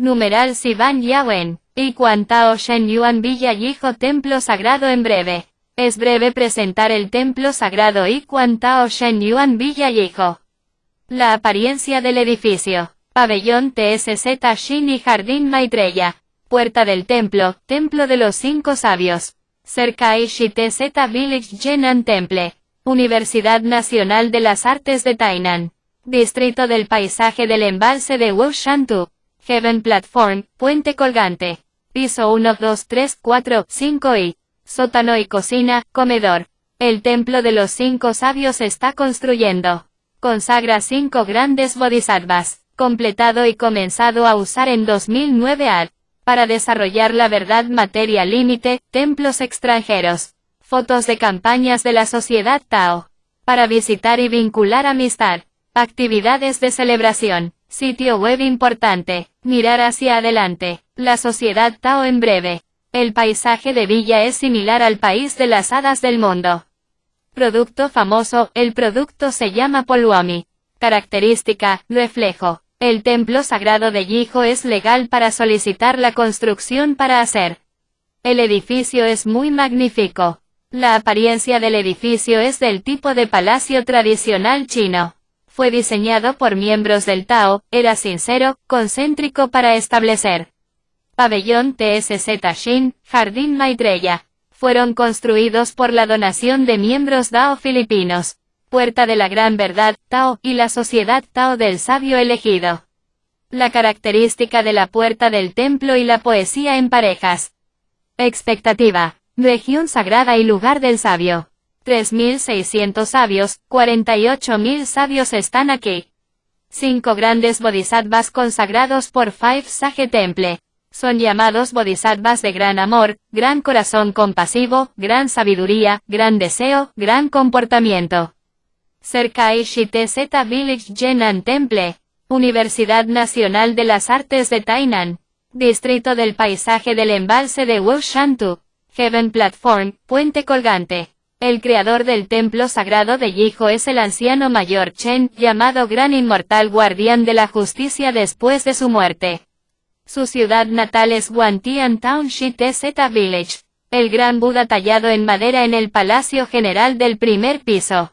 Numeral Sivan Yawen, y Tao Shen Yuan Villa Templo Sagrado en breve. Es breve presentar el Templo Sagrado y Tao Shen Yuan Villa La apariencia del edificio. Pabellón TSZ Shin y Jardín Maitreya. Puerta del Templo, Templo de los Cinco Sabios. Cerca Ishi TZ Village Jenan Temple. Universidad Nacional de las Artes de Tainan. Distrito del Paisaje del Embalse de Wu Heaven Platform, Puente Colgante. Piso 1, 2, 3, 4, 5 y sótano y cocina, comedor. El templo de los cinco sabios está construyendo. Consagra cinco grandes bodhisattvas, completado y comenzado a usar en 2009 al para desarrollar la verdad materia límite, templos extranjeros. Fotos de campañas de la sociedad Tao. Para visitar y vincular amistad. Actividades de celebración. Sitio web importante. Mirar hacia adelante. La sociedad Tao en breve. El paisaje de Villa es similar al país de las hadas del mundo. Producto famoso. El producto se llama Poluami. Característica. Reflejo. El templo sagrado de Yijo es legal para solicitar la construcción para hacer. El edificio es muy magnífico. La apariencia del edificio es del tipo de palacio tradicional chino fue diseñado por miembros del Tao, era sincero, concéntrico para establecer. Pabellón TSZ Shin, Jardín Maitreya. Fueron construidos por la donación de miembros Tao filipinos. Puerta de la Gran Verdad, Tao, y la Sociedad Tao del Sabio Elegido. La característica de la puerta del templo y la poesía en parejas. Expectativa. Región sagrada y lugar del sabio. 3.600 sabios, 48.000 sabios están aquí. Cinco grandes bodhisattvas consagrados por Five Sage Temple. Son llamados bodhisattvas de gran amor, gran corazón compasivo, gran sabiduría, gran deseo, gran comportamiento. Cerca Zeta Village Jenan Temple. Universidad Nacional de las Artes de Tainan. Distrito del Paisaje del Embalse de Wushantu. Heaven Platform, Puente Colgante. El creador del templo sagrado de Yijo es el anciano mayor Chen, llamado Gran Inmortal Guardián de la Justicia después de su muerte. Su ciudad natal es Guantian Township Zeta Village. El gran Buda tallado en madera en el Palacio General del primer piso.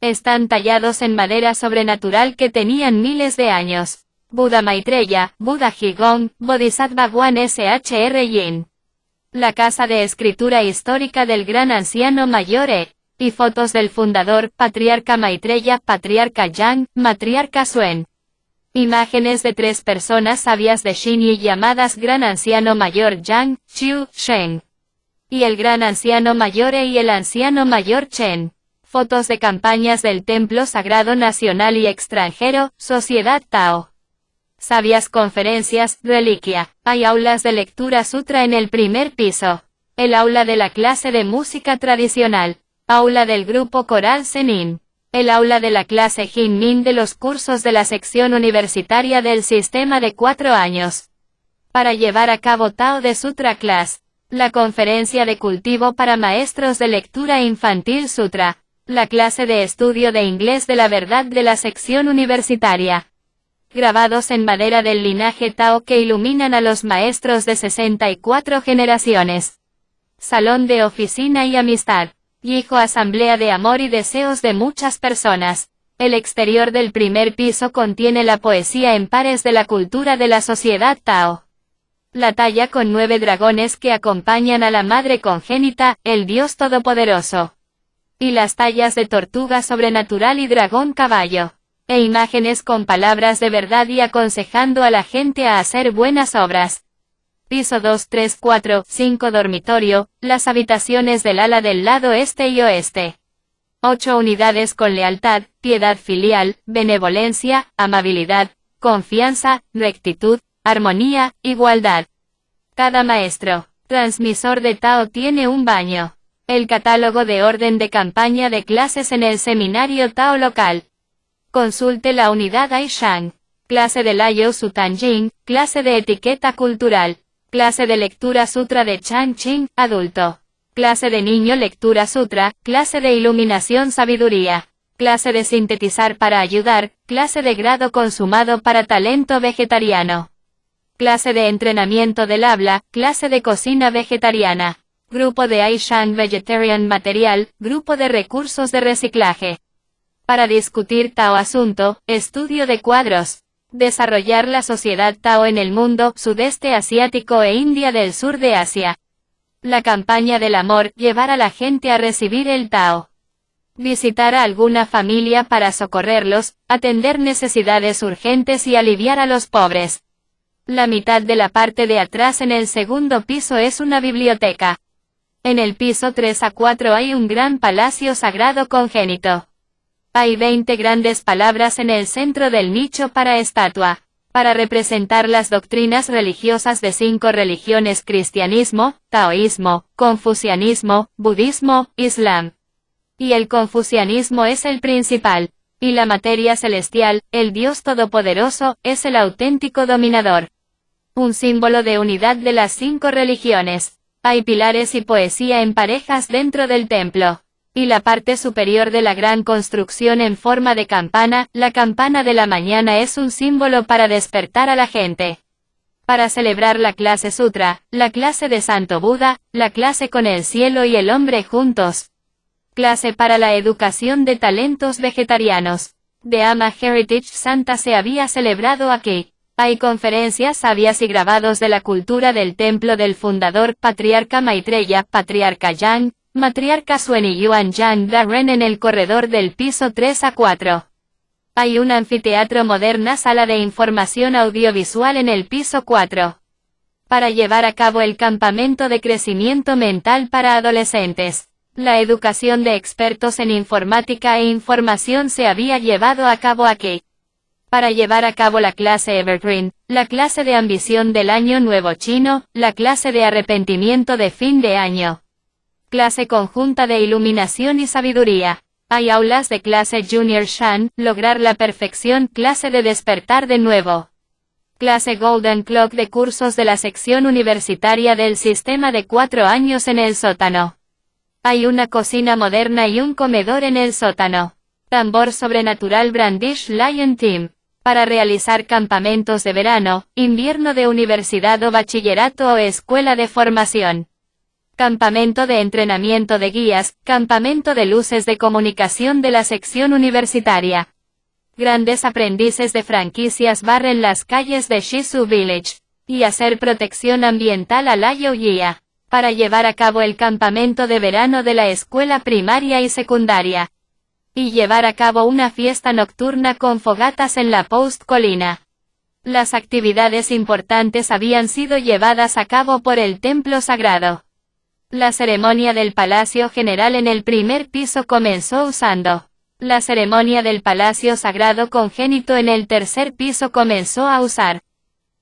Están tallados en madera sobrenatural que tenían miles de años. Buda Maitreya, Buda Jigong, Bodhisattva Guan SHR Yin la casa de escritura histórica del gran anciano Mayore, y fotos del fundador, patriarca Maitreya, patriarca Yang, matriarca Suen. Imágenes de tres personas sabias de Xinyi llamadas Gran Anciano Mayor Yang, Xiu, Sheng. Y el Gran Anciano Mayore y el Anciano Mayor Chen. Fotos de campañas del Templo Sagrado Nacional y Extranjero, Sociedad Tao sabias conferencias, reliquia. Hay aulas de lectura sutra en el primer piso. El aula de la clase de música tradicional. Aula del grupo coral Senin. El aula de la clase Jinmin de los cursos de la sección universitaria del sistema de cuatro años. Para llevar a cabo Tao de Sutra Class. La conferencia de cultivo para maestros de lectura infantil Sutra. La clase de estudio de inglés de la verdad de la sección universitaria grabados en madera del linaje Tao que iluminan a los maestros de 64 generaciones. Salón de oficina y amistad. Hijo asamblea de amor y deseos de muchas personas. El exterior del primer piso contiene la poesía en pares de la cultura de la sociedad Tao. La talla con nueve dragones que acompañan a la madre congénita, el dios todopoderoso. Y las tallas de tortuga sobrenatural y dragón caballo e imágenes con palabras de verdad y aconsejando a la gente a hacer buenas obras. Piso 2, 3, 4, 5 dormitorio, las habitaciones del ala del lado este y oeste. 8 unidades con lealtad, piedad filial, benevolencia, amabilidad, confianza, rectitud, armonía, igualdad. Cada maestro, transmisor de Tao tiene un baño. El catálogo de orden de campaña de clases en el seminario Tao local. Consulte la unidad Aishang. Clase de Layo Jing, clase de etiqueta cultural. Clase de lectura sutra de Chan Ching, adulto. Clase de niño lectura sutra, clase de iluminación sabiduría. Clase de sintetizar para ayudar, clase de grado consumado para talento vegetariano. Clase de entrenamiento del habla, clase de cocina vegetariana. Grupo de Aishang Vegetarian Material, Grupo de Recursos de Reciclaje para discutir Tao asunto, estudio de cuadros, desarrollar la sociedad Tao en el mundo sudeste asiático e India del sur de Asia. La campaña del amor, llevar a la gente a recibir el Tao. Visitar a alguna familia para socorrerlos, atender necesidades urgentes y aliviar a los pobres. La mitad de la parte de atrás en el segundo piso es una biblioteca. En el piso 3 a 4 hay un gran palacio sagrado congénito. Hay 20 grandes palabras en el centro del nicho para estatua, para representar las doctrinas religiosas de cinco religiones cristianismo, taoísmo, confucianismo, budismo, islam. Y el confucianismo es el principal, y la materia celestial, el Dios Todopoderoso, es el auténtico dominador. Un símbolo de unidad de las cinco religiones. Hay pilares y poesía en parejas dentro del templo y la parte superior de la gran construcción en forma de campana, la campana de la mañana es un símbolo para despertar a la gente. Para celebrar la clase sutra, la clase de Santo Buda, la clase con el cielo y el hombre juntos. Clase para la educación de talentos vegetarianos. De Ama Heritage Santa se había celebrado aquí. Hay conferencias sabias y grabados de la cultura del templo del fundador, patriarca Maitreya, patriarca Yang, Matriarca Suen y Yuan Yang Darren en el corredor del piso 3 a 4. Hay un anfiteatro moderna sala de información audiovisual en el piso 4. Para llevar a cabo el campamento de crecimiento mental para adolescentes. La educación de expertos en informática e información se había llevado a cabo aquí. Para llevar a cabo la clase Evergreen, la clase de ambición del año nuevo chino, la clase de arrepentimiento de fin de año clase conjunta de iluminación y sabiduría. Hay aulas de clase Junior Shan, lograr la perfección, clase de despertar de nuevo. Clase Golden Clock de cursos de la sección universitaria del sistema de cuatro años en el sótano. Hay una cocina moderna y un comedor en el sótano. Tambor sobrenatural Brandish Lion Team. Para realizar campamentos de verano, invierno de universidad o bachillerato o escuela de formación. Campamento de Entrenamiento de Guías, Campamento de Luces de Comunicación de la sección universitaria. Grandes aprendices de franquicias barren las calles de Shizu Village, y hacer protección ambiental a la guía para llevar a cabo el campamento de verano de la escuela primaria y secundaria, y llevar a cabo una fiesta nocturna con fogatas en la Post Colina. Las actividades importantes habían sido llevadas a cabo por el templo sagrado. La ceremonia del Palacio General en el primer piso comenzó usando. La ceremonia del Palacio Sagrado Congénito en el tercer piso comenzó a usar.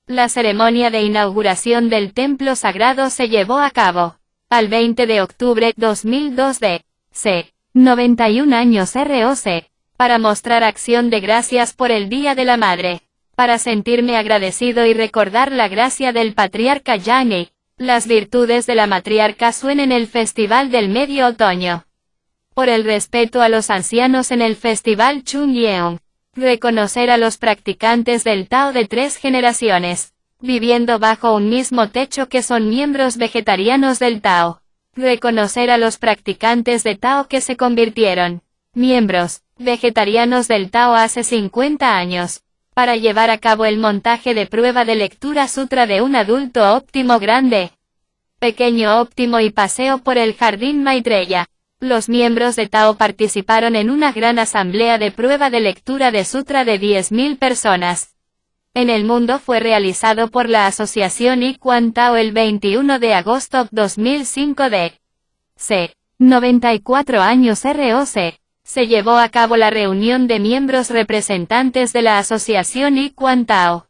La ceremonia de inauguración del Templo Sagrado se llevó a cabo. Al 20 de octubre 2002 de C. 91 años ROC. Para mostrar acción de gracias por el Día de la Madre. Para sentirme agradecido y recordar la gracia del patriarca Yani. Las virtudes de la matriarca suenan en el Festival del Medio Otoño. Por el respeto a los ancianos en el Festival chung Yeong. Reconocer a los practicantes del Tao de tres generaciones, viviendo bajo un mismo techo que son miembros vegetarianos del Tao. Reconocer a los practicantes de Tao que se convirtieron miembros vegetarianos del Tao hace 50 años para llevar a cabo el montaje de prueba de lectura sutra de un adulto óptimo grande, pequeño óptimo y paseo por el jardín Maitreya. Los miembros de Tao participaron en una gran asamblea de prueba de lectura de sutra de 10.000 personas. En el mundo fue realizado por la asociación IQAN Tao el 21 de agosto 2005 de C. 94 años ROC se llevó a cabo la reunión de miembros representantes de la asociación y Tao.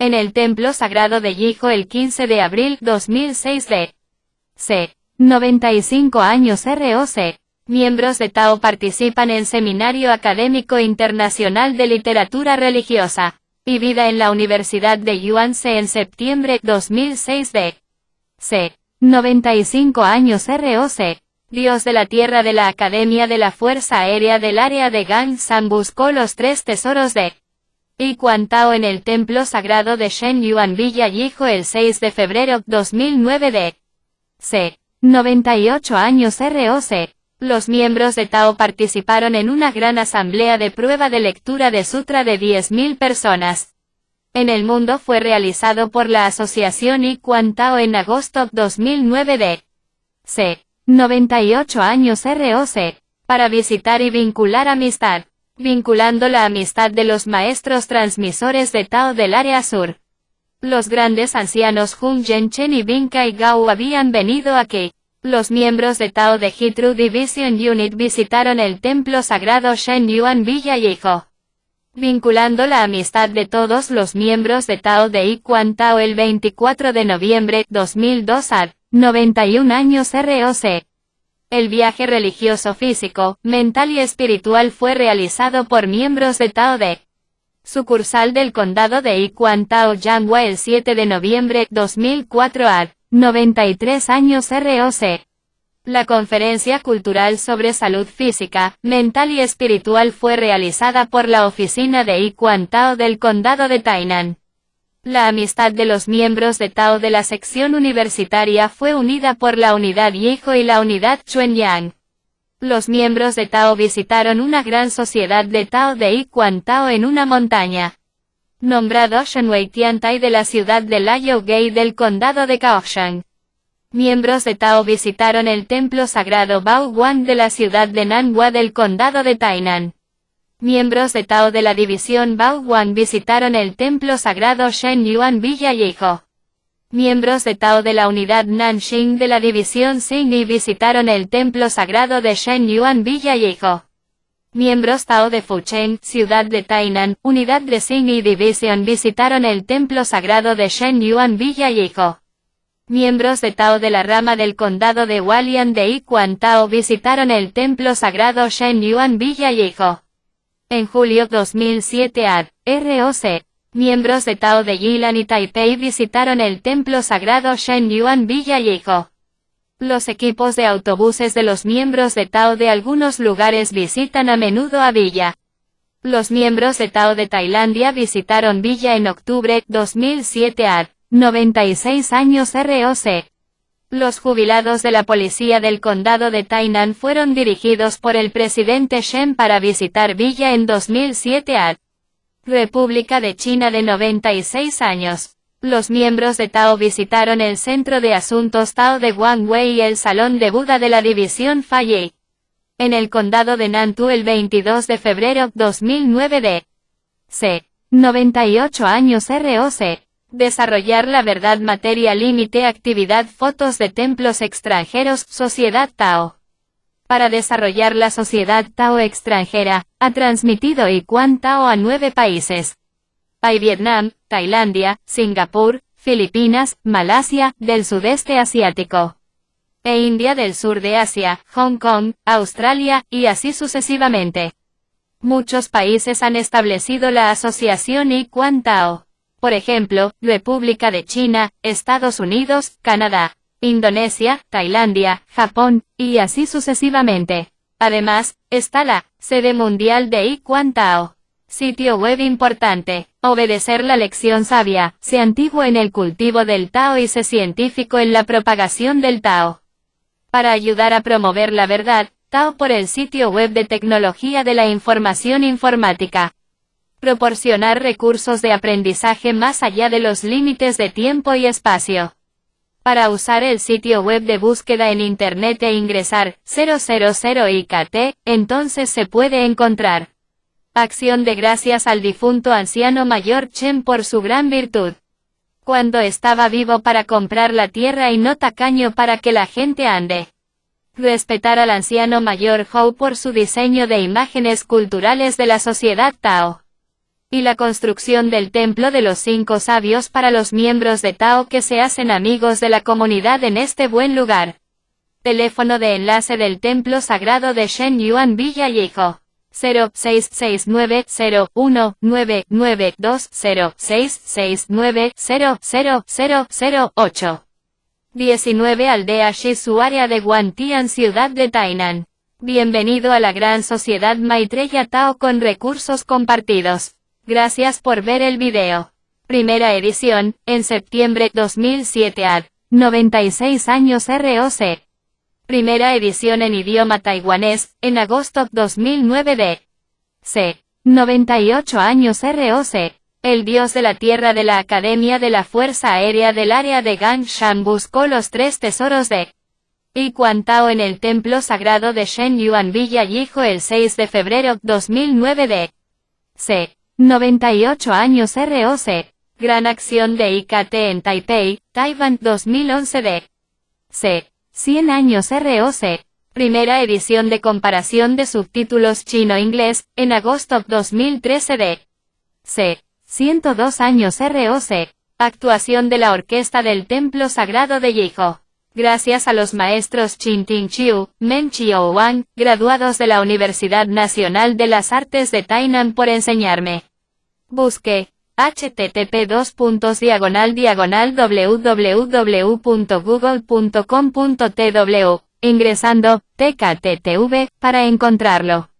En el templo sagrado de Yijo el 15 de abril 2006 de C. 95 años ROC. Miembros de Tao participan en Seminario Académico Internacional de Literatura Religiosa y Vida en la Universidad de Yuanse en septiembre 2006 de C. 95 años ROC. Dios de la Tierra de la Academia de la Fuerza Aérea del área de Gangsan buscó los tres tesoros de y Tao en el templo sagrado de Shen Yuan Villa Hijo el 6 de febrero 2009 de C. 98 años ROC. Los miembros de Tao participaron en una gran asamblea de prueba de lectura de sutra de 10.000 personas. En el mundo fue realizado por la asociación y Tao en agosto 2009 de C. 98 años ROC, para visitar y vincular amistad, vinculando la amistad de los maestros transmisores de Tao del área sur. Los grandes ancianos Jung Chen y Bin Kai Gao habían venido aquí. Los miembros de Tao de Hitru Division Unit visitaron el templo sagrado Shen Yuan Villa Yijo. Vinculando la amistad de todos los miembros de Tao de Ikuan Tao el 24 de noviembre 2002 ad. 91 años ROC. El viaje religioso físico, mental y espiritual fue realizado por miembros de Tao de sucursal del condado de Ikuan Tao el 7 de noviembre 2004 AD. 93 años ROC. La conferencia cultural sobre salud física, mental y espiritual fue realizada por la oficina de Ikuan Tao del condado de Tainan. La amistad de los miembros de Tao de la sección universitaria fue unida por la unidad Yejo y la unidad Chuenyang. Los miembros de Tao visitaron una gran sociedad de Tao de Ikuan Tao en una montaña. Nombrado Shenwei Tiantai de la ciudad de Gei del condado de Kaohsiung. Miembros de Tao visitaron el templo sagrado Bao Guan de la ciudad de Nanhua del condado de Tainan. Miembros de Tao de la división Bao Guan visitaron el templo sagrado Shen Yuan Villa Miembros de Tao de la unidad Nanxing de la división y visitaron el templo sagrado de Shen Yuan Villa Miembros Tao de Fucheng, ciudad de Tainan, unidad de y división visitaron el templo sagrado de Shen Yuan Villa Miembros de Tao de la rama del condado de Walian de Yiquan Tao visitaron el templo sagrado Shen Yuan Villa en julio 2007 AD, ROC, miembros de Tao de Yilan y Taipei visitaron el templo sagrado Shen Yuan Villa Hijo. Los equipos de autobuses de los miembros de Tao de algunos lugares visitan a menudo a Villa. Los miembros de Tao de Tailandia visitaron Villa en octubre 2007 AD, 96 años ROC. Los jubilados de la policía del condado de Tainan fueron dirigidos por el presidente Shen para visitar Villa en 2007 a República de China de 96 años. Los miembros de Tao visitaron el Centro de Asuntos Tao de Wangwei y el Salón de Buda de la División Faye. En el condado de Nantou el 22 de febrero 2009 de C. 98 años ROC. Desarrollar la verdad materia límite actividad fotos de templos extranjeros Sociedad Tao. Para desarrollar la sociedad Tao extranjera, ha transmitido Iquan Tao a nueve países. Hay Vietnam, Tailandia, Singapur, Filipinas, Malasia, del sudeste asiático. E India del sur de Asia, Hong Kong, Australia, y así sucesivamente. Muchos países han establecido la asociación Iquan Tao por ejemplo, República de China, Estados Unidos, Canadá, Indonesia, Tailandia, Japón, y así sucesivamente. Además, está la sede mundial de Tao. Sitio web importante. Obedecer la lección sabia, se antiguo en el cultivo del Tao y se científico en la propagación del Tao. Para ayudar a promover la verdad, Tao por el sitio web de tecnología de la información informática proporcionar recursos de aprendizaje más allá de los límites de tiempo y espacio. Para usar el sitio web de búsqueda en Internet e ingresar 000IKT, entonces se puede encontrar. Acción de gracias al difunto anciano mayor Chen por su gran virtud. Cuando estaba vivo para comprar la tierra y no tacaño para que la gente ande. Respetar al anciano mayor Hou por su diseño de imágenes culturales de la sociedad Tao y la construcción del templo de los cinco sabios para los miembros de Tao que se hacen amigos de la comunidad en este buen lugar. Teléfono de enlace del templo sagrado de Shen Yuan Villalejo. 0669019920669000008. 19 Aldea Shizu área de Guantian ciudad de Tainan. Bienvenido a la gran sociedad Maitreya Tao con recursos compartidos. Gracias por ver el video. Primera edición, en septiembre 2007 ad 96 años ROC. Primera edición en idioma taiwanés, en agosto 2009 de C. 98 años ROC. El dios de la tierra de la Academia de la Fuerza Aérea del área de Gangshan buscó los tres tesoros de y Tao en el templo sagrado de Shen Yuan Villa hijo el 6 de febrero 2009 de C. 98 años ROC, Gran Acción de IKT en Taipei, Taiwan 2011 de C. 100 años ROC, Primera edición de comparación de subtítulos chino-inglés, en agosto 2013 de C. 102 años ROC, Actuación de la Orquesta del Templo Sagrado de Yijo. Gracias a los maestros Chin Ting Chiu, Men Chiu Wang, graduados de la Universidad Nacional de las Artes de Tainan por enseñarme. Busque http diagonal www.google.com.tw, ingresando TKTTV, para encontrarlo.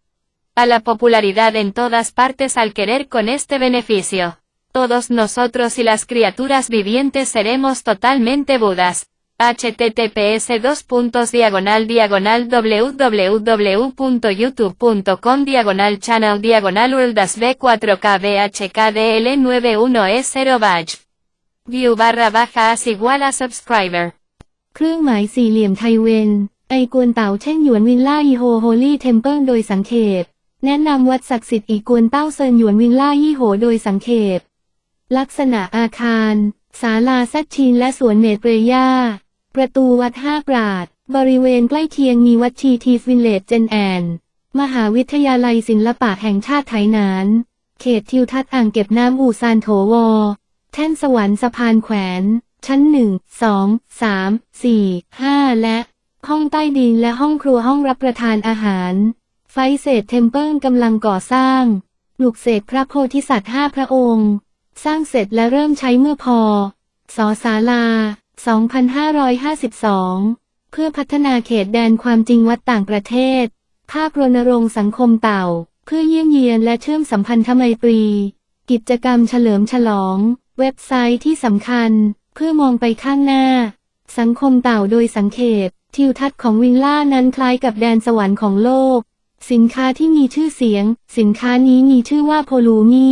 A la popularidad en todas partes al querer con este beneficio. Todos nosotros y las criaturas vivientes seremos totalmente Budas. https puntos diagonal diagonal www.youtube.com diagonal channel diagonal urldas b4kbhkdl91e0 badge view barra baja as igual a subscriber เครื่องหมายสี่เหลี่ยมไทเวนไอกวนเต่าเช่งหยวนวินล่าอีโฮโฮลี่เทมเพิลโดยสังเขปแนะนำวัดศักดิ์สิทธิ์อีกวนเต้าเซินหยวนวินล่ายี่โหโดยสังเขปลักษณะอาคาร ศาลาแซดชินและสวนเนตเปรย่าประตูวัดห้ากราด บริเวณใกล้เคียงมีวัดชีทีฟินเลตเจนแอน มหาวิทยาลัยศิลปะแห่งชาติไทยนาน เขตทิวทัศน์อ่างเก็บน้ำอูซานโถวอแท่นสวรรค์สะพานแขวน ชั้นหนึ่ง สอง สามสี่ ห้า และ ห้องใต้ดินและห้องครัวห้องรับประทานอาหาร ไฟเศษเทมเพิลกำลังก่อสร้าง หลูกเสษพระโพธิสัตว์ห้าพระองค์ สร้างเสร็จและเริ่มใช้เมื่อพอสอศาลา2552 เพื่อพัฒนาเขตแดนความจริงวัดต่างประเทศ ภาครณรงค์สังคมเต่า เพื่อเยี่ยงเยียนและเชื่อมสัมพันธไมตรี กิจกรรมเฉลิมฉลอง เว็บไซต์ที่สำคัญ เพื่อมองไปข้างหน้า สังคมเต่าโดยสังเขตทิวทัศน์ของวิงล่านั้นคล้ายกับแดนสวรรค์ของโลก สินค้าที่มีชื่อเสียง สินค้านี้มีชื่อว่าโพลูมี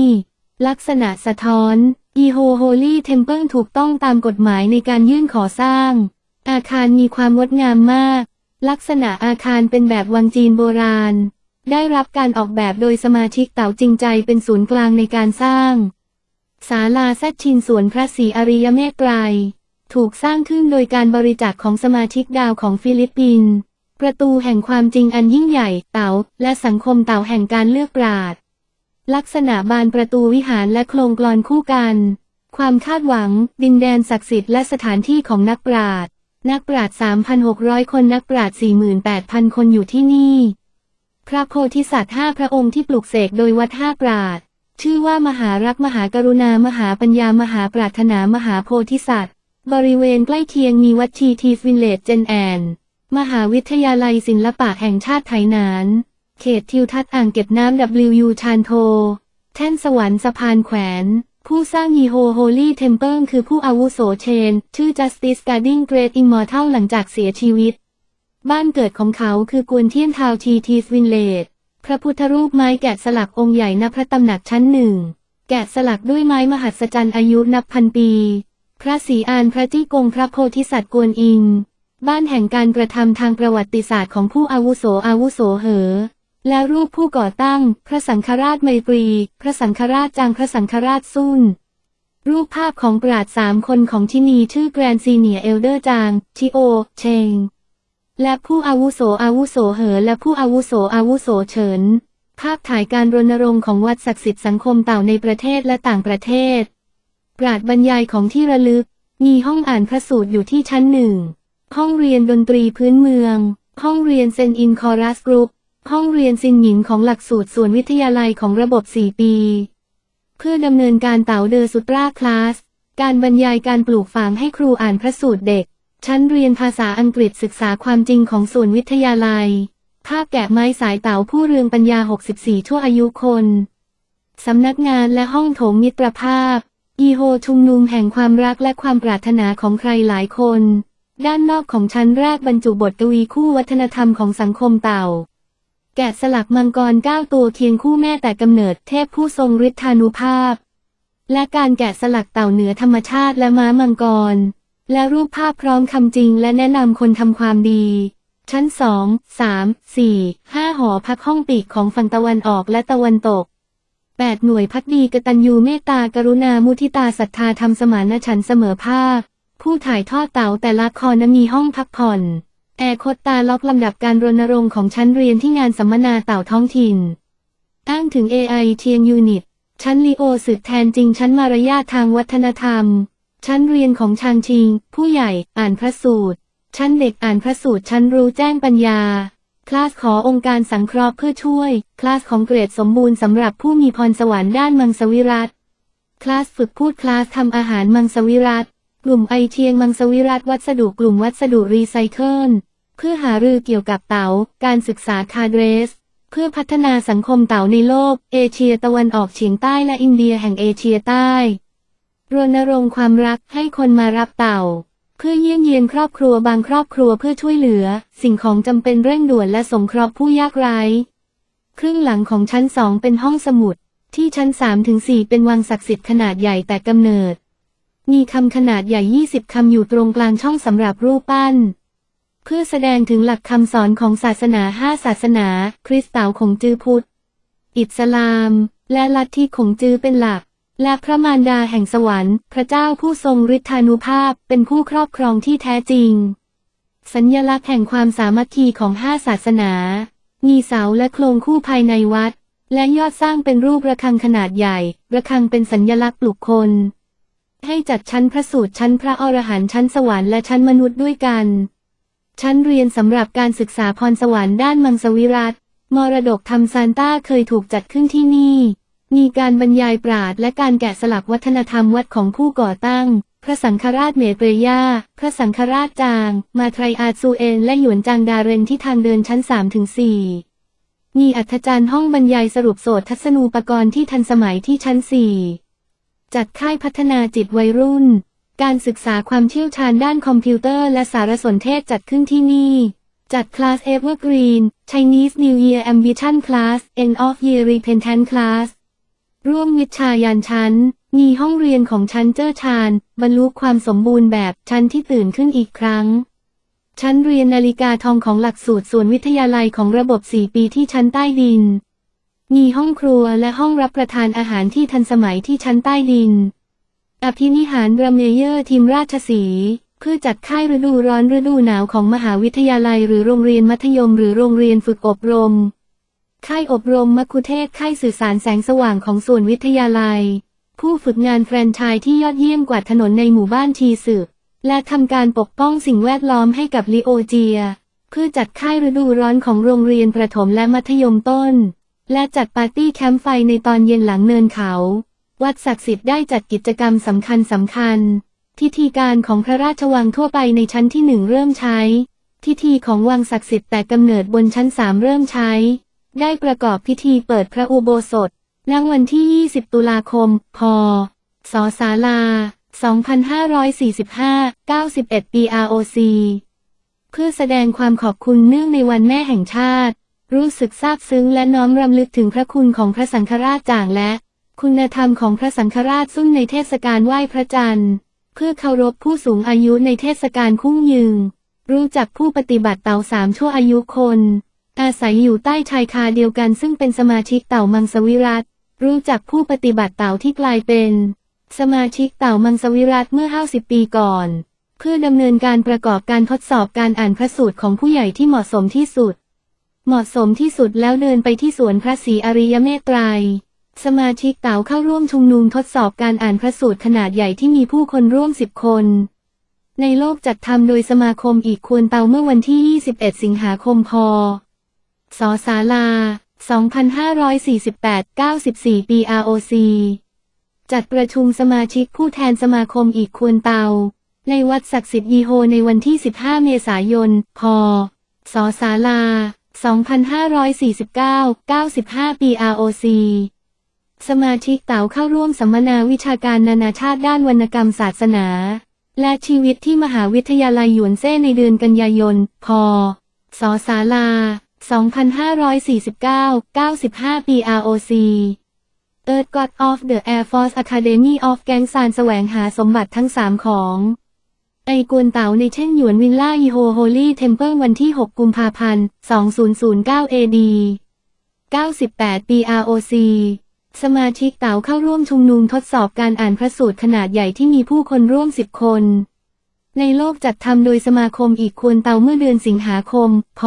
ลักษณะสะท้อนอีโฮโฮลี่เทมเพิลถูกต้องตามกฎหมายในการยื่นขอสร้าง อาคารมีความงดงามมาก ลักษณะอาคารเป็นแบบวังจีนโบราณ ได้รับการออกแบบโดยสมาชิกเต่าจริงใจเป็นศูนย์กลางในการสร้างศาลาแซชินสวนพระศรีอริยเมตไตรถูกสร้างขึ้นโดยการบริจาคของสมาชิกดาวของฟิลิปปินส์ประตูแห่งความจริงอันยิ่งใหญ่เต๋า และสังคมเต่าแห่งการเลือกปราดลักษณะบานประตูวิหารและโครงกลอนคู่กัน ความคาดหวัง ดินแดนศักดิ์สิทธิ์และสถานที่ของนักปราชญ์นักปราชญ์3,600 คนนักปราชญ์48,000 คนอยู่ที่นี่ พระโพธิสัตว์ห้าพระองค์ที่ปลุกเสกโดยวัดห้าปราชญ์ชื่อว่ามหารัก มหากรุณามหาปัญญา มหาปรารถนามหาโพธิสัตว์ บริเวณใกล้เคียงมีวัดทีทีฟินเลตเจนแอน มหาวิทยาลัยศิลปะแห่งชาติไทยนานเขตทิวทัศน์อ่างเก็บน้ำ WU ชานโทแท่นสวรรค์สะพานแขวน ผู้สร้างฮีโฮโฮลี่เทมเพิลคือผู้อาวุโสเชนชื่อ Justice Guarding Great Immortal หลังจากเสียชีวิต บ้านเกิดของเขาคือกวนเทียนทาวทีทีสวินเลดพระพุทธรูปไม้แกะสลักองค์ใหญ่ณพระตำหนักชั้นหนึ่ง แกะสลักด้วยไม้มหัศจรรย์อายุนับพันปี พระศรีอานพระจี้กงพระโพธิสัตว์กวนอิง บ้านแห่งการกระทำทางประวัติศาสตร์ของผู้อาวุโสอาวุโสเหอและรูปผู้ก่อตั้ง พระสังฆราชไมตรี พระสังฆราชจาง พระสังฆราชซุนรูปภาพของปราดสามคนของที่นี่ชื่อแกรนซีเนียเอลเดอร์จางทิโอเชงและผู้อาวุโสอาวุโสเหอ และผู้อาวุโสอาวุโสเฉิน ภาพถ่ายการรณรงค์ของวัดศักดิ์สิทธิ์สังคมเต่าในประเทศและต่างประเทศ ปราดบรรยายของที่ระลึก มีห้องอ่านพระสูตรอยู่ที่ชั้นหนึ่ง ห้องเรียนดนตรีพื้นเมือง ห้องเรียนเซนอินคอรัสกรุ๊ปห้องเรียนซินหญิงของหลักสูตรส่วนวิทยาลัยของระบบ 4 ปี เพื่อดำเนินการเต๋าเดอสุปราคลาส การบรรยายการปลูกฝังให้ครูอ่านพระสูตรเด็ก ชั้นเรียนภาษาอังกฤษศึกษาความจริงของส่วนวิทยาลัย ภาพแกะไม้สายเต๋าผู้เรืองปัญญา 64 ทั่วอายุคน สำนักงานและห้องโถงมิตรภาพ อีโฮชุมนุมแห่งความรักและความปรารถนาของใครหลายคน ด้านนอกของชั้นแรกบรรจุบทกวีคู่วัฒนธรรมของสังคมเต่าแกะสลักมังกรเก้าตัวเคียงคู่แม่แต่กำเนิดเทพผู้ทรงฤทธานุภาพ และการแกะสลักเต่าเหนือธรรมชาติและม้ามังกร และรูปภาพพร้อมคำจริงและแนะนำคนทำความดี ชั้นสองสามสี่ ห้าหอพักห้องปีกของฝั่งตะวันออกและตะวันตก แปดหน่วยพักดีกตัญญูเมตตากรุณามุทิตาศรัทธาทำสมานฉันเสมอภาคผู้ถ่ายทอดเต่าแต่ละครมีห้องพักผ่อนแอร์โคตตาล็อกลำดับการรณรงค์ของชั้นเรียนที่งานสัมมนาเต่าท้องถิ่นอ้างถึง AI เทียงยูนิต ชั้นลีโอสืบแทนจริงชั้นมารยาททางวัฒนธรรม ชั้นเรียนของชางชิง ผู้ใหญ่อ่านพระสูตร ชั้นเด็กอ่านพระสูตร ชั้นรู้แจ้งปัญญา คลาสขอองค์การสังเคราะห์เพื่อช่วย คลาสของเกรดสมบูรณ์สำหรับผู้มีพรสวรรค์ด้านมังสวิรัตคลาสฝึกพูดคลาสทำอาหารมังสวิรัตกลุ่มไอเทียงมังสวิรัตวัสดุกลุ่มวัสดุรีไซเคิลเพื่อหารือเกี่ยวกับเตา๋าการศึกษาคาเดรส เพื่อพัฒนาสังคมเต๋าในโลก เอเชียตะวันออกเฉียงใต้และอินเดียแห่งเอเชียใต้รณรงค์ความรักให้คนมารับเต่า เพื่อเยี่ยมเยียนครอบครัวบางครอบครัวเพื่อช่วยเหลือ สิ่งของจำเป็นเร่งด่วนและสงเคราะห์ผู้ยากไร้ครึ่งหลังของชั้นสองเป็นห้องสมุด ที่ชั้น3ถึง4เป็นวังศักดิ์สิทธิ์ขนาดใหญ่แต่กำเนิด มีคำขนาดใหญ่ 20คำอยู่ตรงกลางช่องสำหรับรูปปั้นพื่อแสดงถึงหลักคำสอนของศาสนาห้าศาสนา คริสต์าวของจือพุทธ อิสลาม และลัทธิของจือเป็นหลัก และพระมารดาแห่งสวรรค์ พระเจ้าผู้ทรงฤทธานุภาพเป็นผู้ครอบครองที่แท้จริง สัญญลักษณ์แห่งความสามัคคีของห้าศาสนามีเสาและโครงคู่ภายในวัด และยอดสร้างเป็นรูประฆังขนาดใหญ่ ระฆังเป็นสัญญลักษณ์ปลุกคน ให้จัดชั้นพระสูตร ชั้น พระอรหันต์ ชั้นสวรรค์ และชั้นมนุษย์ด้วยกันชั้นเรียนสำหรับการศึกษาพรสวรรค์ด้านมังสวิรัตมรดกธรรมซานต้าเคยถูกจัดขึ้นที่นี่ มีการบรรยายปราดและการแกะสลักวัฒนธรรมวัดของผู้ก่อตั้ง พระสังฆราชเมเปรยาพระสังฆราชจาง มาไทรอาซูเอนและหยวนจางดาเรนที่ทางเดินชั้น 3-4 มีอัธจารย์ห้องบรรยายสรุปโสดทัศนูปกรณ์ที่ทันสมัยที่ชั้น 4 จัดค่ายพัฒนาจิตวัยรุ่นการศึกษาความเชี่ยวชาญด้านคอมพิวเตอร์และสารสนเทศจัดขึ้นที่นี่ จัดคลาส Evergreen Chinese New Year Ambition Class End of Year Repentance Class ร่วมวิชายานชั้น มีห้องเรียนของชั้นเจ้อชาน บรรลุความสมบูรณ์แบบชั้นที่ตื่นขึ้นอีกครั้ง ชั้นเรียนนาฬิกาทองของหลักสูตรส่วนวิทยาลัยของระบบ 4 ปีที่ชั้นใต้ดิน มีห้องครัวและห้องรับประทานอาหารที่ทันสมัยที่ชั้นใต้ดินอภินิหารรัมเมเยอร์ทีมราชสีเพื่อจัดค่ายฤดูร้อนฤดูหนาวของมหาวิทยาลัย หรือโรงเรียนมัธยมหรือโรงเรียนฝึกอบรมค่ายอบรมมัคคุเทศค่ายสื่อสารแสงสว่างของส่วนวิทยาลัย ผู้ฝึกงานแฟรนไชส์ที่ยอดเยี่ยมกว่าถนนในหมู่บ้านทีสึและทำการปกป้องสิ่งแวดล้อมให้กับลิโอเจีย เพื่อจัดค่ายฤดูร้อนของโรงเรียนประถมและมัธยมต้น และจัดปาร์ตี้แคมป์ไฟในตอนเย็นหลังเนินเขาวัดศักดิ์สิทธิ์ได้จัดกิจกรรมสำคัญสำคัญทิธีการของพระราชวังทั่วไปในชั้นที่หนึ่งเริ่มใช้พิธีของวังศักดิ์สิทธิ์แต่กำเนิดบนชั้นสามเริ่มใช้ ได้ประกอบพิธีเปิดพระอุโบสถณวันที่ 20 ตุลาคมพศศาลา2545 91ปี ROC เพื่อแสดงความขอบคุณเนื่องในวันแม่แห่งชาติ รู้สึกซาบซึ้งและน้อมรำลึกถึงพระคุณของพระสังฆราชจางและคุณธรรม ของพระสังฆราชซุ่นในเทศกาลไหว้พระจันทร์ เพื่อเคารพผู้สูงอายุในเทศกาลคุ้งยึงรู้จักผู้ปฏิบัติเต่าสามชั่วอายุคน อาศัยอยู่ใต้ชายคาเดียวกันซึ่งเป็นสมาชิกเต่ามังสวิรัตรู้จักผู้ปฏิบัติเต่าที่กลายเป็น สมาชิกเต่ามังสวิรัตเมื่อห้าสิบปีก่อน เพื่อดำเนินการประกอบการทดสอบการอ่านพระสูตรของผู้ใหญ่ที่เหมาะสมที่สุด เหมาะสมที่สุดแล้วเดินไปที่สวนพระศรีอริยเมตไตรสมาชิกเก่าเข้าร่วมชุมนุมทดสอบการอ่านพระสูตรขนาดใหญ่ที่มีผู้คนร่วมสิบคน ในโลกจัดทำโดยสมาคมอีกควรเตาเมื่อวันที่ 21 สิงหาคมพศศาลา2548 94ปี ROC จัดประชุมสมาชิกผู้แทนสมาคมอีกควรเตาในวัดศักดิ์สิทธิ์ยีโฮในวันที่ 15 เมษายนพศศาลา2549 95ปี ROC สมาชิกเต๋าเข้าร่วมสัมมนาวิชาการนานาชาติด้านวรรณกรรมศาสนา และชีวิตที่มหาวิทยาลัยหยวนเซ่ในเดือนกันยายน พศศาลา2549 95ปี ROC เอิร์ดก็อดออฟเดอะแอร์ฟอร์สอะคาเดมี่ออฟแกงซานแสวงหาสมบัติทั้ง 3 ของ ไอกวนเต๋าในเช่นหยวนวินล่าอีโฮโฮลี่เทมเพิลวันที่ 6 กุมภาพันธ์ 2009 AD 98ปี ROC สมาชิกเต่าเข้าร่วมชุมนุมทดสอบการอ่านพระสูตรขนาดใหญ่ที่มีผู้คนร่วมสิบคน ในโลกจัดทำโดยสมาคมอีกควรเตาเมื่อเดือนสิงหาคมพ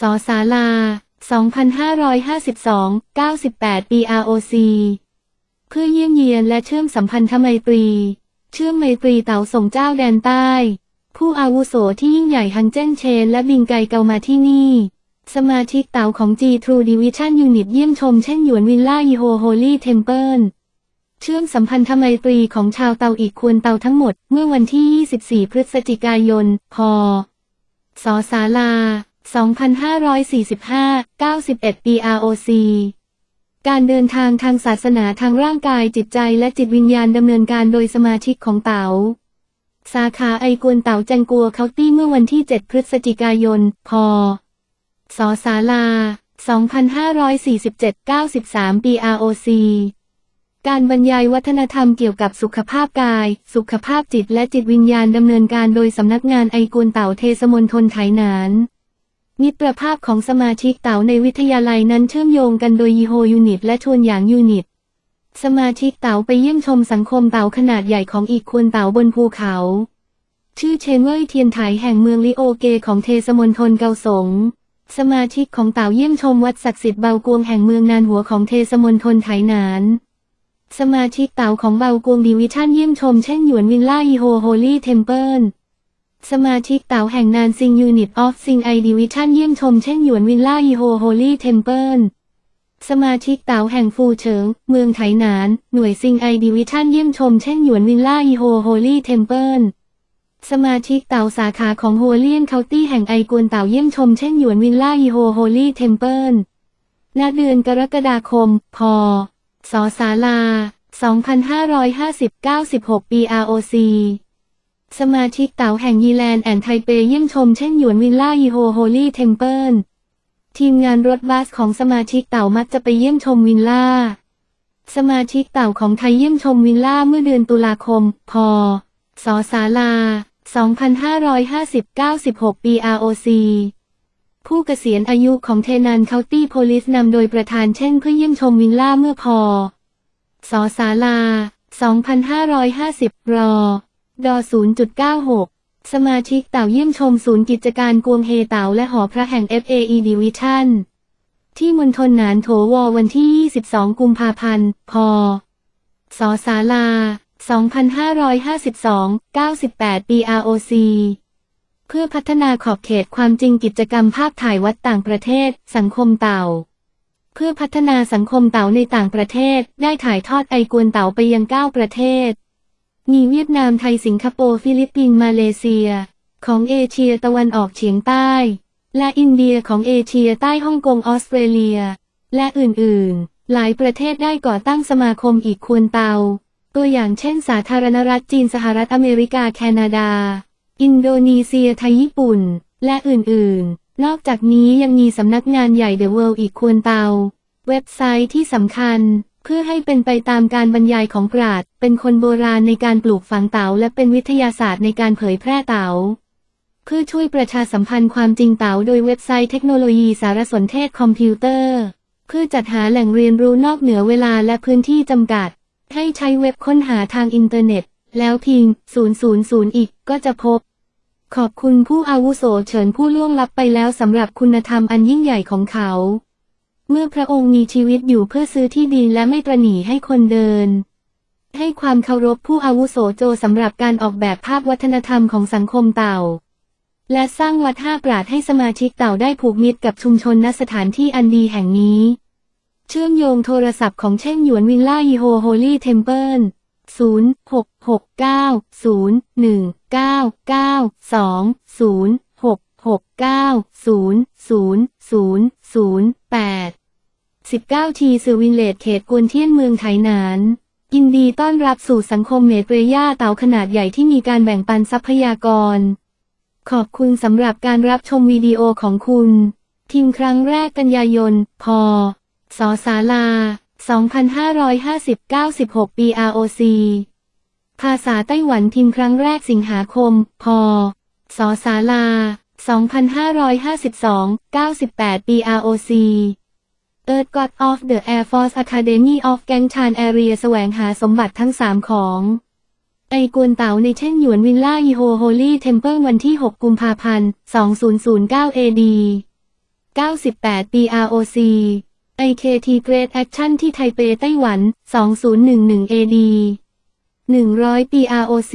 ศสาลา 2552 98 BROC เพื่อเยี่ยมเยียนและเชื่อมสัมพันธไมตรี เชื่อมไมตรีเต่าส่งเจ้าแดนใต้ ผู้อาวุโสที่ยิ่งใหญ่ฮังเจ้นเชนและบิงไกเกามาที่นี่สมาชิกเต่าของ G True Division Unit เยี่ยมชมเช่นหยวนวิลล่าอีโฮโฮลี่เทมเพิลเชื่อมสัมพันธไมตรีของชาวเตาอีกควรเตาทั้งหมด เมื่อวันที่ 24 พฤศจิกายนพศศาลา 2545 91 b ROC การเดินทางทางศาสนาทางร่างกายจิตใจและจิตวิญญาณดำเนินการโดยสมาชิกของเตาาสาขาไอกวนเตาจังกัวเคาตี้เมื่อวันที่ 7 พฤศจิกายน พสอศาลา 2547 93 BROC การบรรยายวัฒนธรรมเกี่ยวกับสุขภาพกาย สุขภาพจิตและจิตวิญญาณดำเนินการโดยสำนักงานไอกูลเต่าเทสมนทนไถนานมิตรภาพของสมาชิกเต่าในวิทยาลัยนั้นเชื่อมโยงกันโดยยีโฮยูนิตและชวนหยางยูนิต สมาชิกเต่าไปเยี่ยมชมสังคมเต่าขนาดใหญ่ของอีกควนเต่าบนภูเขา ชื่อเชนเว่ยเทียนไถแห่งเมืองลิโอเก ของเทสมนทนเกาสงสมาชิกของเต่าเยี่ยมชมวัดศักดิ์สิทธิ์เบากวงแห่งเมืองนานหัวของเทสมนทนไถยนาน สมาชิกเต่าของเบากวงดิวิชั่นเยี่ยมชมเช่นหยวนวินล่าอีโฮโฮลี่เทมเพิลสมาชิกเต่าแห่งนานซิงยูนิตออฟซิงไอดิวิชั่นเยี่ยมชมเช่นหยวนวินล่าอีโฮโฮลี่เทมเพิลสมาชิกเต่าแห่งฟูเฉิงเมืองไถยนานหน่วยซิงไอดิวิชั่นเยี่ยมชมเช่นหยวนวินล่าอีโฮโฮลี่เทมเพิลสมาชิกเต่าสาขาของโฮเลียนเคาตี้แห่งไอกวนเต่าเยี่ยมชมเช่นหยวนวิลล่าอีโฮโฮลี่เทมเพิลณเดือนกรกฎาคมพศศาลา2550 96ปี ROC สมาชิกเต่าแห่งยีแลนด์แอนไทเปเยี่ยมชมเช่นหยวนวิลล่าอีโฮโฮลี่เทมเพิลทีมงานรถบัสของสมาชิกเต่ามักจะไปเยี่ยมชมวิลล่า สมาชิกเต่าของไทยเยี่ยมชมวิลล่าเมื่อเดือนตุลาคมพศศาลา2 5 5 9 1 6ปี ROC ผู้เกษียณอายุของเทนันเคาตี้โพลิสนำโดยประธานเช่นเพื่อเยี่ยมชมวิลล่าเมื่อพอสอศาลา 2550รอดอ0.96 สมาชิกเต่าเยี่ยมชมศูนย์กิจการกวงเฮเต่าและหอพระแห่ง FAE Division ที่มณฑลหนานโถววันที่ 22 กุมภาพันธ์พศสาลา2552 98 BROC เพื่อพัฒนาขอบเขตความจริงกิจกรรมภาพถ่ายวัดต่างประเทศสังคมเต่า เพื่อพัฒนาสังคมเต่าในต่างประเทศได้ถ่ายทอดไอกวนเต่าไปยัง 9 ประเทศ มีเวียดนามไทยสิงคโปร์ฟิลิปปินส์มาเลเซีย ของเอเชียตะวันออกเฉียงใต้ และอินเดียของเอเชียใต้ฮ่องกงออสเตรเลีย และอื่น ๆ หลายประเทศได้ก่อตั้งสมาคมอีกควรเตาตัวอย่างเช่นสาธารณรัฐจีนสหรัฐอเมริกาแคนาดา อินโดนีเซียไทยญี่ปุ่น และอื่นๆ นอกจากนี้ยังมีสำนักงานใหญ่เดอะเวิลด์อีกควรเตา เว็บไซต์ที่สำคัญ เพื่อให้เป็นไปตามการบรรยายของปราดเป็นคนโบราณในการปลูกฝังเตาและเป็นวิทยาศาสตร์ในการเผยแพร่เตาเพื่อช่วยประชาสัมพันธ์ความจริงเตาโดยเว็บไซต์เทคโนโลยีสารสนเทศคอมพิวเตอร์ เพื่อจัดหาแหล่งเรียนรู้นอกเหนือเวลาและพื้นที่จำกัดให้ใช้เว็บค้นหาทางอินเทอร์เน็ต แล้วพิง000 อีกก็จะพบ ขอบคุณผู้อาวุโสเฉินผู้ล่วงลับไปแล้วสำหรับคุณธรรมอันยิ่งใหญ่ของเขา เมื่อพระองค์มีชีวิตอยู่เพื่อซื้อที่ดินและไม่ตรหนีให้คนเดิน ให้ความเคารพผู้อาวุโสโจสำหรับการออกแบบภาพวัฒนธรรมของสังคมเต่า และสร้างวัดห้าปราดให้สมาชิกเต่าได้ผูกมิตรกับชุมชนณสถานที่อันดีแห่งนี้เชื่อมโยงโทรศัพท์ของเช่งหยวนวิลล่าอีโฮโฮลี่เทมเพิล0 6 6 9 0 1 9 9 2 0 6 6 9 0 0 0 0 8 19ทีสือวินเลดเขตกวนเทียนเมืองไทยนาน ยินดีต้อนรับสู่สังคมเมตรย่าเต่าขนาดใหญ่ที่มีการแบ่งปันทรัพยากร ขอบคุณสำหรับการรับชมวิดีโอของคุณทีมครั้งแรกกันยายนพอสอสาลา 2550 96 BROC ภาษาไต้หวันพิมพ์ครั้งแรกสิงหาคม พสอสาลา 2552 98 BROC Earth God of the Air Force Academy of g a n g c h a n Area แสวงหาสมบัติทั้งสามของ ไอกวนเต๋าในเช่นหยวนวินล่าฮิโฮโฮลี่เทมเพิลวันที่ 6 กุมภาพันธ์ 2009 AD 98 BROC a k t Great Action ที่ไทเปไต้หวัน 2011 AD 100 PROC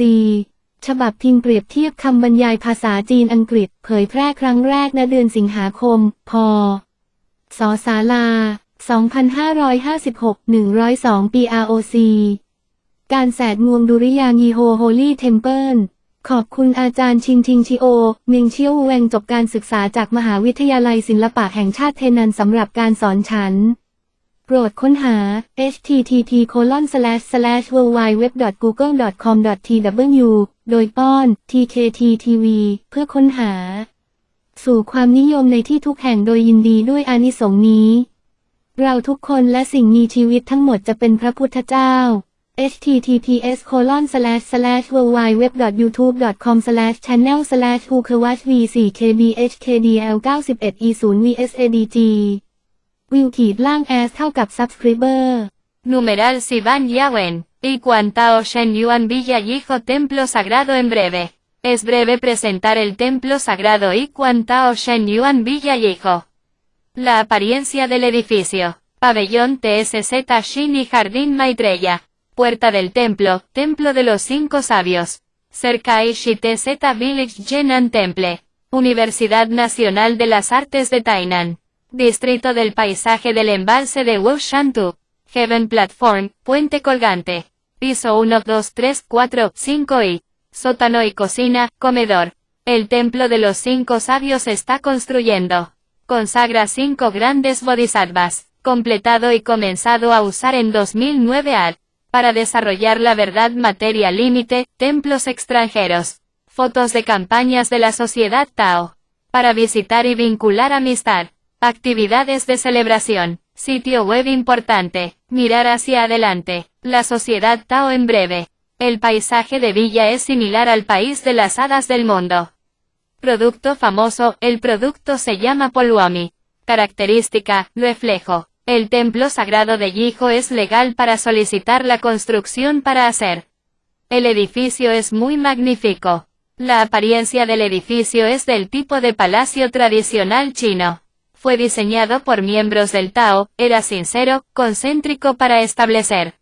ฉบับพิมพ์เปรียบเทียบคำบรรยายภาษาจีนอังกฤษเผยแพร่ครั้งแรกณเดือนสิงหาคมพศสาลา 2556 102 PROC การแสดงวงดุริยางยีโฮโฮลี่เทมเพิลขอบคุณอาจารย์ชิงชิงชิโอเมิงเชียวแวงจบการศึกษาจากมหาวิทยาลัยศิลปะแห่งชาติเทนันสำหรับการสอนฉัน โปรดค้นหา http colon slash slash www.google.com tw โดยป้อน tkttv เพื่อค้นหา สู่ความนิยมในที่ทุกแห่งโดยยินดีด้วยอานิสงส์นี้ เราทุกคนและสิ่งมีชีวิตทั้งหมดจะเป็นพระพุทธเจ้า https www.youtube.com channel slash 4 kbhkdl 91 e 0 vsadg subscriber numeral Sivan Yawen y cuantao Shen Yuan Villa Yijo Templo Sagrado en breve es breve presentar el templo sagrado y cuantao Shen Yuan Villa Yijo la apariencia del edificio pabellón TSZ Shin y Jardín Maitreya Puerta del Templo, Templo de los Cinco Sabios. Cerca HTZ Village Jenan Temple. Universidad Nacional de las Artes de Tainan. Distrito del Paisaje del Embalse de Shantu. Heaven Platform, Puente Colgante. Piso 1, 2, 3, 4, 5 y. Sótano y cocina, comedor. El templo de los cinco sabios está construyendo. Consagra cinco grandes bodhisattvas, completado y comenzado a usar en 2009 ad para desarrollar la verdad materia límite, templos extranjeros. Fotos de campañas de la sociedad Tao. Para visitar y vincular amistad. Actividades de celebración. Sitio web importante. Mirar hacia adelante. La sociedad Tao en breve. El paisaje de Villa es similar al país de las hadas del mundo. Producto famoso, el producto se llama Poluami. Característica, reflejo. El templo sagrado de Yijo es legal para solicitar la construcción para hacer. El edificio es muy magnífico. La apariencia del edificio es del tipo de palacio tradicional chino. Fue diseñado por miembros del Tao, era sincero, concéntrico para establecer.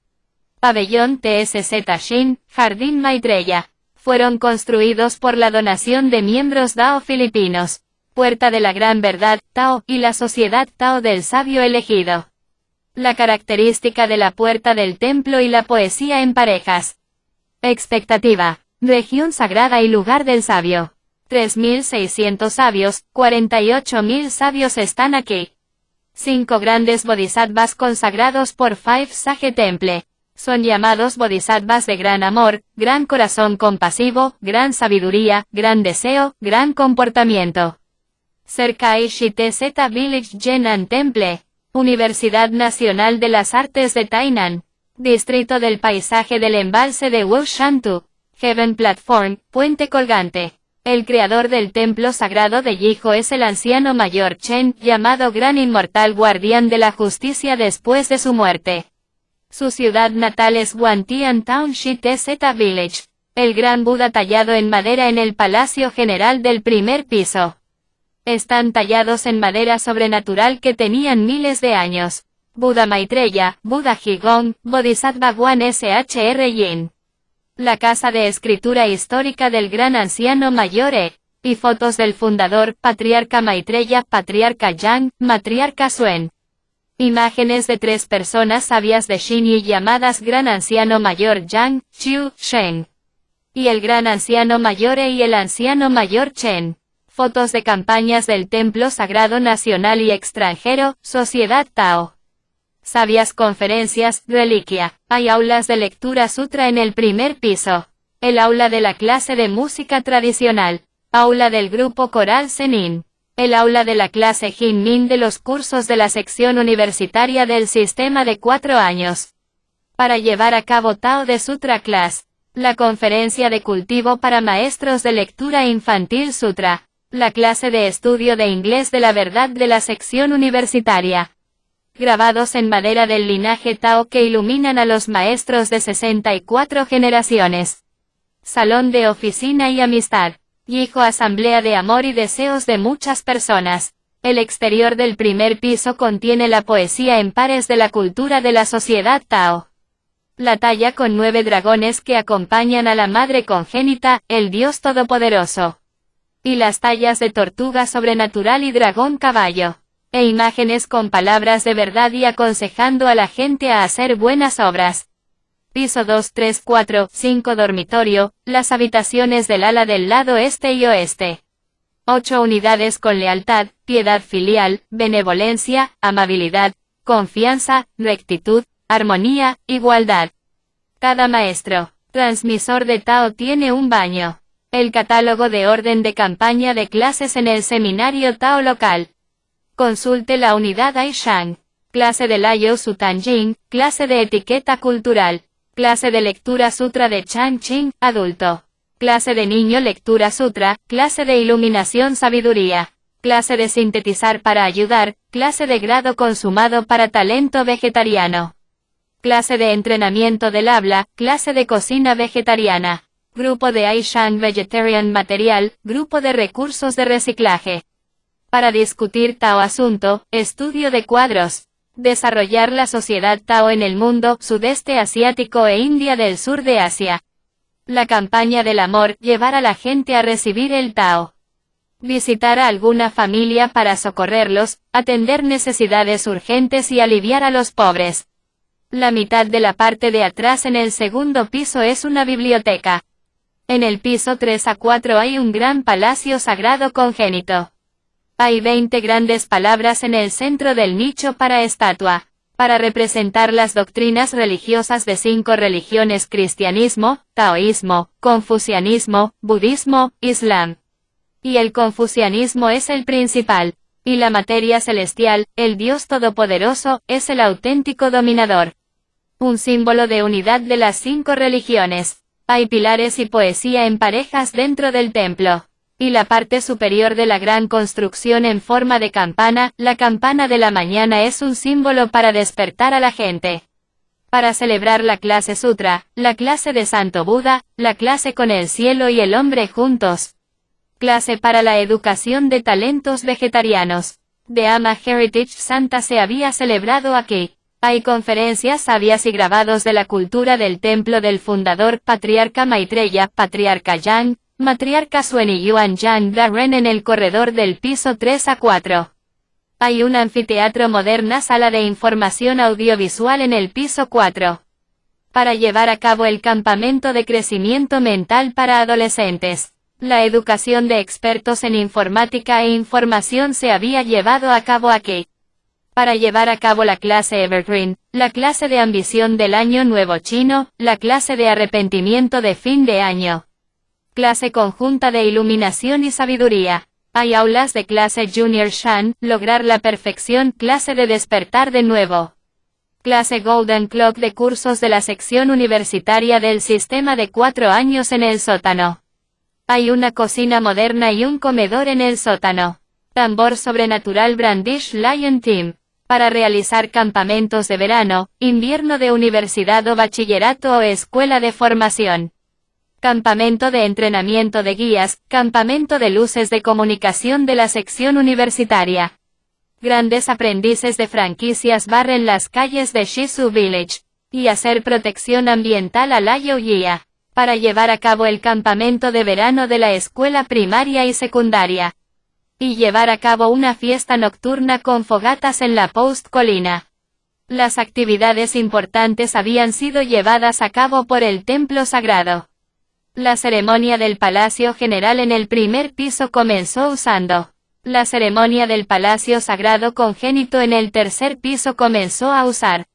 Pabellón TSZ Shin, Jardín Maitreya. Fueron construidos por la donación de miembros Tao filipinos. Puerta de la Gran Verdad, Tao, y la Sociedad Tao del Sabio Elegido. La característica de la puerta del templo y la poesía en parejas. Expectativa. Región sagrada y lugar del sabio. 3.600 sabios, 48.000 sabios están aquí. Cinco grandes bodhisattvas consagrados por Five Sage Temple. Son llamados bodhisattvas de gran amor, gran corazón compasivo, gran sabiduría, gran deseo, gran comportamiento cerca HTZ Village Jenan Temple, Universidad Nacional de las Artes de Tainan, Distrito del Paisaje del Embalse de Wushantu, Heaven Platform, Puente Colgante. El creador del templo sagrado de Yijo es el anciano mayor Chen, llamado Gran Inmortal Guardián de la Justicia después de su muerte. Su ciudad natal es Wantian Township TZ Village. El gran Buda tallado en madera en el Palacio General del primer piso. Están tallados en madera sobrenatural que tenían miles de años. Buda Maitreya, Buda Higong, Bodhisattva Guan Shr Yin. La casa de escritura histórica del gran anciano Mayore. Y fotos del fundador, patriarca Maitreya, patriarca Yang, matriarca Suen. Imágenes de tres personas sabias de y llamadas Gran Anciano Mayor Yang, Xiu, Sheng. Y el Gran Anciano Mayore y el Anciano Mayor Chen. Fotos de campañas del Templo Sagrado Nacional y Extranjero, Sociedad Tao. Sabias conferencias, reliquia. Hay aulas de lectura sutra en el primer piso. El aula de la clase de música tradicional. Aula del grupo coral Zenin. El aula de la clase Jinmin de los cursos de la sección universitaria del sistema de cuatro años. Para llevar a cabo Tao de Sutra Class. La conferencia de cultivo para maestros de lectura infantil Sutra la clase de estudio de inglés de la verdad de la sección universitaria. Grabados en madera del linaje Tao que iluminan a los maestros de 64 generaciones. Salón de oficina y amistad. Hijo asamblea de amor y deseos de muchas personas. El exterior del primer piso contiene la poesía en pares de la cultura de la sociedad Tao. La talla con nueve dragones que acompañan a la madre congénita, el Dios Todopoderoso y las tallas de tortuga sobrenatural y dragón caballo, e imágenes con palabras de verdad y aconsejando a la gente a hacer buenas obras. Piso 2, 3, 4, 5 dormitorio, las habitaciones del ala del lado este y oeste. 8 unidades con lealtad, piedad filial, benevolencia, amabilidad, confianza, rectitud, armonía, igualdad. Cada maestro, transmisor de Tao tiene un baño. El catálogo de orden de campaña de clases en el seminario Tao local. Consulte la unidad Aishang. Clase de Layo Tanjing, clase de etiqueta cultural. Clase de lectura sutra de Chang Ching, adulto. Clase de niño lectura sutra, clase de iluminación sabiduría. Clase de sintetizar para ayudar, clase de grado consumado para talento vegetariano. Clase de entrenamiento del habla, clase de cocina vegetariana. Grupo de Aishan Vegetarian Material, Grupo de Recursos de Reciclaje. Para discutir Tao Asunto, Estudio de Cuadros. Desarrollar la sociedad Tao en el mundo, sudeste asiático e India del sur de Asia. La campaña del amor, llevar a la gente a recibir el Tao. Visitar a alguna familia para socorrerlos, atender necesidades urgentes y aliviar a los pobres. La mitad de la parte de atrás en el segundo piso es una biblioteca. En el piso 3 a 4 hay un gran palacio sagrado congénito. Hay 20 grandes palabras en el centro del nicho para estatua, para representar las doctrinas religiosas de cinco religiones cristianismo, taoísmo, confucianismo, budismo, islam. Y el confucianismo es el principal, y la materia celestial, el Dios Todopoderoso, es el auténtico dominador. Un símbolo de unidad de las cinco religiones. Hay pilares y poesía en parejas dentro del templo. Y la parte superior de la gran construcción en forma de campana, la campana de la mañana es un símbolo para despertar a la gente. Para celebrar la clase sutra, la clase de Santo Buda, la clase con el cielo y el hombre juntos. Clase para la educación de talentos vegetarianos. De Ama Heritage Santa se había celebrado aquí. Hay conferencias sabias y grabados de la cultura del templo del fundador patriarca Maitreya, patriarca Yang, matriarca Suen y Yuan Yang Darren en el corredor del piso 3 a 4. Hay un anfiteatro moderna sala de información audiovisual en el piso 4. Para llevar a cabo el campamento de crecimiento mental para adolescentes. La educación de expertos en informática e información se había llevado a cabo aquí para llevar a cabo la clase Evergreen, la clase de ambición del año nuevo chino, la clase de arrepentimiento de fin de año. Clase conjunta de iluminación y sabiduría. Hay aulas de clase Junior Shan, lograr la perfección, clase de despertar de nuevo. Clase Golden Clock de cursos de la sección universitaria del sistema de cuatro años en el sótano. Hay una cocina moderna y un comedor en el sótano. Tambor sobrenatural Brandish Lion Team para realizar campamentos de verano, invierno de universidad o bachillerato o escuela de formación. Campamento de entrenamiento de guías, campamento de luces de comunicación de la sección universitaria. Grandes aprendices de franquicias barren las calles de Shizu Village y hacer protección ambiental a la Yoyia para llevar a cabo el campamento de verano de la escuela primaria y secundaria y llevar a cabo una fiesta nocturna con fogatas en la Post Colina. Las actividades importantes habían sido llevadas a cabo por el templo sagrado. La ceremonia del Palacio General en el primer piso comenzó usando. La ceremonia del Palacio Sagrado Congénito en el tercer piso comenzó a usar.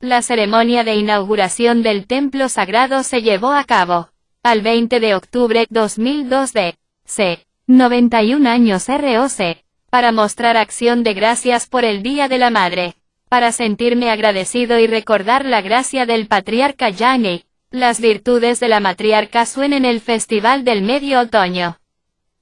La ceremonia de inauguración del Templo Sagrado se llevó a cabo al 20 de octubre 2002 de C. 91 años ROC, para mostrar acción de gracias por el Día de la Madre, para sentirme agradecido y recordar la gracia del patriarca Yanni, las virtudes de la matriarca Suen en el Festival del Medio Otoño.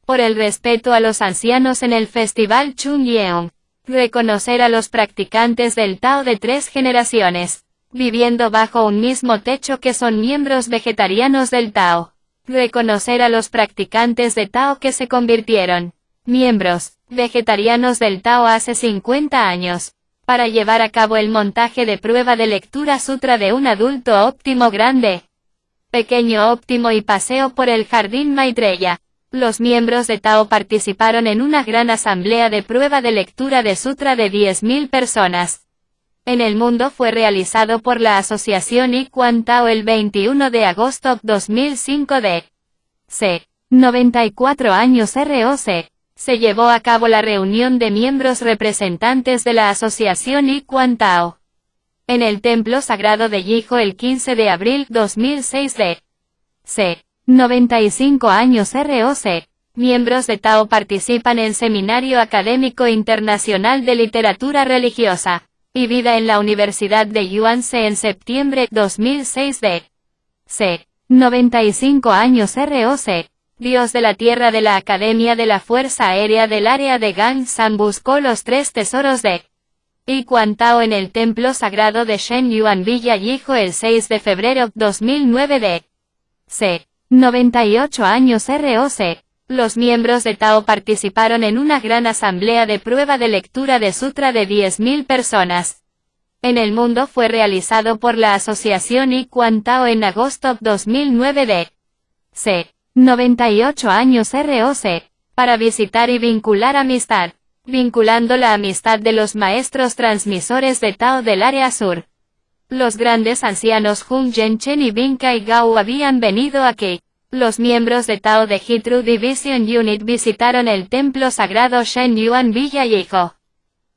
Por el respeto a los ancianos en el Festival Chung yeong Reconocer a los practicantes del Tao de tres generaciones, viviendo bajo un mismo techo que son miembros vegetarianos del Tao reconocer a los practicantes de Tao que se convirtieron miembros vegetarianos del Tao hace 50 años, para llevar a cabo el montaje de prueba de lectura sutra de un adulto óptimo grande, pequeño óptimo y paseo por el jardín Maitreya. Los miembros de Tao participaron en una gran asamblea de prueba de lectura de sutra de 10.000 personas en el mundo fue realizado por la Asociación Iquantao el 21 de agosto 2005 de C. 94 años ROC. Se llevó a cabo la reunión de miembros representantes de la Asociación Iquantao en el Templo Sagrado de Yijo el 15 de abril 2006 de C. 95 años ROC. Miembros de Tao participan en Seminario Académico Internacional de Literatura Religiosa. Y vida en la Universidad de Yuanse en septiembre 2006 de C. 95 años ROC. Dios de la Tierra de la Academia de la Fuerza Aérea del área de Gangsan buscó los tres tesoros de y Cuantao en el templo sagrado de Shen Yuan Villa Yijo el 6 de febrero 2009 de C. 98 años ROC. Los miembros de Tao participaron en una gran asamblea de prueba de lectura de sutra de 10.000 personas. En el mundo fue realizado por la asociación Ikuan Tao en agosto 2009 de C. 98 años ROC, para visitar y vincular amistad, vinculando la amistad de los maestros transmisores de Tao del área sur. Los grandes ancianos Hung Chen y Bin Kai Gao habían venido aquí. Los miembros de Tao de Hitru Division Unit visitaron el templo sagrado Shen Yuan Villa Yijo.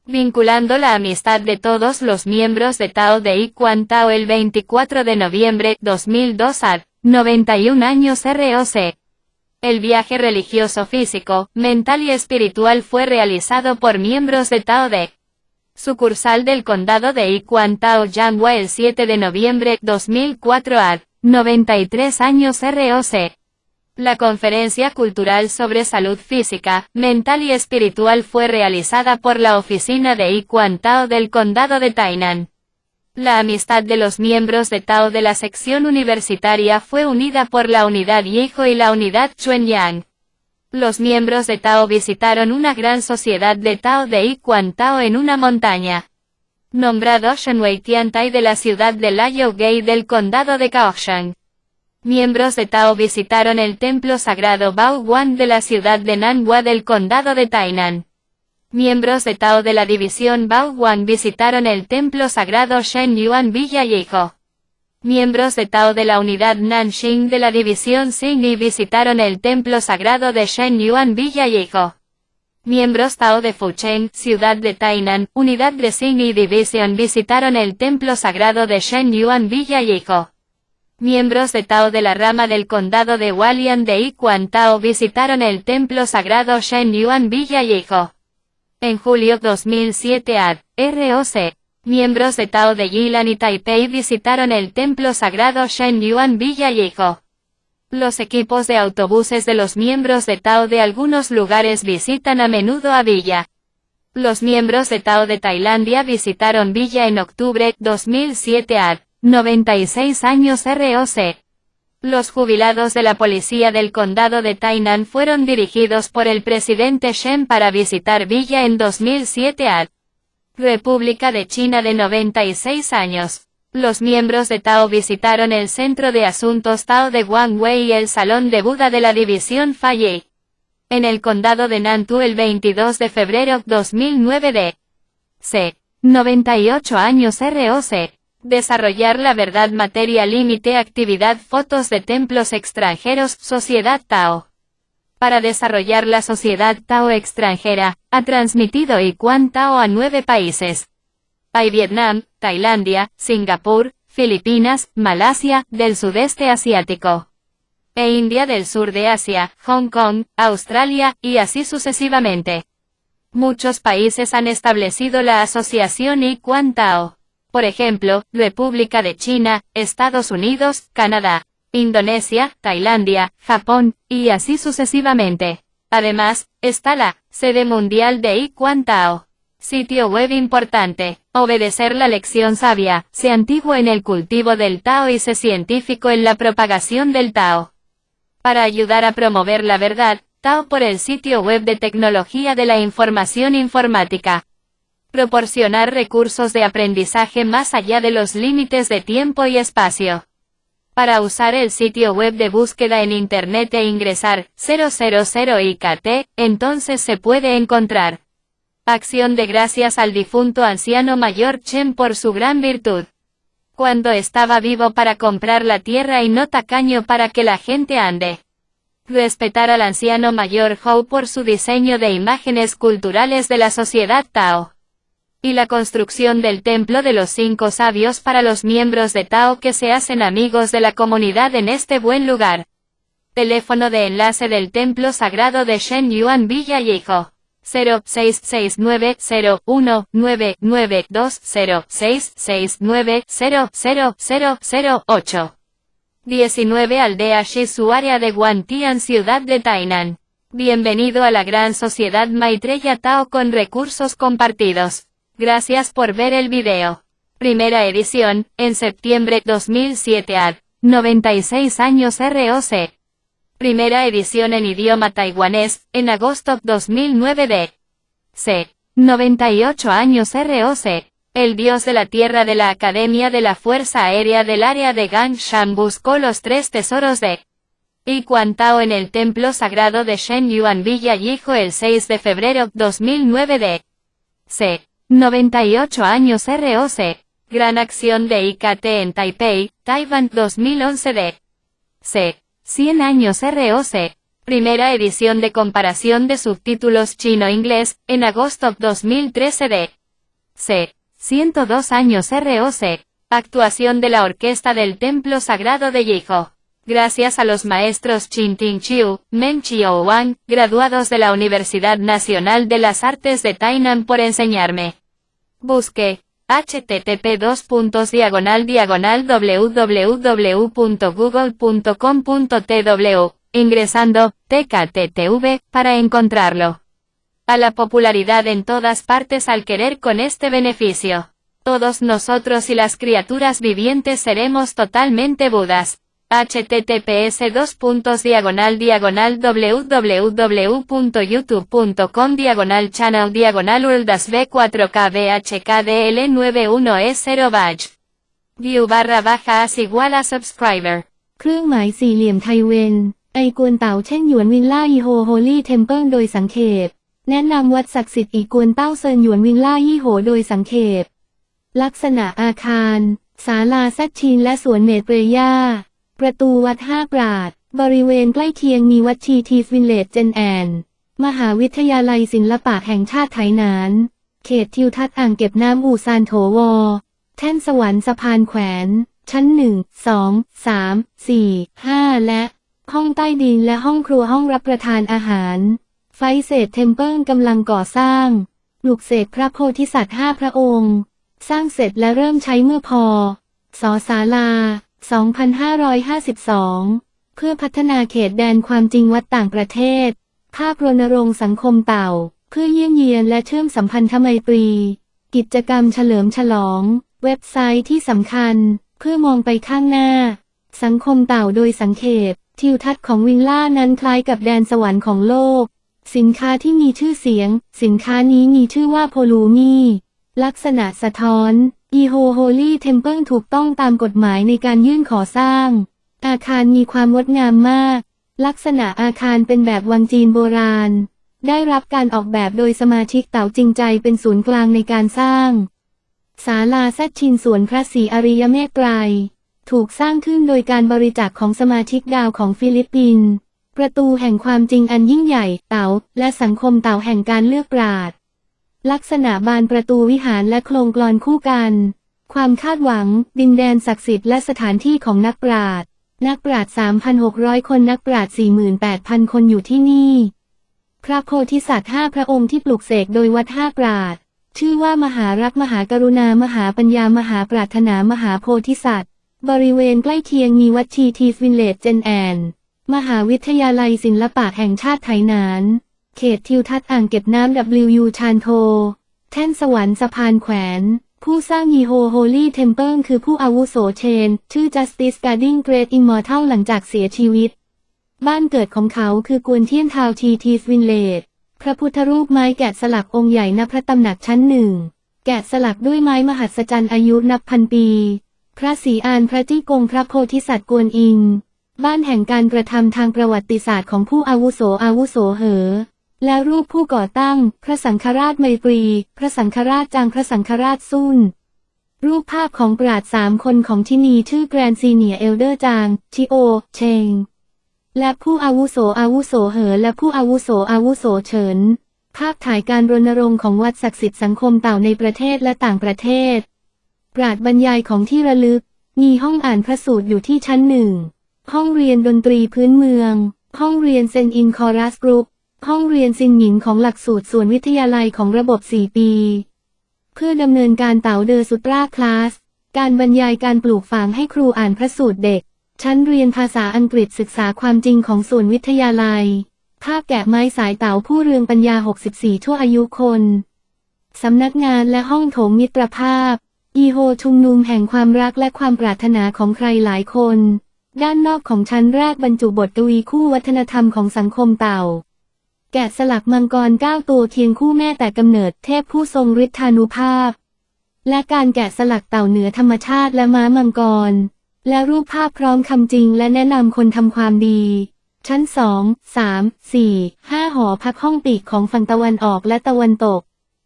Vinculando la amistad de todos los miembros de Tao de quan Tao el 24 de noviembre 2002 a 91 años ROC. El viaje religioso físico, mental y espiritual fue realizado por miembros de Tao de sucursal del condado de kuan Tao el 7 de noviembre 2004 ad. 93 años ROC. La conferencia cultural sobre salud física, mental y espiritual fue realizada por la oficina de Ikuan Tao del condado de Tainan. La amistad de los miembros de Tao de la sección universitaria fue unida por la unidad Yiho y la unidad Yang. Los miembros de Tao visitaron una gran sociedad de Tao de Yuan Tao en una montaña. Nombrado Shenwei tiantai de la ciudad de gay del condado de Kaohsiung. Miembros de Tao visitaron el templo sagrado Bao Guan de la ciudad de Nanhua del condado de Tainan. Miembros de Tao de la división Bao Guan visitaron el templo sagrado Shen Yuan Villa Miembros de Tao de la unidad Nanxing de la división y visitaron el templo sagrado de Shen Yuan Villa Miembros Tao de Fucheng, ciudad de Tainan, unidad de Xing y Division visitaron el templo sagrado de Shen Yuan Villa Miembros de Tao de la rama del condado de Walian de Yiquan Tao visitaron el templo sagrado Shen Yuan Villa En julio 2007 ad, ROC, miembros de Tao de Yilan y Taipei visitaron el templo sagrado Shen Yuan Villa los equipos de autobuses de los miembros de Tao de algunos lugares visitan a menudo a Villa. Los miembros de Tao de Tailandia visitaron Villa en octubre 2007 a 96 años ROC. Los jubilados de la policía del condado de Tainan fueron dirigidos por el presidente Shen para visitar Villa en 2007 a República de China de 96 años. Los miembros de Tao visitaron el Centro de Asuntos Tao de Wei y el Salón de Buda de la División Faye. En el condado de Nantou el 22 de febrero 2009 de C. 98 años ROC. Desarrollar la verdad materia límite actividad fotos de templos extranjeros Sociedad Tao. Para desarrollar la sociedad Tao extranjera, ha transmitido y Tao a nueve países, hay Vietnam, Tailandia, Singapur, Filipinas, Malasia, del sudeste asiático, e India del sur de Asia, Hong Kong, Australia, y así sucesivamente. Muchos países han establecido la asociación y Tao. Por ejemplo, República de China, Estados Unidos, Canadá, Indonesia, Tailandia, Japón, y así sucesivamente. Además, está la sede mundial de I Tao. Sitio web importante. Obedecer la lección sabia. Se antiguo en el cultivo del Tao y se científico en la propagación del Tao. Para ayudar a promover la verdad, Tao por el sitio web de tecnología de la información informática. Proporcionar recursos de aprendizaje más allá de los límites de tiempo y espacio. Para usar el sitio web de búsqueda en Internet e ingresar 000 IKT, entonces se puede encontrar Acción de gracias al difunto anciano mayor Chen por su gran virtud. Cuando estaba vivo para comprar la tierra y no tacaño para que la gente ande. Respetar al anciano mayor Hou por su diseño de imágenes culturales de la sociedad Tao y la construcción del templo de los cinco sabios para los miembros de Tao que se hacen amigos de la comunidad en este buen lugar. Teléfono de enlace del templo sagrado de Shen Yuan Villa Yijo. 066901992066900008 19 Aldea su área de Guantian, ciudad de Tainan. Bienvenido a la gran sociedad Maitreya Tao con recursos compartidos. Gracias por ver el video. Primera edición, en septiembre 2007 ad 96 años ROC primera edición en idioma taiwanés, en agosto 2009 de C. 98 años ROC. El dios de la tierra de la Academia de la Fuerza Aérea del área de Gangshan buscó los tres tesoros de y Tao en el templo sagrado de Shen Yuan Villa Yijo el 6 de febrero 2009 de C. 98 años ROC. Gran acción de IKT en Taipei, Taiwán 2011 de C. 100 años ROC. Primera edición de comparación de subtítulos chino-inglés, en agosto 2013 de C. 102 años ROC. Actuación de la Orquesta del Templo Sagrado de Yijo. Gracias a los maestros Chin Ting Chiu, Men Chiu Wang, graduados de la Universidad Nacional de las Artes de Tainan por enseñarme. Busque http dos puntos diagonal diagonal www.google.com.tw, ingresando, TKTTV, para encontrarlo. A la popularidad en todas partes al querer con este beneficio. Todos nosotros y las criaturas vivientes seremos totalmente Budas, https dos puntos diagonal diagonal www.youtube.com diagonal channel diagonal u l d a s b4kbhkdl91e0 badge view barra baja as igual a subscriber เครื่องหมายสี่เหลี่ยมไทเวนไอกวนเต่าเช่นหยวนวินล่าอีโฮโฮลี่เทมเพิลโดยสังเขปแนะนำวัดศักดิ์สิทธิ์อีกวนเต้าเซินหยวนวินล่าอีโฮโดยสังเขปลักษณะอาคาร ศาลาแซชชินและสวนเมตเปรย่าประตูวัดห้าปราดบริเวณใกล้เคียงมีวัดชีทีสวินเลตเจนแอน มหาวิทยาลัยศิลปะแห่งชาติไทยนาน เขตทิวทัศน์อ่างเก็บน้ำอูซานโถวอแท่นสวรรค์สะพานแขวน ชั้นหนึ่ง สอง สามสี่ ห้า และ ห้องใต้ดินและห้องครัวห้องรับประทานอาหาร ไฟเศษเทมเพิลกำลังก่อสร้าง หลูกเศษพระโพธิสัตว์ห้าพระองค์ สร้างเสร็จและเริ่มใช้เมื่อพอสอศาลา2552 เพื่อพัฒนาเขตแดนความจริงวัดต่างประเทศ ภาพรณรงค์สังคมเต่า เพื่อเยี่ยงเยียนและเชื่อมสัมพันธไมตรี กิจกรรมเฉลิมฉลอง เว็บไซต์ที่สำคัญ เพื่อมองไปข้างหน้า สังคมเต่าโดยสังเขตทิวทัศน์ของวิงล่านั้นคล้ายกับแดนสวรรค์ของโลก สินค้าที่มีชื่อเสียง สินค้านี้มีชื่อว่าโพลูมีลักษณะสะท้อนอีโฮโฮลี่เทมเพิลถูกต้องตามกฎหมายในการยื่นขอสร้าง อาคารมีความงดงามมาก ลักษณะอาคารเป็นแบบวังจีนโบราณ ได้รับการออกแบบโดยสมาชิกเต่าจริงใจเป็นศูนย์กลางในการสร้างศาลาแซชินสวนพระศรีอริยเมตไตรถูกสร้างขึ้นโดยการบริจาคของสมาชิกดาวของฟิลิปปินส์ประตูแห่งความจริงอันยิ่งใหญ่เต๋าและสังคมเต่าแห่งการเลือกปราดลักษณะบานประตูวิหารและโครงกลอนคู่กัน ความคาดหวัง ดินแดนศักดิ์สิทธิ์และสถานที่ของนักปราชญ์นักปราชญ์3,600 คนนักปราชญ์48,000 คนอยู่ที่นี่ พระโพธิสัตว์ห้าพระองค์ที่ปลุกเสกโดยวัดห้าปราชญ์ชื่อว่ามหารักมหากรุณามหาปัญญามหาปรารถนามหาโพธิสัตว์ บริเวณใกล้เคียงมีวัดชีทีสวินเลตเจนแอน มหาวิทยาลัยศิลปะแห่งชาติไทยนานเขตทิวทัศน์อ่างเก็บน้ำ WU ชานโทแท่นสวรรค์สะพานแขวน ผู้สร้างฮีโฮโฮลี่เทมเพิลคือผู้อาวุโสเชนชื่อ Justice Guarding Great Immortal หลังจากเสียชีวิต บ้านเกิดของเขาคือกวนเทียนทาวทีทีสวินเลดพระพุทธรูปไม้แกะสลักองค์ใหญ่ณพระตำหนักชั้นหนึ่ง แกะสลักด้วยไม้มหัศจรรย์อายุนับพันปี พระศรีอานพระจี้กงพระโพธิสัตว์กวนอิง บ้านแห่งการกระทำทางประวัติศาสตร์ของผู้อาวุโสอาวุโสเหอและรูปผู้ก่อตั้ง พระสังฆราชไมตรี พระสังฆราชจาง พระสังฆราชซุนรูปภาพของปราดสามคนของที่นี่ชื่อแกรนซีเนียเอลเดอร์จางชิโอเชงและผู้อาวุโสอาวุโสเหอ และผู้อาวุโสอาวุโสเฉิน ภาพถ่ายการรณรงค์ของวัดศักดิ์สิทธิ์สังคมเต่าในประเทศและต่างประเทศ ปราดบรรยายของที่ระลึก มีห้องอ่านพระสูตรอยู่ที่ชั้นหนึ่ง ห้องเรียนดนตรีพื้นเมือง ห้องเรียนเซนอินคอรัสกรุ๊ปห้องเรียนซินหญิงของหลักสูตรส่วนวิทยาลัยของระบบ 4 ปี เพื่อดำเนินการเต๋าเดอสุตราคลาส การบรรยายการปลูกฝังให้ครูอ่านพระสูตรเด็ก ชั้นเรียนภาษาอังกฤษศึกษาความจริงของส่วนวิทยาลัย ภาพแกะไม้สายเต๋าผู้เรืองปัญญา 64 ทั่วอายุคน สำนักงานและห้องโถงมิตรภาพ อีโฮชุมนุมแห่งความรักและความปรารถนาของใครหลายคน ด้านนอกของชั้นแรกบรรจุบทกวีคู่วัฒนธรรมของสังคมเต่าแกะสลักมังกรเก้าตัวเคียงคู่แม่แต่กำเนิดเทพผู้ทรงฤทธานุภาพ และการแกะสลักเต่าเหนือธรรมชาติและม้ามังกร และรูปภาพพร้อมคำจริงและแนะนำคนทำความดี ชั้นสองสามสี่ห้าหอพักห้องปีกของฝั่งตะวันออกและตะวันตก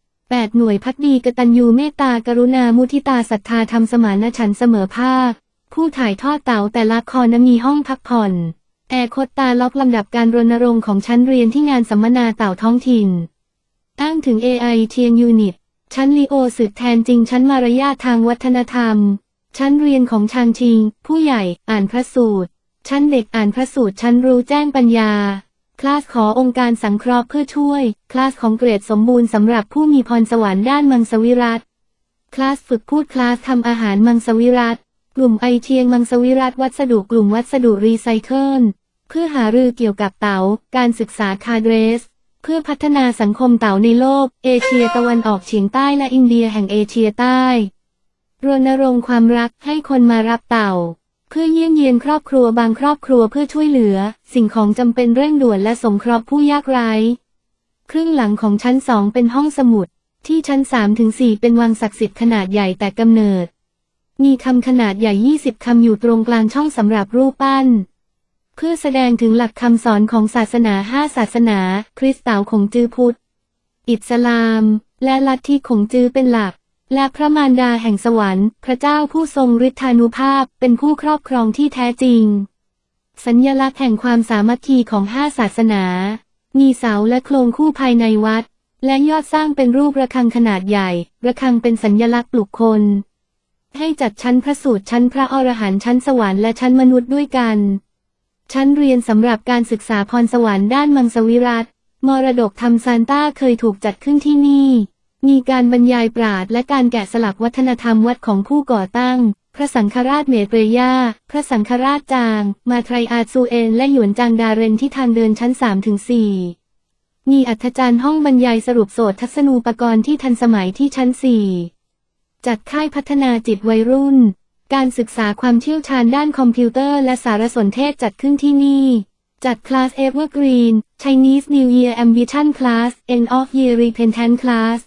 8 หน่วยพักดีกตัญญูเมตตากรุณามุทิตาศรัทธาธรรมสมานฉันเสมอภาค ผู้ถ่ายทอดเต่าแต่ละครนมีห้องพักผ่อนแอร์คดตาล็อกลำดับการรณรงค์ของชั้นเรียนที่งานสัมมนาเต่าท้องถิ่นอ้างถึง AI เทียงยูนิต ชั้นลีโอสุดแทนจริงชั้นมารยาททางวัฒนธรรม ชั้นเรียนของชางชิง ผู้ใหญ่อ่านพระสูตร ชั้นเด็กอ่านพระสูตร ชั้นรู้แจ้งปัญญา คลาสขอองค์การสังเคราะห์เพื่อช่วย คลาสของเกรดสมบูรณ์สำหรับผู้มีพรสวรรค์ด้านมังสวิรัต คลาสฝึกพูดคลาสทำอาหารมังสวิรัต กลุ่มไอเทียงมังสวิรัตวัสดุกลุ่มวัสดุรีไซเคิลเพื่อหารือเกี่ยวกับเตา๋าการศึกษาคาเดรส เพื่อพัฒนาสังคมเต่าในโลก เอเชียตะวันออกเฉียงใต้และอินเดียแห่งเอเชียใต้ รณรงค์ความรักให้คนมารับเต่า เพื่อเยี่ยมเยียนครอบครัวบางครอบครัวเพื่อช่วยเหลือ สิ่งของจำเป็นเร่งด่วนและสงเคราะห์ผู้ยากไร้ครึ่งหลังของชั้นสองเป็นห้องสมุด ที่ชั้น3ถึง4เป็นวังศักดิ์สิทธิ์ขนาดใหญ่แต่กำเนิด มีคำขนาดใหญ่ 20คำอยู่ตรงกลางช่องสำหรับรูปปั้นเพื่อแสดงถึงหลักคำสอนของศาสนาห้าศาสนา คริสต์เตาของจือพุทธ อิสลาม และลัทธิของจือเป็นหลัก และพระมารดาแห่งสวรรค์ พระเจ้าผู้ทรงฤทธานุภาพเป็นผู้ครอบครองที่แท้จริง สัญญลักษณ์แห่งความสามัคคีของห้าศาสนา มีเสาและโครงคู่ภายในวัด และยอดสร้างเป็นรูประฆังขนาดใหญ่ ระฆังเป็นสัญญลักษณ์ปลุกคน ให้จัดชั้นพระสูตรชั้น พระอรหันต์ชั้นสวรรค์และชั้นมนุษย์ด้วยกันชั้นเรียนสำหรับการศึกษาพรสวรรค์ด้านมังสวิรัตมรดกธรรมซานต้าเคยถูกจัดขึ้นที่นี่ มีการบรรยายปราดและการแกะสลักวัฒนธรรมวัดของผู้ก่อตั้ง พระสังฆราชเมเปรยาพระสังฆราชจาง มาไทรอาซูเอนและหยวนจางดาเรนที่ทางเดินชั้น 3-4 มีอัธจารย์ห้องบรรยายสรุปโสดทัศนูปกรณ์ที่ทันสมัยที่ชั้น 4 จัดค่ายพัฒนาจิตวัยรุ่นการศึกษาความเชี่ยวชาญด้านคอมพิวเตอร์และสารสนเทศจัดขึ้นที่นี่ จัดคลาส Evergreen Chinese New Year Ambition Class End of Year Repentance Class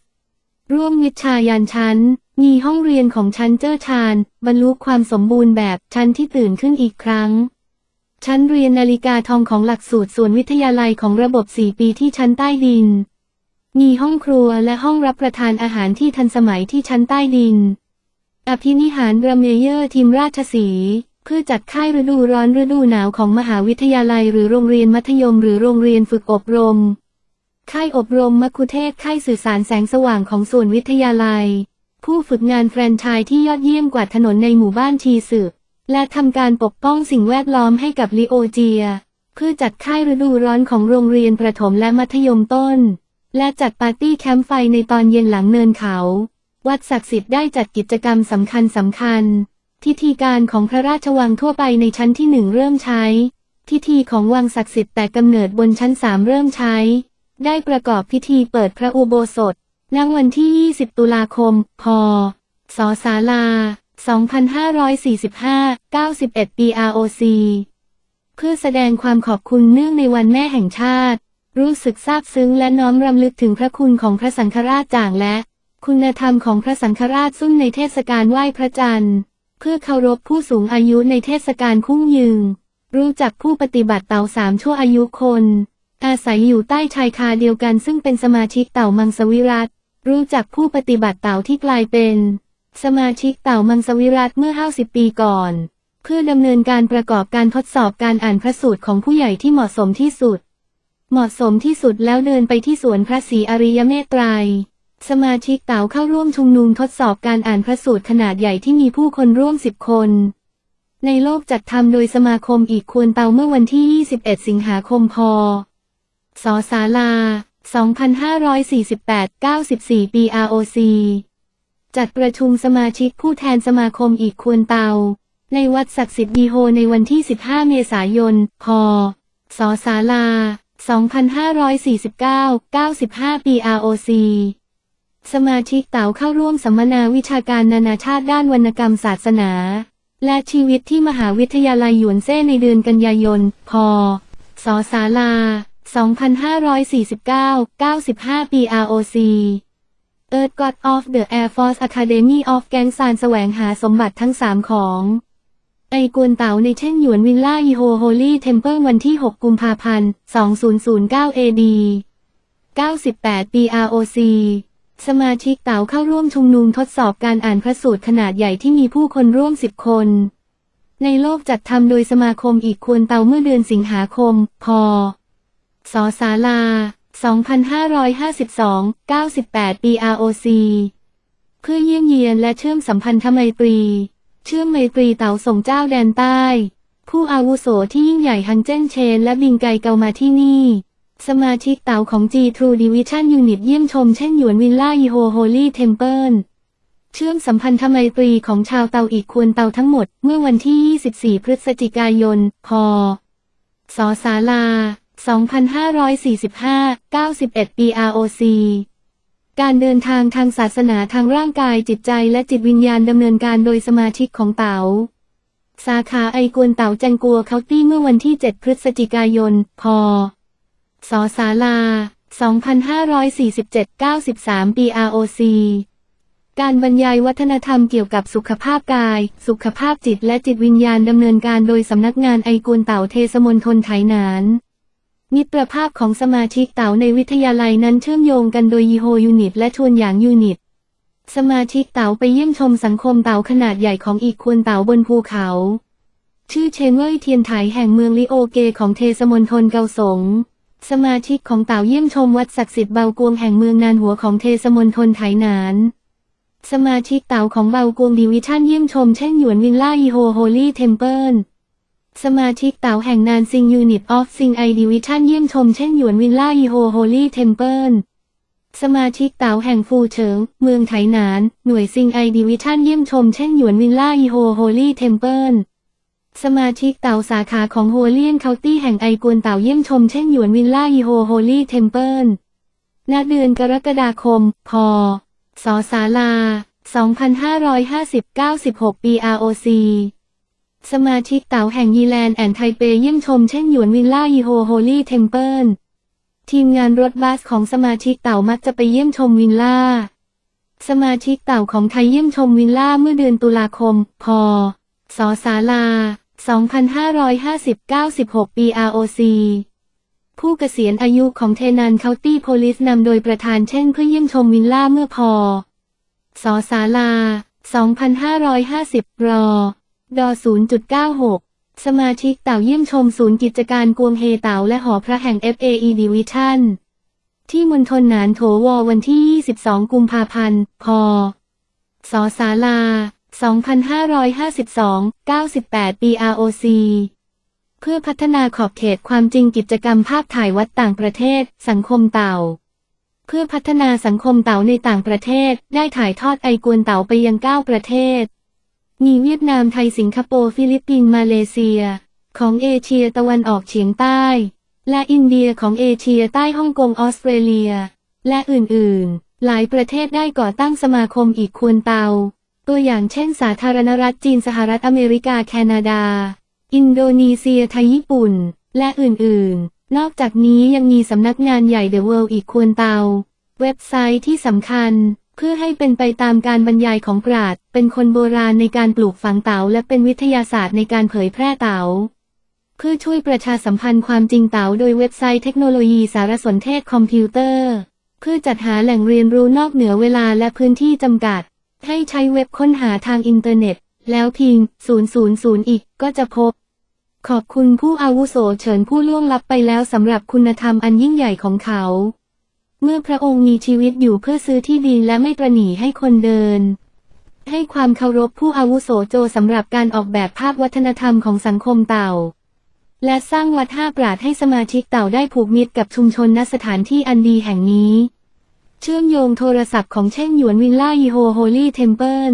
ร่วมวิชายันชั้น มีห้องเรียนของชั้นเจ้าชาญบรรลุความสมบูรณ์แบบชั้นที่ตื่นขึ้นอีกครั้ง ชั้นเรียนนาฬิกาทองของหลักสูตรส่วนวิทยาลัยของระบบ 4 ปีที่ชั้นใต้ดิน มีห้องครัวและห้องรับประทานอาหารที่ทันสมัยที่ชั้นใต้ดินอภินิหารรเมเยอร์ทีมราชสีเพื่อจัดค่ายฤดูร้อนฤดูหนาวของมหาวิทยาลัย หรือโรงเรียนมัธยม หรือโรงเรียนฝึกอบรมค่ายอบรมมัคคุเทศค่ายสื่อสารแสงสว่างของส่วนวิทยาลัย ผู้ฝึกงานแฟรนไชส์ที่ยอดเยี่ยมกว่าถนนในหมู่บ้านทีสึและทำการปกป้องสิ่งแวดล้อมให้กับลิโอเจีย เพื่อจัดค่ายฤดูร้อนของโรงเรียนประถมและมัธยมต้น และจัดปาร์ตี้แคมป์ไฟในตอนเย็นหลังเนินเขาวัดศักดิ์สิทธิ์ได้จัดกิจกรรมสำคัญสำคัญทิธีการของพระราชวังทั่วไปในชั้นที่หนึ่งเริ่มใช้ทิธีของวังศักดิ์สิทธิ์แต่กำเนิดบนชั้นสามเริ่มใช้ ได้ประกอบพิธีเปิดพระอุโบสถ ณ วันที่ 20 ตุลาคม พศศาลา2545 91 b ROC เพื่อแสดงความขอบคุณเนื่องในวันแม่แห่งชาติ รู้สึกซาบซึ้งและน้อมรำลึกถึงพระคุณของพระสังฆราชจางและคุณธรรมของพระสังฆราชซุ่งในเทศกาลไหว้พระจันทร์ เพื่อเคารพผู้สูงอายุในเทศกาลคุ้งยืงรู้จักผู้ปฏิบัติเต่าสามชั่วอายุคน อาศัยอยู่ใต้ชายคาเดียวกัน ซึ่งเป็นสมาชิกเต่ามังสวิรัตรู้จักผู้ปฏิบัติเต่าที่กลายเป็น สมาชิกเต่ามังสวิรัตเมื่อห้าสิบปีก่อน เพื่อดำเนินการประกอบการทดสอบการอ่านพระสูตรของผู้ใหญ่ที่เหมาะสมที่สุด เหมาะสมที่สุดแล้วเดินไปที่สวนพระศรีอริยเมตไตรสมาชิกเต๋าเข้าร่วมชุมนุมทดสอบการอ่านพระสูตรขนาดใหญ่ที่มีผู้คนร่วมสิบคน ในโลกจัดทำโดยสมาคมอีกควรเตาเมื่อวันที่ 21 สิงหาคมพศสาลา 2548 94ปี ROC จัดประชุมสมาชิกผู้แทนสมาคมอีกควรเตาในวัดศักดิ์สิทธิ์ดีโฮในวันที่ 15 เมษายนพศสาลา 2549 95ปี ROC สมาชิกเต๋าเข้าร่วมสัมมนาวิชาการนานาชาติด้านวรรณกรรมศาสนา และชีวิตที่มหาวิทยาลัยหยวนเซ่ในเดือนกันยายน พศศาลา2549 95ปี ROC Earth God of the Air Force Academy of แกงซานแสวงหาสมบัติทั้งสามของไอกวนเต๋าในเช่นหยวนวิลล่าอีโฮโฮลี่เทมเพิลวันที่ 6 กุมภาพันธ์ 2009 AD 98ปี ROC สมาชิกเต๋าเข้าร่วมชุมนุมทดสอบการอ่านพระสูตรขนาดใหญ่ที่มีผู้คนร่วมสิบคน ในโลกจัดทำโดยสมาคมอีกควรเตาเมื่อเดือนสิงหาคมพศสาลา 2552 98 BROC เพื่อเยี่ยมเยียนและเชื่อมสัมพันธไมตรี เชื่อมไมตรีเต๋าส่งเจ้าแดนใต้ ผู้อาวุโสที่ยิ่งใหญ่ฮังเจนเชนและบิงไกเกามาที่นี่สมาชิกเต่าของ G True Division Unit เยี่ยมชมเช่นหยวนวิลล่าอีโฮโฮลี่เทมเพิลเชื่อมสัมพันธไมตรีของชาวเตาอีกควรเตาทั้งหมด เมื่อวันที่ 24 พฤศจิกายนพศศาลา 2545 91 b ROC การเดินทางทางศาสนาทางร่างกายจิตใจและจิตวิญญาณดำเนินการโดยสมาชิกของเตา๋าสาขาไอกวนเตาจังกัวเคาตี้เมื่อวันที่ 7 พฤศจิกายน พสสาลา2547 93 BROC การบรรยายวัฒนธรรมเกี่ยวกับสุขภาพกาย สุขภาพจิตและจิตวิญญาณดำเนินการโดยสำนักงานไอกูลเต่าเทสมนทนไถนานมิตรภาพของสมาชิกเต่าในวิทยาลัยนั้นเชื่อมโยงกันโดยยีโฮยูนิตและชวนหยางยูนิต สมาชิกเต่าไปเยี่ยมชมสังคมเต่าขนาดใหญ่ของอีกควนเต่าบนภูเขา ชื่อเชนเว่ยเทียนไถแห่งเมืองลิโอเก ของเทสมนทนเกาสงสมาชิกของเต่าเยี่ยมชมวัดศักดิ์สิทธิ์เบากวงแห่งเมืองนานหัวของเทสมนทนไถยนาน สมาชิกเต่าของเบากวงดิวิชั่นเยี่ยมชมเช่นหยวนวิลล่าอีโฮโฮลี่เทมเพิลสมาชิกเต่าแห่งนานซิงยูนิตออฟซิงไอดิวิชั่นเยี่ยมชมเช่นหยวนวิลล่าอีโฮโฮลี่เทมเพิลสมาชิกเต่าแห่งฟูเฉิงเมืองไถยนานหน่วยซิงไอดิวิชั่นเยี่ยมชมเช่นหยวนวิลล่าอีโฮโฮลี่เทมเพิลสมาชิกเต่าสาขาของโฮเลียนเคาน์ตี้แห่งไอกวนเต่าเยี่ยมชมเช่นหยวนวิลล่าอีโฮโฮลี่เทมเพิลณเดือนกรกฎาคมพศศาลา2550-96ปี ROC สมาชิกเต่าแห่งยีแลนด์แอนไทเปเยี่ยมชมเช่นหยวนวิลล่าอีโฮโฮลี่เทมเพิลทีมงานรถบัสของสมาชิกเต่ามักจะไปเยี่ยมชมวิลล่า สมาชิกเต่าของไทยเยี่ยมชมวิลล่าเมื่อเดือนตุลาคมพศศาลา2 5 5 9 6ปี ROC ผู้เกษียณอายุของเทนันเคาตี้โพลิสนำโดยประธานเช่นเพื่อยื่นชมวิลล่าเมื่อพอสอสาลา 2550รอดอ0.96 สมาชิกเต่าเยี่ยมชมศูนย์กิจการกวงเฮเต่าและหอพระแห่ง FAE Division ที่มณฑลนานโถววันที่ 22 กุมภาพันธ์ พออสาลา2552 98 BROC เพื่อพัฒนาขอบเขตความจริงกิจกรรมภาพถ่ายวัดต่างประเทศสังคมเต่า เพื่อพัฒนาสังคมเต่าในต่างประเทศได้ถ่ายทอดไอกวนเต่าไปยัง9ประเทศมีเวียดนามไทยสิงคโปร์ฟิลิปปินส์มาเลเซีย ของเอเชียตะวันออกเฉียงใต้ และอินเดียของเอเชียใต้ฮ่องกงออสเตรเลีย และอื่นๆ หลายประเทศได้ก่อตั้งสมาคมอีกควรเตาตัวอย่างเช่นสาธารณรัฐจีน สหรัฐอเมริกาแคนาดา อินโดนีเซียไทยญี่ปุ่น และอื่น ๆ นอกจากนี้ยังมีสำนักงานใหญ่เดอะเวิลด์อีกควรเตา เว็บไซต์ที่สำคัญ เพื่อให้เป็นไปตามการบรรยายของปราดเป็นคนโบราณในการปลูกฝังเตาและเป็นวิทยาศาสตร์ในการเผยแพร่เตาเพื่อช่วยประชาสัมพันธ์ความจริงเตาโดยเว็บไซต์เทคโนโลยีสารสนเทศคอมพิวเตอร์ เพื่อจัดหาแหล่งเรียนรู้นอกเหนือเวลาและพื้นที่จำกัดให้ใช้เว็บค้นหาทางอินเทอร์เน็ต แล้วพิมพ์000 อีกก็จะพบ ขอบคุณผู้อาวุโสเฉินผู้ล่วงลับไปแล้วสำหรับคุณธรรมอันยิ่งใหญ่ของเขา เมื่อพระองค์มีชีวิตอยู่เพื่อซื้อที่ดินและไม่ตรหนีให้คนเดิน ให้ความเคารพผู้อาวุโสโจสำหรับการออกแบบภาพวัฒนธรรมของสังคมเต่า และสร้างวัดห้าปราดให้สมาชิกเต่าได้ผูกมิตรกับชุมชนณสถานที่อันดีแห่งนี้เชื่อมโยงโทรศัพท์ของเช่งหยวนวิลล่าอีโฮโฮลี่เทมเพิล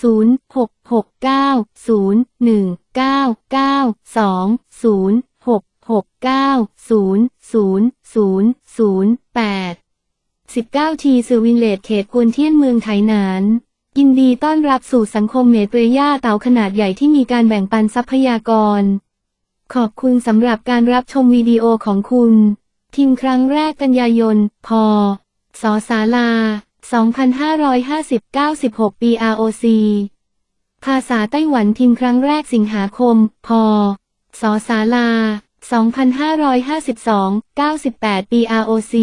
0 6 6 9 0 1 9 9 2 0 6 6 9 0 0 0 0 8 19ทีสวินเลดเขตกวนเทียนเมืองไทยนาน ยินดีต้อนรับสู่สังคมเมตรย่าเต่าขนาดใหญ่ที่มีการแบ่งปันทรัพยากร ขอบคุณสำหรับการรับชมวิดีโอของคุณทีมครั้งแรกกันยายนพอสอสาลา 2550 96 BROC ภาษาไต้หวันทิมพครั้งแรกสิงหาคม พอสอสาลา 2552 98 BROC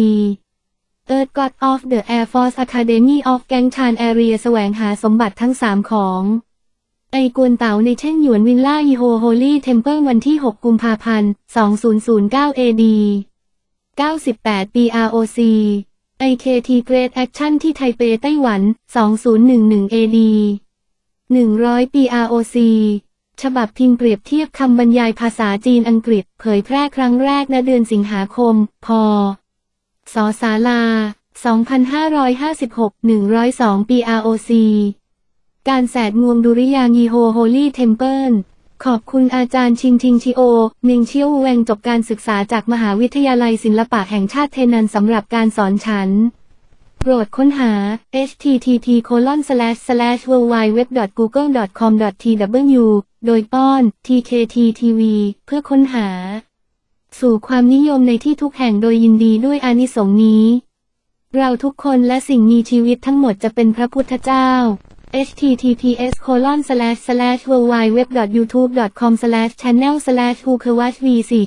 Earth God of the Air Force Academy of g a n g c h a n Area แสวงหาสมบัติทั้ง 3 ของไอกวนเต๋าในเช่นหยวนวินล่ายีโฮโฮลี่เทมเพิลวันที่ 6 กุมภาพันธ์ 2009 AD 98 BROC a k t Great Action ที่ไทเปไต้หวัน 2011 AD 100 ปี ROC ฉบับพิมพ์เปรียบเทียบคำบรรยายภาษาจีนอังกฤษเผยแพร่ครั้งแรกณเดือนสิงหาคมพศศาลา 2556 102 ปี ROC การแสดงวงดุริยางีโฮโฮลี่เทมเพิลขอบคุณอาจารย์ชิงทิงชิโอหนิงเชียวแวงจบการศึกษาจากมหาวิทยาลัยศิลปะแห่งชาติเทนันสำหรับการสอนฉัน โปรดค้นหา http colon slash slash www google com tw โดยป้อน tkttv เพื่อค้นหา สู่ความนิยมในที่ทุกแห่งโดยยินดีด้วยอนิสงส์นี้ เราทุกคนและสิ่งมีชีวิตทั้งหมดจะเป็นพระพุทธเจ้า https colon www.youtube.com channel slash 4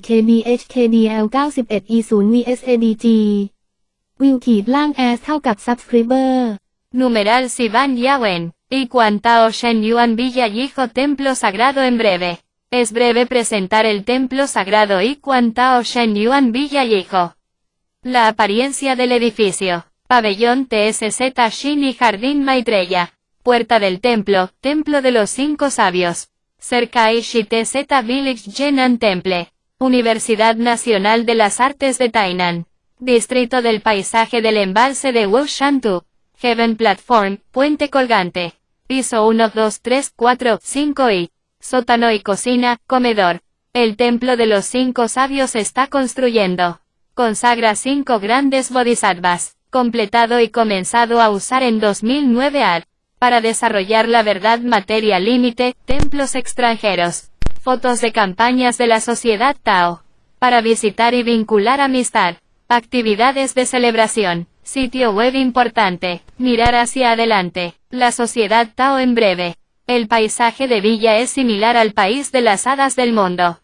kbhkdl 91 e 0 vsadg วิวขีดล่าง subscriber numeral si van yawen y cuantao shen yuan villa hijo templo sagrado en breve es breve presentar el templo sagrado y cuantao shen yuan villa hijo la apariencia del edificio pabellón tsz shin y jardín maitreya Puerta del Templo, Templo de los Cinco Sabios. Cerca Zeta Village Jenan Temple. Universidad Nacional de las Artes de Tainan. Distrito del Paisaje del Embalse de Shantu. Heaven Platform, Puente Colgante. Piso 1, 2, 3, 4, 5 y. Sótano y cocina, comedor. El templo de los cinco sabios está construyendo. Consagra cinco grandes bodhisattvas, completado y comenzado a usar en 2009 ad para desarrollar la verdad materia límite, templos extranjeros, fotos de campañas de la sociedad Tao, para visitar y vincular amistad, actividades de celebración, sitio web importante, mirar hacia adelante, la sociedad Tao en breve. El paisaje de Villa es similar al país de las hadas del mundo.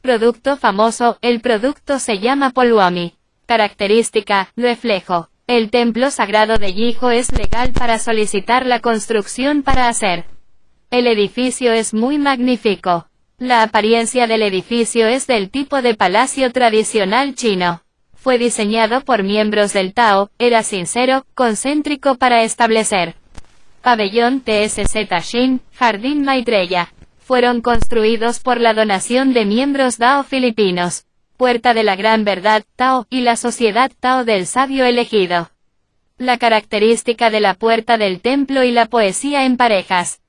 Producto famoso, el producto se llama Poluami. Característica, reflejo, el templo sagrado de Yijo es legal para solicitar la construcción para hacer. El edificio es muy magnífico. La apariencia del edificio es del tipo de palacio tradicional chino. Fue diseñado por miembros del Tao, era sincero, concéntrico para establecer. Pabellón TSZ Shin, Jardín Maitreya. Fueron construidos por la donación de miembros Tao filipinos. Puerta de la Gran Verdad Tao y la Sociedad Tao del Sabio Elegido. La característica de la puerta del templo y la poesía en parejas.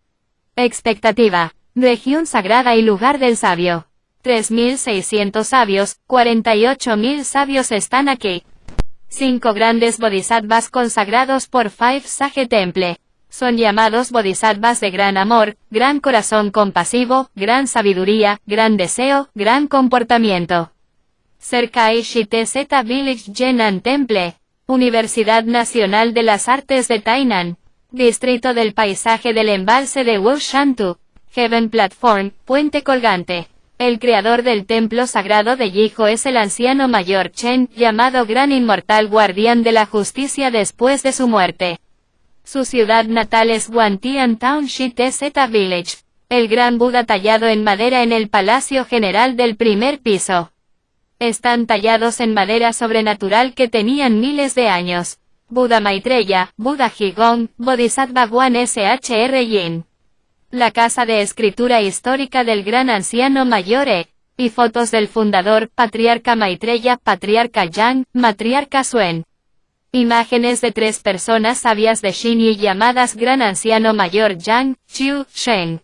Expectativa. Región sagrada y lugar del sabio. 3.600 sabios, 48.000 sabios están aquí. Cinco grandes bodhisattvas consagrados por Five Sage Temple. Son llamados bodhisattvas de gran amor, gran corazón compasivo, gran sabiduría, gran deseo, gran comportamiento cerca HTZ Village Jenan Temple, Universidad Nacional de las Artes de Tainan, Distrito del Paisaje del Embalse de Wushantu, Heaven Platform, Puente Colgante. El creador del templo sagrado de Yijo es el anciano mayor Chen, llamado Gran Inmortal Guardián de la Justicia después de su muerte. Su ciudad natal es Wantian Township TZ Village. El gran Buda tallado en madera en el Palacio General del primer piso. Están tallados en madera sobrenatural que tenían miles de años. Buda Maitreya, Buda Higong, Bodhisattva Guan Shr Yin. La casa de escritura histórica del gran anciano Mayore. Y fotos del fundador, patriarca Maitreya, patriarca Yang, matriarca Suen. Imágenes de tres personas sabias de Xinyi llamadas Gran Anciano Mayor Yang, Xiu, Sheng.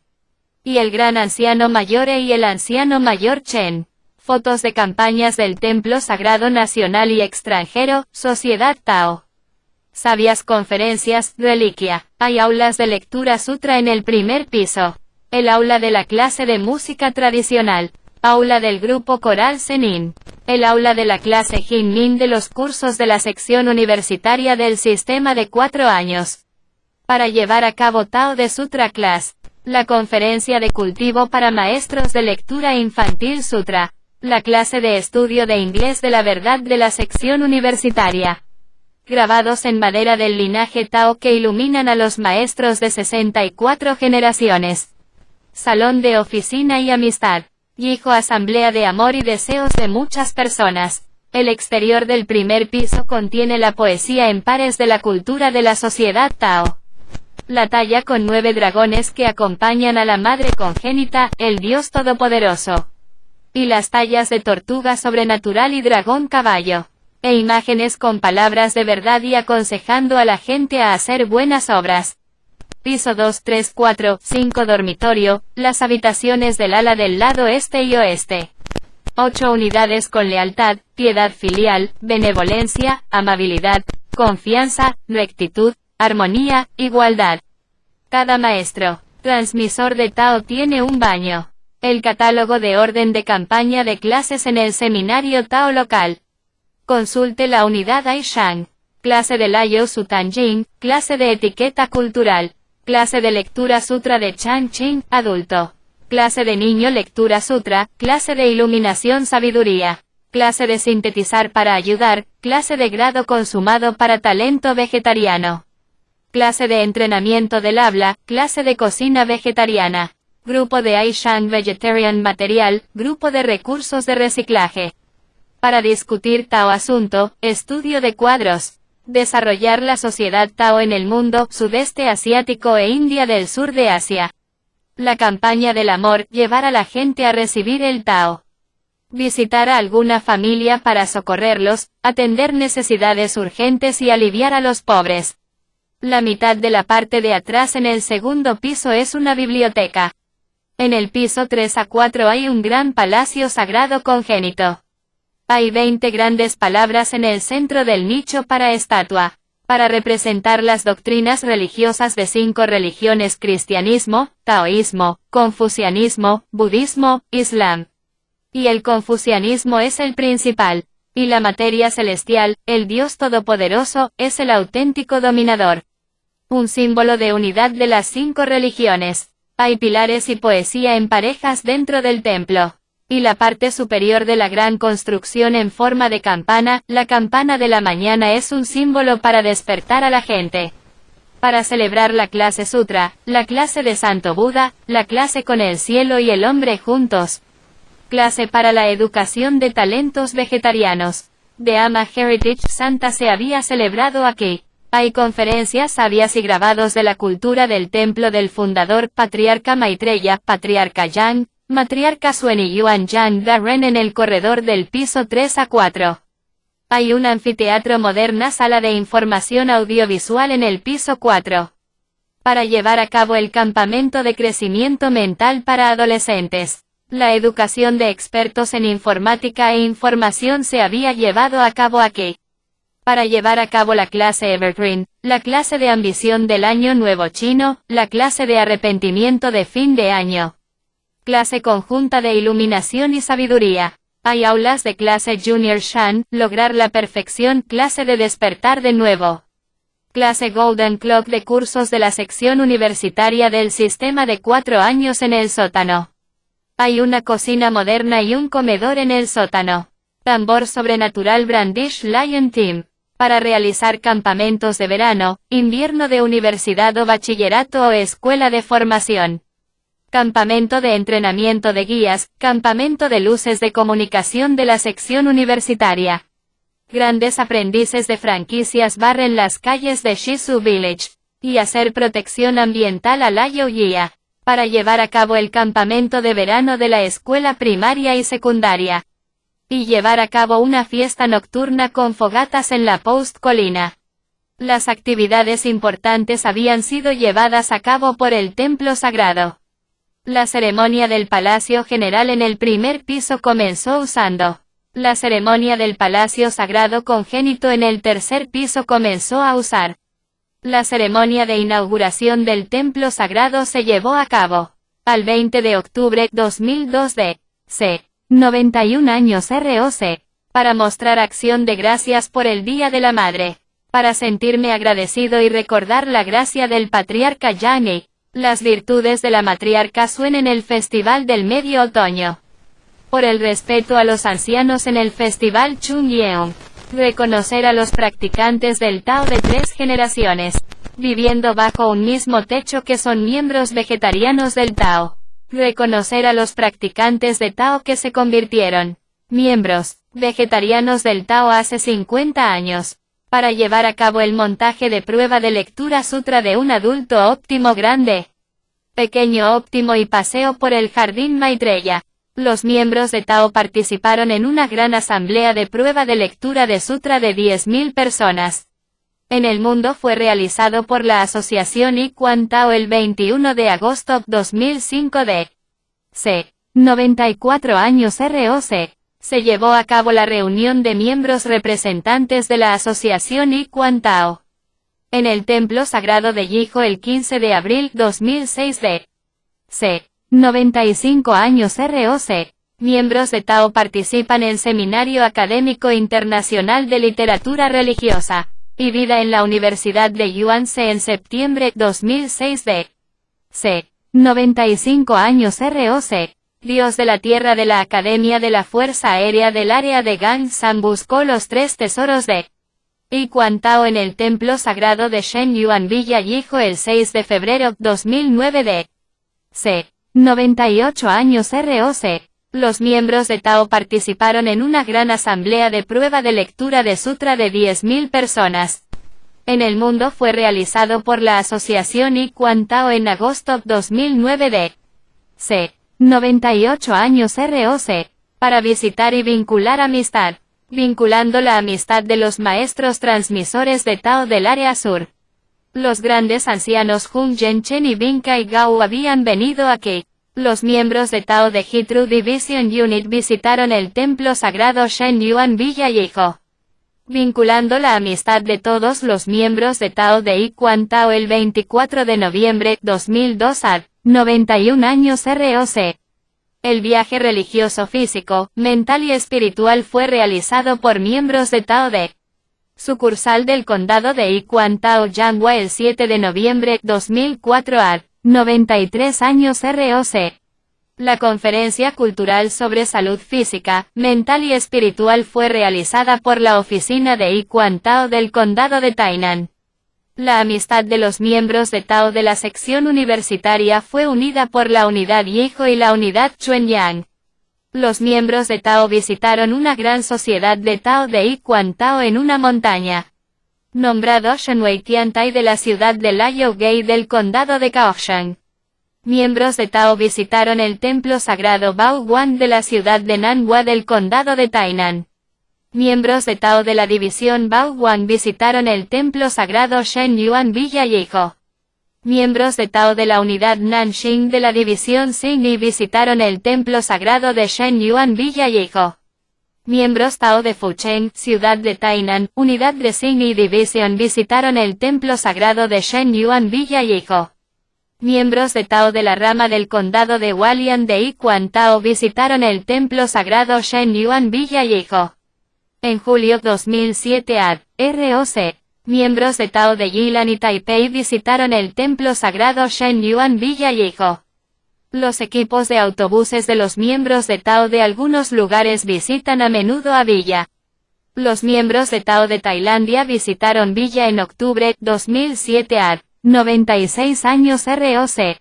Y el Gran Anciano Mayore y el Anciano Mayor Chen. Fotos de campañas del Templo Sagrado Nacional y Extranjero, Sociedad Tao. Sabias conferencias, reliquia. Hay aulas de lectura sutra en el primer piso. El aula de la clase de música tradicional. Aula del grupo coral Senin. El aula de la clase Jinmin de los cursos de la sección universitaria del sistema de cuatro años. Para llevar a cabo Tao de Sutra Class. La conferencia de cultivo para maestros de lectura infantil Sutra la clase de estudio de inglés de la verdad de la sección universitaria. Grabados en madera del linaje Tao que iluminan a los maestros de 64 generaciones. Salón de oficina y amistad. Hijo asamblea de amor y deseos de muchas personas. El exterior del primer piso contiene la poesía en pares de la cultura de la sociedad Tao. La talla con nueve dragones que acompañan a la madre congénita, el Dios Todopoderoso y las tallas de tortuga sobrenatural y dragón caballo, e imágenes con palabras de verdad y aconsejando a la gente a hacer buenas obras. Piso 2, 3, 4, 5 dormitorio, las habitaciones del ala del lado este y oeste. 8 unidades con lealtad, piedad filial, benevolencia, amabilidad, confianza, rectitud, armonía, igualdad. Cada maestro, transmisor de Tao tiene un baño. El catálogo de orden de campaña de clases en el seminario Tao local. Consulte la unidad Aishang. Clase de Layo Jing, clase de etiqueta cultural. Clase de lectura sutra de Chang Ching, adulto. Clase de niño lectura sutra, clase de iluminación sabiduría. Clase de sintetizar para ayudar, clase de grado consumado para talento vegetariano clase de entrenamiento del habla, clase de cocina vegetariana, Grupo de Aishan Vegetarian Material, Grupo de Recursos de Reciclaje. Para discutir Tao Asunto, Estudio de Cuadros. Desarrollar la sociedad Tao en el mundo, sudeste asiático e India del sur de Asia. La campaña del amor, llevar a la gente a recibir el Tao. Visitar a alguna familia para socorrerlos, atender necesidades urgentes y aliviar a los pobres. La mitad de la parte de atrás en el segundo piso es una biblioteca. En el piso 3 a 4 hay un gran palacio sagrado congénito. Hay 20 grandes palabras en el centro del nicho para estatua, para representar las doctrinas religiosas de cinco religiones cristianismo, taoísmo, confucianismo, budismo, islam. Y el confucianismo es el principal, y la materia celestial, el Dios Todopoderoso, es el auténtico dominador. Un símbolo de unidad de las cinco religiones. Hay pilares y poesía en parejas dentro del templo. Y la parte superior de la gran construcción en forma de campana, la campana de la mañana es un símbolo para despertar a la gente. Para celebrar la clase sutra, la clase de Santo Buda, la clase con el cielo y el hombre juntos. Clase para la educación de talentos vegetarianos. De Ama Heritage Santa se había celebrado aquí. Hay conferencias sabias y grabados de la cultura del templo del fundador, patriarca Maitreya, patriarca Yang, matriarca Suen y Yuan Yang Darren en el corredor del piso 3 a 4. Hay un anfiteatro moderna sala de información audiovisual en el piso 4. Para llevar a cabo el campamento de crecimiento mental para adolescentes. La educación de expertos en informática e información se había llevado a cabo aquí para llevar a cabo la clase Evergreen, la clase de ambición del año nuevo chino, la clase de arrepentimiento de fin de año. Clase conjunta de iluminación y sabiduría. Hay aulas de clase Junior Shan, lograr la perfección, clase de despertar de nuevo. Clase Golden Clock de cursos de la sección universitaria del sistema de cuatro años en el sótano. Hay una cocina moderna y un comedor en el sótano. Tambor sobrenatural Brandish Lion Team para realizar campamentos de verano, invierno de universidad o bachillerato o escuela de formación. Campamento de entrenamiento de guías, campamento de luces de comunicación de la sección universitaria. Grandes aprendices de franquicias barren las calles de Shizu Village, y hacer protección ambiental a la Guía para llevar a cabo el campamento de verano de la escuela primaria y secundaria y llevar a cabo una fiesta nocturna con fogatas en la Post Colina. Las actividades importantes habían sido llevadas a cabo por el templo sagrado. La ceremonia del Palacio General en el primer piso comenzó usando. La ceremonia del Palacio Sagrado Congénito en el tercer piso comenzó a usar. La ceremonia de inauguración del Templo Sagrado se llevó a cabo al 20 de octubre 2002 de C. 91 años ROC, para mostrar acción de gracias por el Día de la Madre, para sentirme agradecido y recordar la gracia del patriarca Yani, las virtudes de la matriarca Suen en el Festival del Medio Otoño. Por el respeto a los ancianos en el Festival Chung Yeong. Reconocer a los practicantes del Tao de tres generaciones, viviendo bajo un mismo techo que son miembros vegetarianos del Tao reconocer a los practicantes de Tao que se convirtieron, miembros, vegetarianos del Tao hace 50 años, para llevar a cabo el montaje de prueba de lectura sutra de un adulto óptimo grande, pequeño óptimo y paseo por el jardín Maitreya. Los miembros de Tao participaron en una gran asamblea de prueba de lectura de sutra de 10.000 personas en el mundo fue realizado por la Asociación Iquantao el 21 de agosto 2005 de C. 94 años ROC. Se llevó a cabo la reunión de miembros representantes de la Asociación Iquantao. En el Templo Sagrado de Yijo el 15 de abril 2006 de C. 95 años ROC. Miembros de Tao participan en Seminario Académico Internacional de Literatura Religiosa y vida en la Universidad de Yuanse en septiembre 2006 de C. 95 años ROC. Dios de la Tierra de la Academia de la Fuerza Aérea del área de Gansan buscó los tres tesoros de y Cuantao en el templo sagrado de Shen Yuan Villa Hijo el 6 de febrero 2009 de C. 98 años ROC. Los miembros de Tao participaron en una gran asamblea de prueba de lectura de sutra de 10.000 personas. En el mundo fue realizado por la asociación Quan Tao en agosto 2009 de C. 98 años ROC, para visitar y vincular amistad, vinculando la amistad de los maestros transmisores de Tao del área sur. Los grandes ancianos Hung Chen y Bin Kai Gao habían venido aquí. Los miembros de Tao de Hitru Division Unit visitaron el templo sagrado Shen Yuan Villa Yijo. Vinculando la amistad de todos los miembros de Tao de quan el 24 de noviembre 2002 a 91 años ROC. El viaje religioso físico, mental y espiritual fue realizado por miembros de Tao de sucursal del condado de Ikuantao Tao Yanghua el 7 de noviembre 2004 a 93 años ROC. La Conferencia Cultural sobre Salud Física, Mental y Espiritual fue realizada por la oficina de Ikwantao Tao del Condado de Tainan. La amistad de los miembros de Tao de la sección universitaria fue unida por la Unidad Yijo y la Unidad Chuenyang. Los miembros de Tao visitaron una gran sociedad de Tao de Ikwantao Tao en una montaña. Nombrado Shenwei tiantai de la ciudad de gay del condado de Kaohsiung. Miembros de Tao visitaron el templo sagrado Bao Guan de la ciudad de Nanhua del condado de Tainan. Miembros de Tao de la división Bao Guan visitaron el templo sagrado Shen Yuan Villa Miembros de Tao de la unidad Nanxing de la división Yi visitaron el templo sagrado de Shen Yuan Villa Miembros Tao de Fucheng, ciudad de Tainan, unidad de Xing División visitaron el templo sagrado de Shen Yuan Villa Miembros de Tao de la rama del condado de Walian de Yiquan Tao visitaron el templo sagrado Shen Yuan Villa En julio 2007 ad, ROC, miembros de Tao de Yilan y Taipei visitaron el templo sagrado Shen Yuan Villa los equipos de autobuses de los miembros de Tao de algunos lugares visitan a menudo a Villa. Los miembros de Tao de Tailandia visitaron Villa en octubre 2007 a 96 años ROC.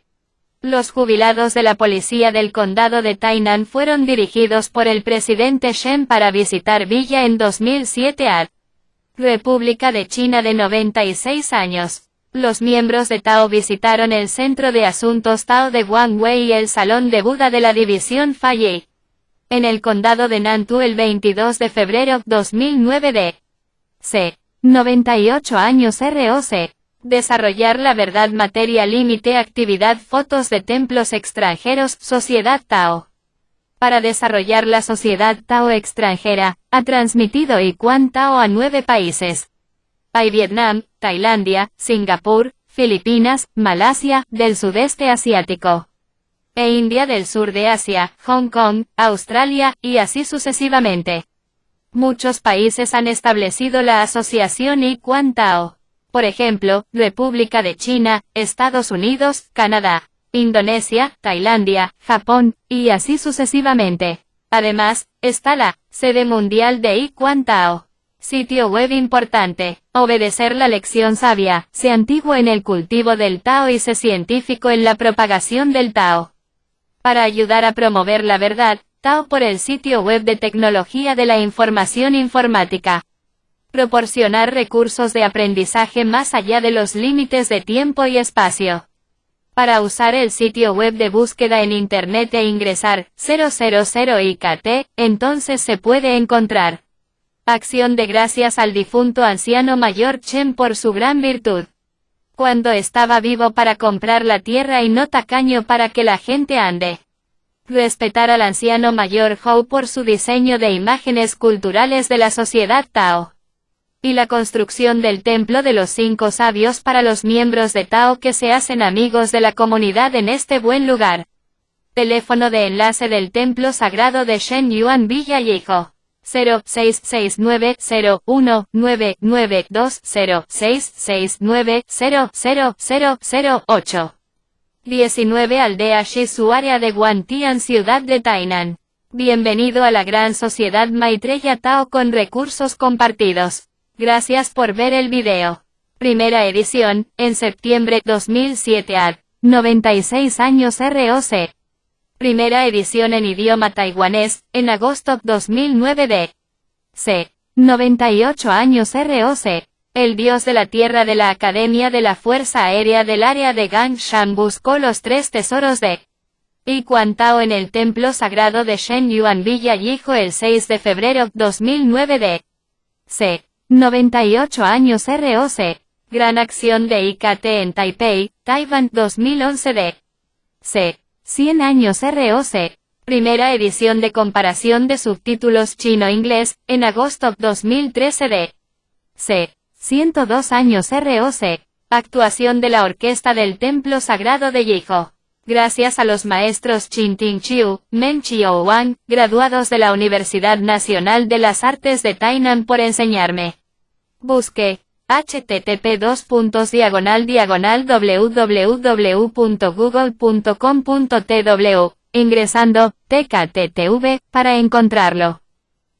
Los jubilados de la policía del condado de Tainan fueron dirigidos por el presidente Shen para visitar Villa en 2007 a República de China de 96 años. Los miembros de Tao visitaron el Centro de Asuntos Tao de Wangwei y el Salón de Buda de la División Faye. En el condado de Nantou el 22 de febrero 2009 de C. 98 años ROC. Desarrollar la verdad materia límite actividad fotos de templos extranjeros Sociedad Tao. Para desarrollar la sociedad Tao extranjera, ha transmitido y Tao a nueve países hay Vietnam, Tailandia, Singapur, Filipinas, Malasia, del sudeste asiático. E India del sur de Asia, Hong Kong, Australia, y así sucesivamente. Muchos países han establecido la asociación y Tao. Por ejemplo, República de China, Estados Unidos, Canadá, Indonesia, Tailandia, Japón, y así sucesivamente. Además, está la sede mundial de I Tao. Sitio web importante. Obedecer la lección sabia. Se antiguo en el cultivo del Tao y se científico en la propagación del Tao. Para ayudar a promover la verdad, Tao por el sitio web de tecnología de la información informática. Proporcionar recursos de aprendizaje más allá de los límites de tiempo y espacio. Para usar el sitio web de búsqueda en Internet e ingresar 000IKT, entonces se puede encontrar Acción de gracias al difunto anciano mayor Chen por su gran virtud. Cuando estaba vivo para comprar la tierra y no tacaño para que la gente ande. Respetar al anciano mayor Hou por su diseño de imágenes culturales de la sociedad Tao. Y la construcción del templo de los cinco sabios para los miembros de Tao que se hacen amigos de la comunidad en este buen lugar. Teléfono de enlace del templo sagrado de Shen Yuan Villa Yijo. 066901992066900008 19 Aldea su área de Guantian ciudad de Tainan. Bienvenido a la gran sociedad Maitreya Tao con recursos compartidos. Gracias por ver el video. Primera edición, en septiembre 2007 ad 96 años ROC primera edición en idioma taiwanés, en agosto 2009 de C. 98 años ROC. El dios de la tierra de la Academia de la Fuerza Aérea del área de Gangshan buscó los tres tesoros de y Tao en el templo sagrado de Shen Yuan Villa Yijo el 6 de febrero 2009 de C. 98 años ROC. Gran acción de IKT en Taipei, Taiwán 2011 de C. 100 años ROC. Primera edición de comparación de subtítulos chino-inglés, en agosto 2013 de C. 102 años ROC. Actuación de la Orquesta del Templo Sagrado de Yijo. Gracias a los maestros Chin Ting Chiu, Men Chiu Wang, graduados de la Universidad Nacional de las Artes de Tainan por enseñarme. Busque, http diagonal diagonal www.google.com.tw, ingresando tktv, para encontrarlo.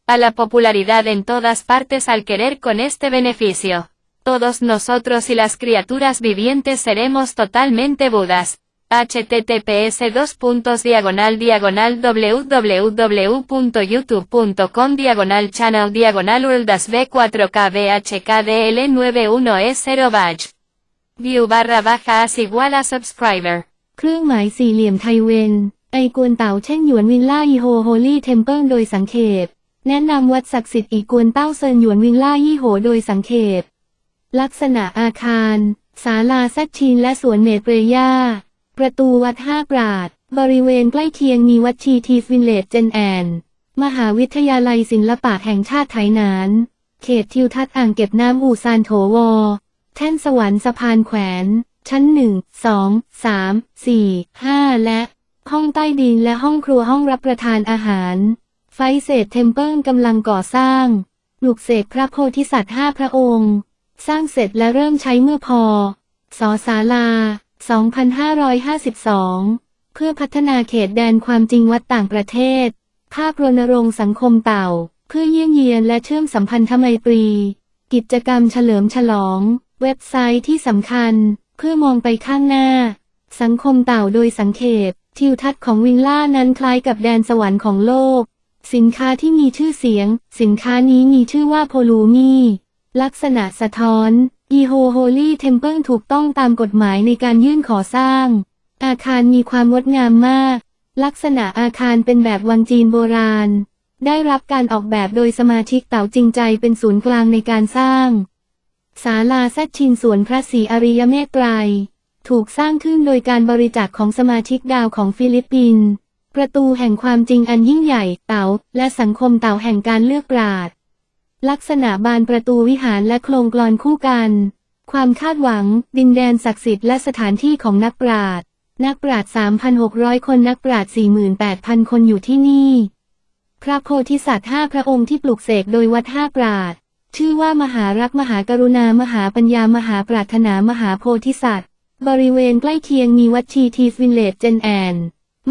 A la popularidad en todas partes al querer con este beneficio. Todos nosotros y las criaturas vivientes seremos totalmente Budas. https dos puntos diagonal diagonal www.youtube.com diagonal channel diagonal u l d a s b4kbhkdl91e0 badge view barra baja as igual a subscriber เครื่องหมายสี่เหลี่ยมไทเวนไอกวนเต่าเช่งหยวนวิลล่าอีโฮโฮลี่เทมเพิลโดยสังเขปแนะนำวัดศักดิ์สิทธิ์อีกวนเต้าเซินหยวนวิลล่ายี่โหโดยสังเขปลักษณะอาคารศาลาแซกชีนและสวนเมตเรย่าประตูวัดห้าปราด บริเวณใกล้เคียงมีวัดชีทีฟินเลตเจนแอน มหาวิทยาลัยศิลปะแห่งชาติไทยนาน เขตทิวทัศน์อ่างเก็บน้ำอูซานโถวอแท่นสวรรค์สะพานแขวน ชั้นหนึ่ง สอง สาม สี่ ห้า และ ห้องใต้ดินและห้องครัวห้องรับประทานอาหาร ไฟเศษเทมเพิลกำลังก่อสร้างปลูกเสกพระโพธิสัตว์ห้าพระองค์ สร้างเสร็จและเริ่มใช้เมื่อพอสอศาลา2552 เพื่อพัฒนาเขตแดนความจริงวัดต่างประเทศ ภาพรณรงค์สังคมเต่า เพื่อเยี่ยงเยียนและเชื่อมสัมพันธไมตรี กิจกรรมเฉลิมฉลอง เว็บไซต์ที่สำคัญ เพื่อมองไปข้างหน้า สังคมเต่าโดยสังเขปทิวทัศน์ของวิงล่านั้นคล้ายกับแดนสวรรค์ของโลก สินค้าที่มีชื่อเสียง สินค้านี้มีชื่อว่าโพลูมีลักษณะสะท้อนอีโฮโฮลี่เทมเพิลถูกต้องตามกฎหมายในการยื่นขอสร้าง อาคารมีความงดงามมาก ลักษณะอาคารเป็นแบบวังจีนโบราณ ได้รับการออกแบบโดยสมาชิกเต่าจริงใจเป็นศูนย์กลางในการสร้างศาลาแซชินสวนพระศรีอริยเมตไตร ถูกสร้างขึ้นโดยการบริจาคของสมาชิกดาวของฟิลิปปินส์ประตูแห่งความจริงอันยิ่งใหญ่เต่าและสังคมเต่าแห่งการเลือกปราดลักษณะบานประตูวิหารและโครงกลอนคู่กัน ความคาดหวัง ดินแดนศักดิ์สิทธิ์และสถานที่ของนักปราชญ์นักปราชญ์3,600 คนนักปราชญ์48,000 คนอยู่ที่นี่ พระโพธิสัตว์ห้าพระองค์ที่ปลุกเสกโดยวัดห้าปราชญ์ชื่อว่ามหารักมหากรุณามหาปัญญามหาปรารถนามหาโพธิสัตว์ บริเวณใกล้เคียงมีวัดชีทีฟินเลตเจนแอน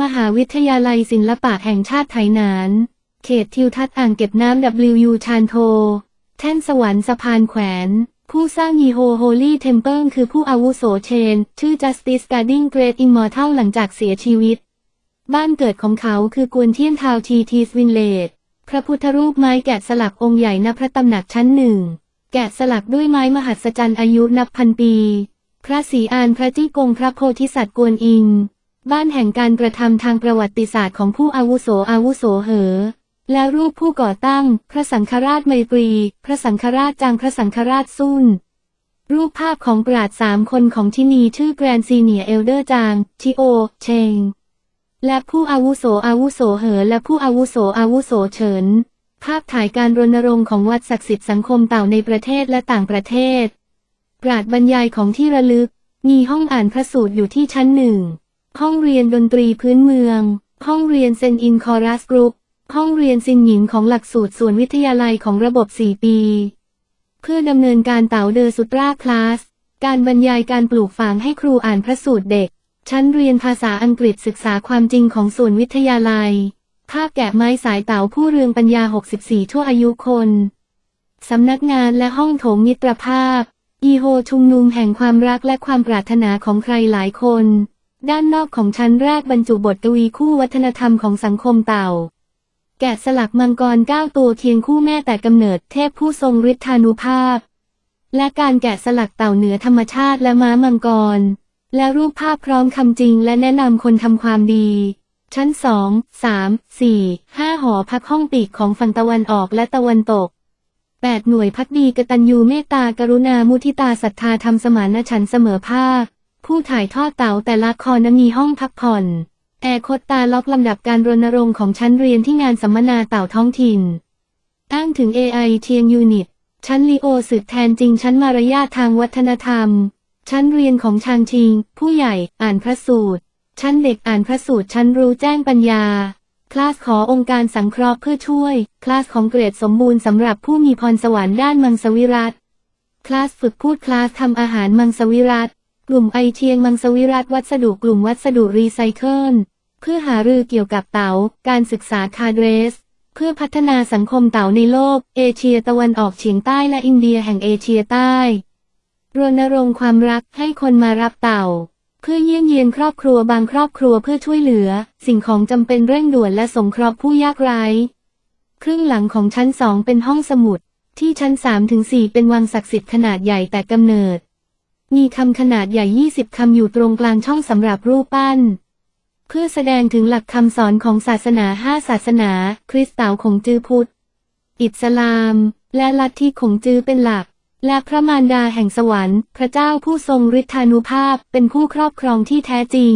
มหาวิทยาลัยศิลปะแห่งชาติไทยนานเขตทิวทัศน์อ่างเก็บน้ำ WU ชานโทแท่นสวรรค์สะพานแขวน ผู้สร้างยีโฮโฮลี่เทมเพิลคือผู้อาวุโสเชนชื่อ Justice Guarding Great Immortal หลังจากเสียชีวิต บ้านเกิดของเขาคือกวนเทียนทาวทีทีสวินเลดพระพุทธรูปไม้แกะสลักองค์ใหญ่ณพระตำหนักชั้นหนึ่ง แกะสลักด้วยไม้มหัศจรรย์อายุนับพันปี พระศรีอานพระจี้กงพระโพธิสัตว์กวนอิง บ้านแห่งการกระทำทางประวัติศาสตร์ของผู้อาวุโสอาวุโสเหอและรูปผู้ก่อตั้ง พระสังฆราชไมตรี พระสังฆราชจาง พระสังฆราชซุนรูปภาพของปราดสามคนของที่นี่ชื่อแกรนซีเนียเอลเดอร์จางทีโอเชงและผู้อาวุโสอาวุโสเหอ และผู้อาวุโสอาวุโสเฉิน ภาพถ่ายการรณรงค์ของ วัดศักดิ์สิทธิ์สังคมเต่าในประเทศและต่างประเทศ ปราดบรรยายของที่ระลึก มีห้องอ่านพระสูตรอยู่ที่ชั้นหนึ่ง ห้องเรียนดนตรีพื้นเมือง ห้องเรียนเซนอินคอรัสกรุ๊ปห้องเรียนซินหญิงของหลักสูตรส่วนวิทยาลัยของระบบ 4 ปี เพื่อดำเนินการเต๋าเดอสุตราคลาส การบรรยายการปลูกฝังให้ครูอ่านพระสูตรเด็ก ชั้นเรียนภาษาอังกฤษศึกษาความจริงของส่วนวิทยาลัย ภาพแกะไม้สายเต๋าผู้เรืองปัญญา 64 ทั่วอายุคน สำนักงานและห้องโถงมิตรภาพ อีโฮชุมนุมแห่งความรักและความปรารถนาของใครหลายคน ด้านนอกของชั้นแรกบรรจุบทกวีคู่วัฒนธรรมของสังคมเต่าแกะสลักมังกรเก้าตัวเคียงคู่แม่แต่กำเนิดเทพผู้ทรงฤทธานุภาพ และการแกะสลักเต่าเหนือธรรมชาติและม้ามังกร และรูปภาพพร้อมคำจริงและแนะนำคนทำความดี ชั้นสองสามสี่ ห้าหอพักห้องปีกของฝั่งตะวันออกและตะวันตก8หน่วยพักดีกตัญญูเมตตากรุณามุทิตาศรัทธาธรรมสมานฉันเสมอภาค ผู้ถ่ายทอดเต่าแต่ละครนมีห้องพักผ่อนแอร์โคตตาล็อกลำดับการรณรงค์ของชั้นเรียนที่งานสัมมนาเต่าท้องถิ่น ตั้งถึง AI เทียงยูนิต ชั้นลีโอสืบแทนจริงชั้นมารยาททางวัฒนธรรม ชั้นเรียนของชางชิงผู้ใหญ่อ่านพระสูตร ชั้นเด็กอ่านพระสูตร ชั้นรู้แจ้งปัญญา คลาสขอองค์การสังเคราะห์เพื่อช่วย คลาสของเกรดสมบูรณ์สำหรับผู้มีพรสวรรค์ด้านมังสวิรัตคลาสฝึกพูดคลาสทำอาหารมังสวิรัตกลุ่มไอเทียงมังสวิรัตวัสดุกลุ่มวัสดุรีไซเคิลเพื่อหารือเกี่ยวกับเตา๋าการศึกษาคาเดรส เพื่อพัฒนาสังคมเต๋าในโลก เอเชียตะวันออกเฉียงใต้และอินเดียแห่งเอเชียใต้ รณรงค์ความรักให้คนมารับเต่า เพื่อเยี่ยมเยียนครอบครัวบางครอบครัวเพื่อช่วยเหลือ สิ่งของจำเป็นเร่งด่วนและสงเคราะห์ผู้ยากไร้ ครึ่งหลังของชั้นสองเป็นห้องสมุด ที่ชั้นสามถึงสี่เป็นวังศักดิ์สิทธิ์ขนาดใหญ่แต่กำเนิด มีคำขนาดใหญ่ 20คำอยู่ตรงกลางช่องสำหรับรูปปั้นพื่อแสดงถึงหลักคำสอนของศาสนาห้าศาสนา คริสต์าวของจือพุทธ อิสลาม และลัทธิของจือเป็นหลัก และพระมารดาแห่งสวรรค์ พระเจ้าผู้ทรงฤทธานุภาพเป็นผู้ครอบครองที่แท้จริง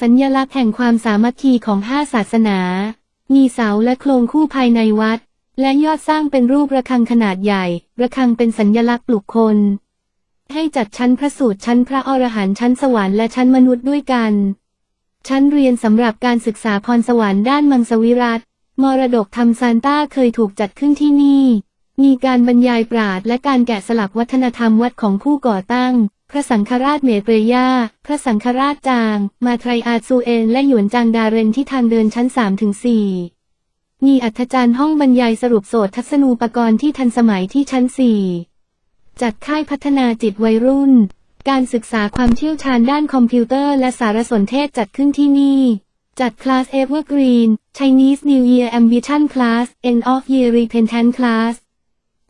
สัญญลักษณ์แห่งความสามัคคีของห้าศาสนา มีเสาและโครงคู่ภายในวัด และยอดสร้างเป็นรูประฆังขนาดใหญ่ ระฆังเป็นสัญญลักษณ์ปลุกคน ให้จัดชั้นพระสูตรชั้น พระอรหันต์ชั้นสวรรค์และชั้นมนุษย์ด้วยกันชั้นเรียนสำหรับการศึกษาพรสวรรค์ด้านมังสวิรัตมรดกธรรมซานต้าเคยถูกจัดขึ้นที่นี่ มีการบรรยายปราดและการแกะสลักวัฒนธรรมวัดของผู้ก่อตั้ง พระสังฆราชเมเปยา พระสังฆราชจาง มาไทรอาซูเอนและหยวนจางดาเรนที่ทางเดินชั้น 3-4 มีอัธจารย์ห้องบรรยายสรุปโสดทัศนูปกรณ์ที่ทันสมัยที่ชั้น 4 จัดค่ายพัฒนาจิตวัยรุ่นการศึกษาความเชี่ยวชาญด้านคอมพิวเตอร์และสารสนเทศจัดขึ้นที่นี่ จัดคลาส Evergreen Chinese New Year Ambition Class End of Year Repentance Class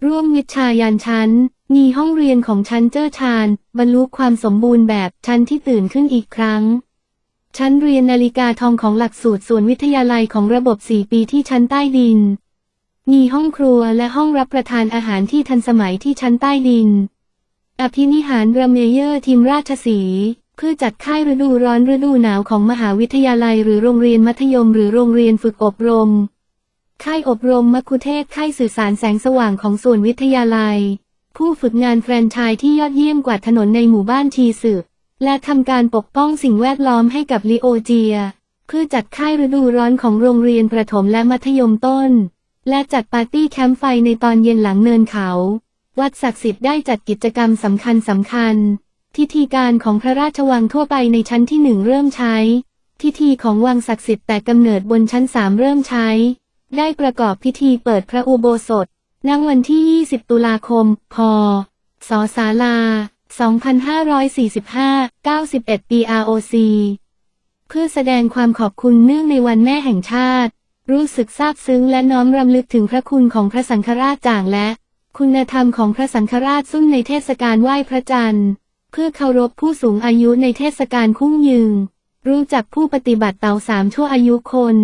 ร่วมวิชายันชั้น มีห้องเรียนของชั้นเจ้าชาญบรรลุความสมบูรณ์แบบชั้นที่ตื่นขึ้นอีกครั้ง ชั้นเรียนนาฬิกาทองของหลักสูตรส่วนวิทยาลัยของระบบ 4 ปีที่ชั้นใต้ดิน มีห้องครัวและห้องรับประทานอาหารที่ทันสมัยที่ชั้นใต้ดินอภินิหารรเมเยอร์ทีม ราชสีเพื่อจัดค่ายฤดูร้อนฤดูหนาวของมหาวิทยาลัย หรือโรงเรียนมัธยม หรือโรงเรียนฝึกอบรมค่ายอบรมมัคคุเทศค่ายสื่อสารแสงสว่างของส่วนวิทยาลัย ผู้ฝึกงานแฟรนไชส์ที่ยอดเยี่ยมกว่าถนนในหมู่บ้านทีสึและทำการปกป้องสิ่งแวดล้อมให้กับลิโอเจีย เพื่อจัดค่ายฤดูร้อนของโรงเรียนประถมและมัธยมต้น และจัดปาร์ตี้แคมป์ไฟในตอนเย็นหลังเนินเขาวัดศักดิ์สิทธิ์ได้จัดกิจกรรมสำคัญสำคัญ ทิธีการของพระราชวังทั่วไปในชั้นที่หนึ่งเริ่มใช้ ทิธีของวังศักดิ์สิทธิ์แต่กำเนิดบนชั้นสามเริ่มใช้ ได้ประกอบพิธีเปิดพระอุโบสถ ณ วันที่ 20 ตุลาคม พศศาลา2545 91 ปี ROC เพื่อแสดงความขอบคุณเนื่องในวันแม่แห่งชาติ รู้สึกซาบซึ้งและน้อมรำลึกถึงพระคุณของพระสังฆราชจางและคุณธรรมของพระสังฆราชซุ่นในเทศกาลไหว้พระจันทร์ เพื่อเคารพผู้สูงอายุในเทศกาลคุ้งยืงรู้จักผู้ปฏิบัติเต่าสามชั่วอายุคน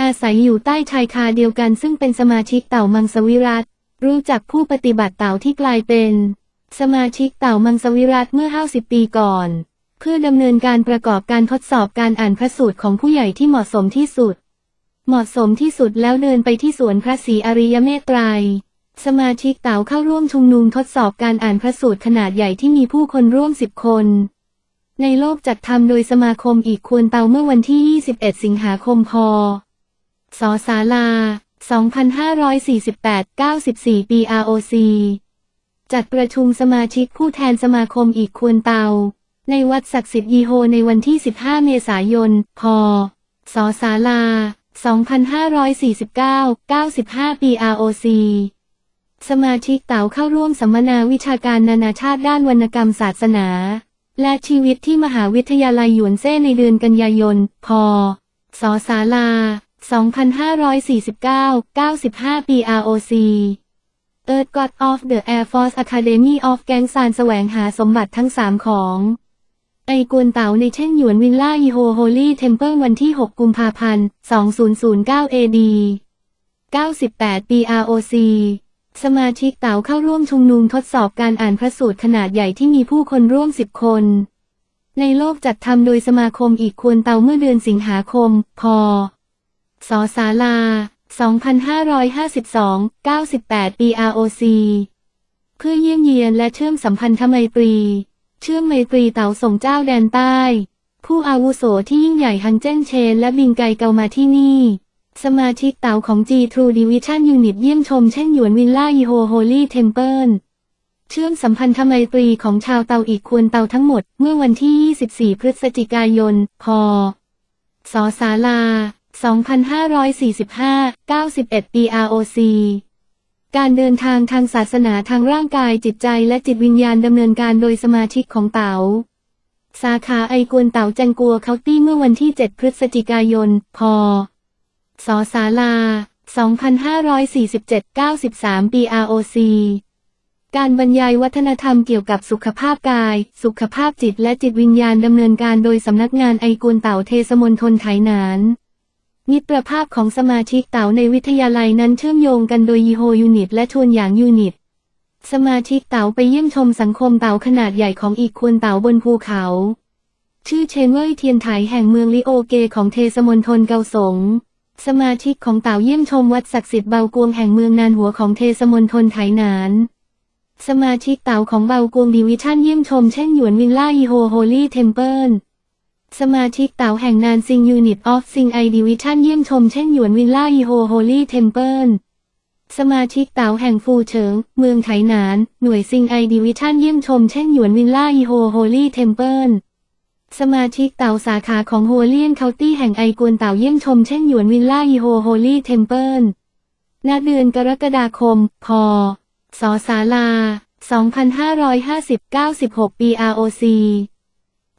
อาศัยอยู่ใต้ชายคาเดียวกันซึ่งเป็นสมาชิกเต่ามังสวิรัตรู้จักผู้ปฏิบัติเต่าที่กลายเป็น สมาชิกเต่ามังสวิรัตเมื่อห้าสิบปีก่อน เพื่อดำเนินการประกอบการทดสอบการอ่านพระสูตรของผู้ใหญ่ที่เหมาะสมที่สุด เหมาะสมที่สุดแล้วเดินไปที่สวนพระศรีอริยเมตไตรสมาชิกเต่าเข้าร่วมชุมนุมทดสอบการอ่านพระสูตรขนาดใหญ่ที่มีผู้คนร่วมสิบคน ในโลกจัดทำโดยสมาคมอีกควรเตาเมื่อวันที่ 21 สิงหาคมพศศาลา2548 94ปี ROC จัดประชุมสมาชิกผู้แทนสมาคมอีกควรเตาในวัดศักดิ์สิทธิ์ยีโฮในวันที่ 15 เมษายนพศศาลา2549 95ปี ROC สมาชิกเต๋าเข้าร่วมสัมมนาวิชาการนานาชาติด้านวรรณกรรมศาสนา และชีวิตที่มหาวิทยาลัยหยวนเซ่ในเดือนกันยายน พศศาลา2549 95ปี ROC Earth God of the Air Force Academy of แกงซานแสวงหาสมบัติทั้ง 3 ของ ไอกวนเต๋าในเช่นหยวนวิลล่าอีโฮโฮลี่เทมเพิล วันที่ 6 กุมภาพันธ์ 2009 AD 98ปี ROC สมาชิกเต่าเข้าร่วมชุมนุมทดสอบการอ่านพระสูตรขนาดใหญ่ที่มีผู้คนร่วมสิบคน ในโลกจัดทำโดยสมาคมอีกควรเตาเมื่อเดือนสิงหาคมพศสาลา 2552 98 BROC เพื่อเยี่ยมเยียนและเชื่อมสัมพันธไมตรี เชื่อมไมตรีเต่าส่งเจ้าแดนใต้ ผู้อาวุโสที่ยิ่งใหญ่ฮังเจ้นเชนและบิงไกเกามาที่นี่สมาชิกเต่าของ G True Division Unit เยี่ยมชมเช่นหยวนวิลล่าอีโฮ โฮลี่เทมเพิลเชื่อมสัมพันธไมตรีของชาวเตาอีกควรเตาทั้งหมดเมื่อวันที่ 24 พฤศจิกายนพศศาลา 2545 91 b r o c การเดินทางทางศาสนาทางร่างกายจิตใจและจิตวิญญาณดำเนินการโดยสมาชิกของเตา สาขาไอกวนเตาจังกัวเคาตี้เมื่อวันที่7 พฤศจิกายน พสศาลา 2547 93 BROC การบรรยายวัฒนธรรมเกี่ยวกับสุขภาพกาย สุขภาพจิตและจิตวิญญาณดำเนินการโดยสำนักงานไอกูลเต่าเทสมนทนไถนานมิตรภาพของสมาชิกเต่าในวิทยาลัยนั้นเชื่อมโยงกันโดยยีโฮยูนิต และชวนหยางยูนิต สมาชิกเต่าไปเยี่ยมชมสังคมเต่าขนาดใหญ่ของอีกควนเต่าบนภูเขา ชื่อเชนเว่ยเทียนไถแห่งเมืองลิโอเก ของเทสมนทนเกาสงสมาชิกของเต่าเยี่ยมชมวัดศักดิ์สิทธิ์เบากวงแห่งเมืองนานหัวของเทสมนทนไถนาน สมาชิกเต่าของเบากวงดิวิชั่นเยี่ยมชมเช่นหยวนวิลล่าอีโฮโฮลี่เทมเพิลสมาชิกเต่าแห่งนานซิงยูนิตออฟซิงไอดิวิชั่นเยี่ยมชมเช่นหยวนวิลล่าอีโฮโฮลี่เทมเพิลสมาชิกเต่าแห่งฟูเฉิงเมืองไถนานหน่วยซิงไอดิวิชั่นเยี่ยมชมเช่นหยวนวิลล่าอีโฮโฮลี่เทมเพิลสมาชิกเต่าสาขาของโฮเลียนเคาน์ตี้แห่งไอกวนเต่าเยี่ยมชมเช่นหยวนวิลล่าอีโฮโฮลี่เทมเพิลณเดือนกรกฎาคมพศสาลา2550 96ปี ROC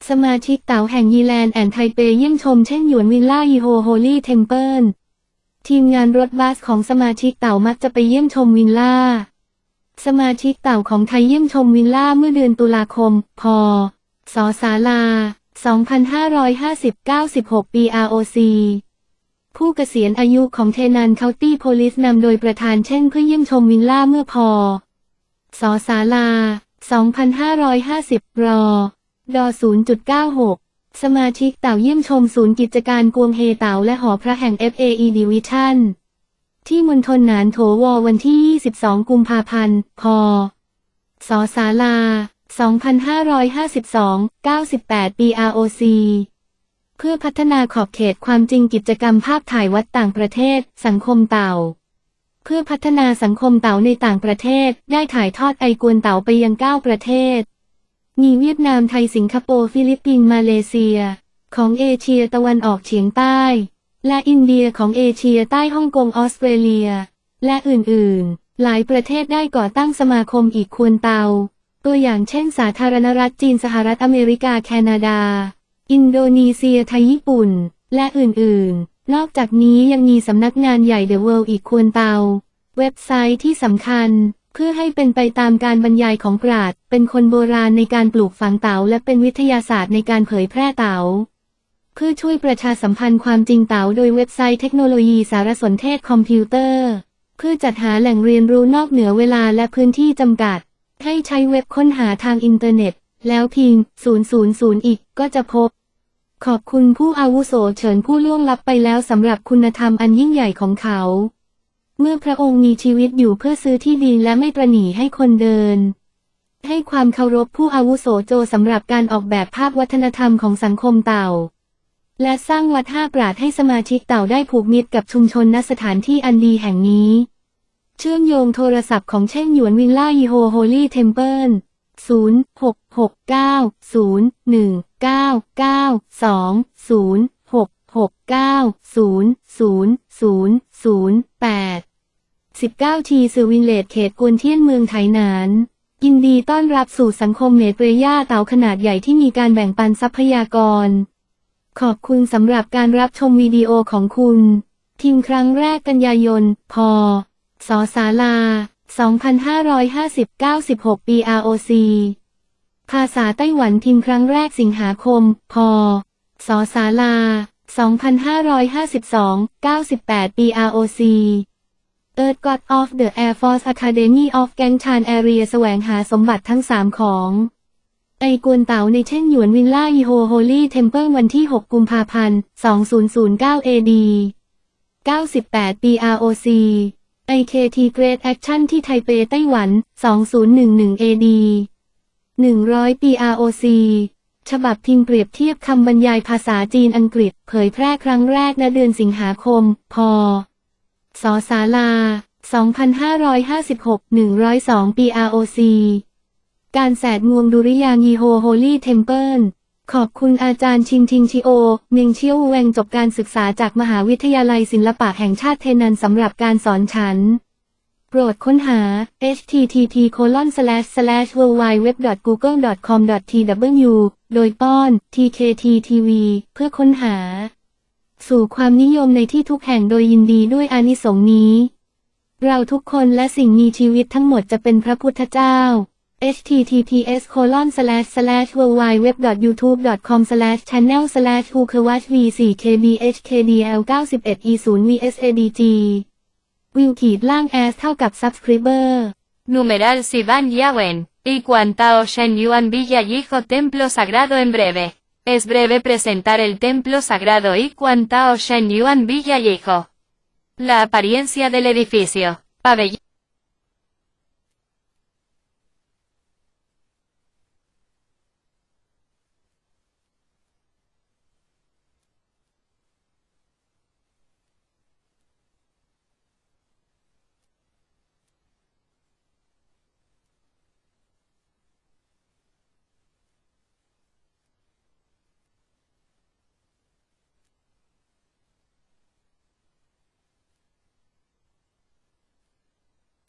สมาชิกเต่าแห่งยีแลนด์แอนไทเปเยี่ยมชมเช่นหยวนวิลล่าอีโฮโฮลี่เทมเพิลทีมงานรถบัสของสมาชิกเต่ามักจะไปเยี่ยมชมวิลล่าสมาชิกเต่าของไทยเยี่ยมชมวิลล่าเมื่อเดือนตุลาคมพศสาลา2 5 5 96ปี ROC ผู้เกษียณอายุของเทนันเคาตี้โพลิสนำโดยประธานเช่นเพื่อเยี่ยมชมวิลล่าเมื่อพอสอสาลา 2550รอดอ0.96 สมาชิกเต่าเยี่ยมชมศูนย์กิจการกวงเฮเต่าและหอพระแห่ง FAE Division ที่มณฑลนานโถววันที่ 22 กุมภาพันธ์พศสาลา2552 98 BROC เพื่อพัฒนาขอบเขตความจริงกิจกรรมภาพถ่ายวัดต่างประเทศสังคมเต่า เพื่อพัฒนาสังคมเต่าในต่างประเทศได้ถ่ายทอดไอกวนเต่าไปยัง 9 ประเทศ มีเวียดนามไทยสิงคโปร์ฟิลิปปินส์มาเลเซีย ของเอเชียตะวันออกเฉียงใต้และอินเดียของเอเชียใต้ฮ่องกงออสเตรเลีย และอื่น ๆ หลายประเทศได้ก่อตั้งสมาคมอีกควรเตาตัวอย่างเช่นสาธารณรัฐจีน สหรัฐอเมริกา แคนาดา อินโดนีเซียไทยญี่ปุ่น และอื่นๆ นอกจากนี้ยังมีสำนักงานใหญ่เดอะเวิลด์อีกควรเตา เว็บไซต์ที่สำคัญ เพื่อให้เป็นไปตามการบรรยายของปราดเป็นคนโบราณในการปลูกฝังเตาและเป็นวิทยาศาสตร์ในการเผยแพร่เตาเพื่อช่วยประชาสัมพันธ์ความจริงเตาโดยเว็บไซต์เทคโนโลยีสารสนเทศคอมพิวเตอร์ เพื่อจัดหาแหล่งเรียนรู้นอกเหนือเวลาและพื้นที่จำกัดให้ใช้เว็บค้นหาทางอินเทอร์เน็ต แล้วพิมพ์ 000 อีกก็จะพบ ขอบคุณผู้อาวุโสเฉินผู้ล่วงลับไปแล้วสำหรับคุณธรรมอันยิ่งใหญ่ของเขา เมื่อพระองค์มีชีวิตอยู่เพื่อซื้อที่ดินและไม่ตรหนีให้คนเดิน ให้ความเคารพผู้อาวุโสโจสำหรับการออกแบบภาพวัฒนธรรมของสังคมเต่า และสร้างวัดห้าปราดให้สมาชิกเต่าได้ผูกมิตรกับชุมชนณสถานที่อันดีแห่งนี้เชื่อมโยงโทรศัพท์ของเช่งหยวนวิลล่าอีโฮโฮลี่เทมเพิล0 6 6 9 0 1 9 9 2 0 6 6 9 0 0 0 0 8 19ทีสื่อวินเลดเขตกวนเทียนเมืองไทยนานยินดีต้อนรับสู่สังคมเมตรยาเต่าขนาดใหญ่ที่มีการแบ่งปันทรัพยากร ขอบคุณสำหรับการรับชมวิดีโอของคุณทีมครั้งแรกกันยายนพอสศาลา 2550 96 BROC ภาษาไต้หวันทิมครั้งแรกสิงหาคมพศศาลา 2552 98 BROC Earth God of the Air Force Academy of g a n g c h a n Area แสวงหาสมบัติทั้งสามของ ไอกวนเต๋าในเช่นหยวนวินล่ายีโฮโฮลี่เทมเพิล วันที่ 6 กุมภาพันธ์ 2009 AD 98 BROC a k t Great Action ที่ไทเปไต้หวัน 2011 AD 100ปี r o c ฉบับพิมพ์เปรียบเทียบคำบรรยายภาษาจีนอังกฤษ เผยแพร่ครั้งแรกณเดือนสิงหาคมพศศาลา 2556 102ปี ROC การแสดงวงดุริยางยีโฮโฮลี่เทมเพิลขอบคุณอาจารย์ ชิงทิง ชิโอ เมิงเชียวแวงจบการศึกษาจากมหาวิทยาลัยศิลปะแห่งชาติเทนันสำหรับการสอนฉัน โปรดค้นหา http slash www google com tw โดยป้อน tkttv เพื่อค้นหา สู่ความนิยมในที่ทุกแห่งโดยยินดีด้วยอานิสงส์นี้ เราทุกคนและสิ่งมีชีวิตทั้งหมดจะเป็นพระพุทธเจ้า https colon slash slash slash channel slash 4 kbhkdl 91 e 0 vsadg วิวขีดล่าง subscriber numeral si van yawen y cuantao shen yuan villa yijo templo sagrado en breve es breve presentar el templo sagrado y cuantao shen yuan villa yijo la apariencia del edificio pabellón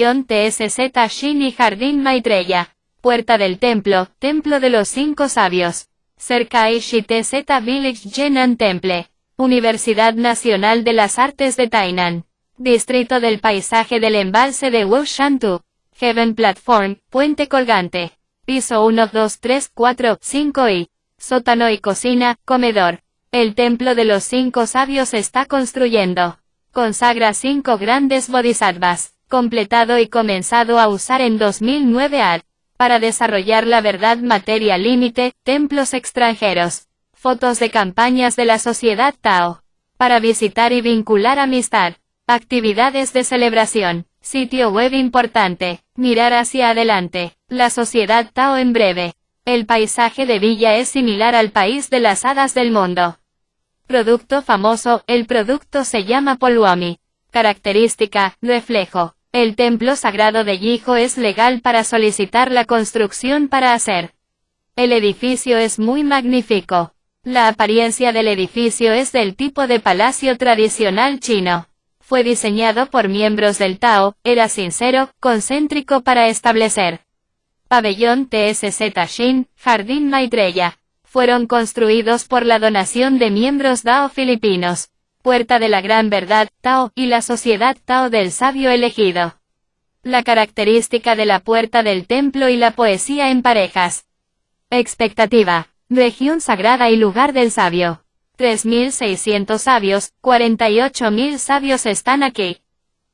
TSZ Shini Jardín Maitreya. Puerta del Templo, Templo de los Cinco Sabios. Cerca Ishi TZ Village Jenan Temple. Universidad Nacional de las Artes de Tainan. Distrito del Paisaje del Embalse de Wushantu. Heaven Platform, Puente Colgante. Piso 1, 2, 3, 4, 5 y. Sótano y cocina, comedor. El Templo de los Cinco Sabios está construyendo. Consagra cinco grandes bodhisattvas completado y comenzado a usar en 2009 AD, para desarrollar la verdad materia límite, templos extranjeros, fotos de campañas de la sociedad Tao, para visitar y vincular amistad, actividades de celebración, sitio web importante, mirar hacia adelante, la sociedad Tao en breve. El paisaje de Villa es similar al país de las hadas del mundo. Producto famoso, el producto se llama Poluami. Característica, reflejo, el templo sagrado de Yijo es legal para solicitar la construcción para hacer. El edificio es muy magnífico. La apariencia del edificio es del tipo de palacio tradicional chino. Fue diseñado por miembros del Tao, era sincero, concéntrico para establecer. Pabellón TSZ Shin, Jardín Maitreya. Fueron construidos por la donación de miembros Tao filipinos. Puerta de la Gran Verdad, Tao, y la Sociedad Tao del Sabio Elegido. La característica de la puerta del templo y la poesía en parejas. Expectativa. Región sagrada y lugar del sabio. 3.600 sabios, 48.000 sabios están aquí.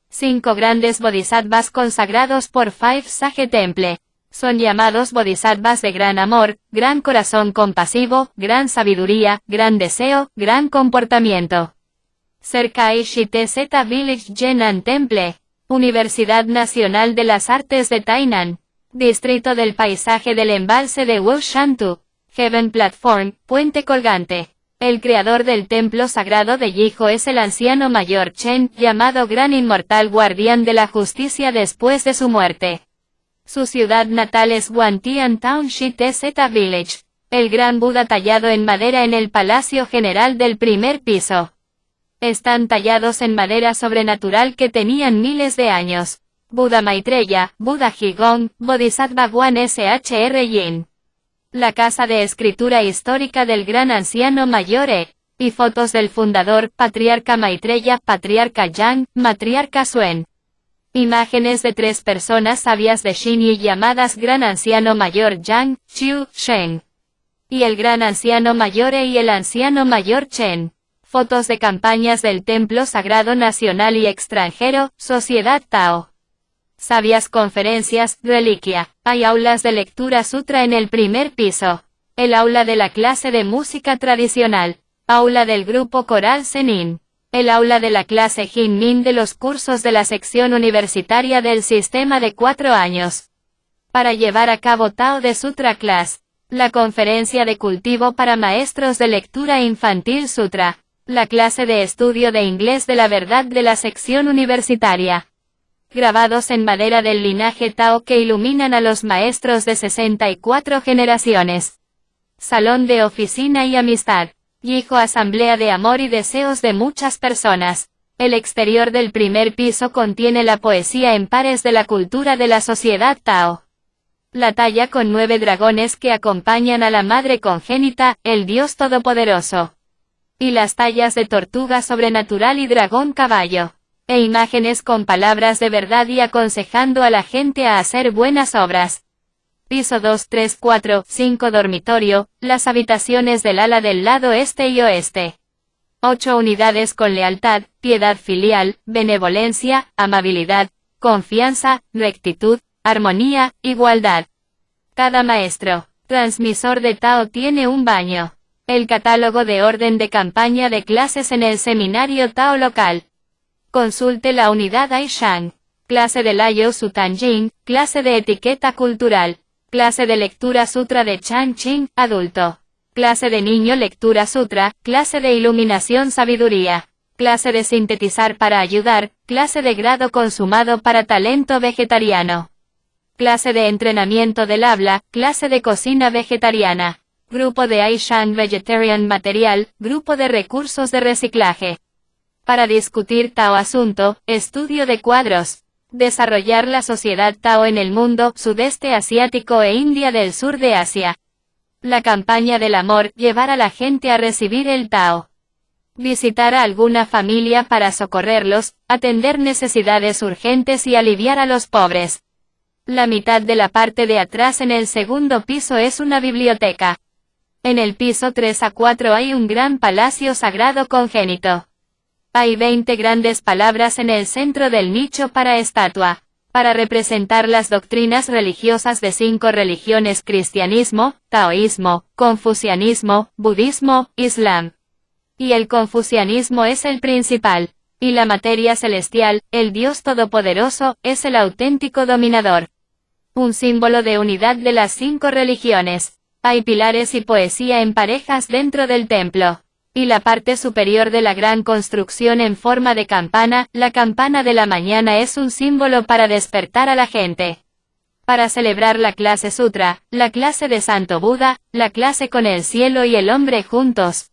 Cinco grandes bodhisattvas consagrados por Five Sage Temple. Son llamados bodhisattvas de gran amor, gran corazón compasivo, gran sabiduría, gran deseo, gran comportamiento. Cerca HTZ Village Jenan Temple, Universidad Nacional de las Artes de Tainan, Distrito del Paisaje del Embalse de Shantu, Heaven Platform, Puente Colgante. El creador del templo sagrado de Yijo es el anciano mayor Chen, llamado Gran Inmortal Guardián de la Justicia después de su muerte. Su ciudad natal es Wantian Township Zeta Village, el gran Buda tallado en madera en el Palacio General del primer piso. Están tallados en madera sobrenatural que tenían miles de años. Buda Maitreya, Buda Higong, Bodhisattva Guan Shr Yin. La casa de escritura histórica del gran anciano Mayore. Y fotos del fundador, Patriarca Maitreya, Patriarca Yang, Matriarca Suen. Imágenes de tres personas sabias de y llamadas Gran Anciano Mayor Yang, Xiu, Sheng. Y el Gran Anciano Mayore y el Anciano Mayor Chen. Fotos de campañas del Templo Sagrado Nacional y Extranjero, Sociedad Tao. Sabias conferencias, reliquia. Hay aulas de lectura sutra en el primer piso. El aula de la clase de música tradicional. Aula del grupo coral Zenin. El aula de la clase Jinmin de los cursos de la sección universitaria del sistema de cuatro años. Para llevar a cabo Tao de Sutra Class. La conferencia de cultivo para maestros de lectura infantil Sutra la clase de estudio de inglés de la verdad de la sección universitaria. Grabados en madera del linaje Tao que iluminan a los maestros de 64 generaciones. Salón de oficina y amistad. Hijo asamblea de amor y deseos de muchas personas. El exterior del primer piso contiene la poesía en pares de la cultura de la sociedad Tao. La talla con nueve dragones que acompañan a la madre congénita, el Dios Todopoderoso y las tallas de tortuga sobrenatural y dragón caballo, e imágenes con palabras de verdad y aconsejando a la gente a hacer buenas obras. Piso 2, 3, 4, 5 dormitorio, las habitaciones del ala del lado este y oeste. 8 unidades con lealtad, piedad filial, benevolencia, amabilidad, confianza, rectitud, armonía, igualdad. Cada maestro, transmisor de Tao tiene un baño. El catálogo de orden de campaña de clases en el seminario Tao local. Consulte la unidad Aishang. Clase de Layo Jing, clase de etiqueta cultural. Clase de lectura sutra de Chang Ching, adulto. Clase de niño lectura sutra, clase de iluminación sabiduría. Clase de sintetizar para ayudar, clase de grado consumado para talento vegetariano clase de entrenamiento del habla, clase de cocina vegetariana. Grupo de Aishan Vegetarian Material, Grupo de Recursos de Reciclaje. Para discutir Tao Asunto, Estudio de Cuadros. Desarrollar la sociedad Tao en el mundo, sudeste asiático e India del sur de Asia. La campaña del amor, llevar a la gente a recibir el Tao. Visitar a alguna familia para socorrerlos, atender necesidades urgentes y aliviar a los pobres. La mitad de la parte de atrás en el segundo piso es una biblioteca. En el piso 3 a 4 hay un gran palacio sagrado congénito. Hay 20 grandes palabras en el centro del nicho para estatua, para representar las doctrinas religiosas de cinco religiones cristianismo, taoísmo, confucianismo, budismo, islam. Y el confucianismo es el principal. Y la materia celestial, el Dios Todopoderoso, es el auténtico dominador. Un símbolo de unidad de las cinco religiones. Hay pilares y poesía en parejas dentro del templo. Y la parte superior de la gran construcción en forma de campana, la campana de la mañana es un símbolo para despertar a la gente. Para celebrar la clase sutra, la clase de Santo Buda, la clase con el cielo y el hombre juntos.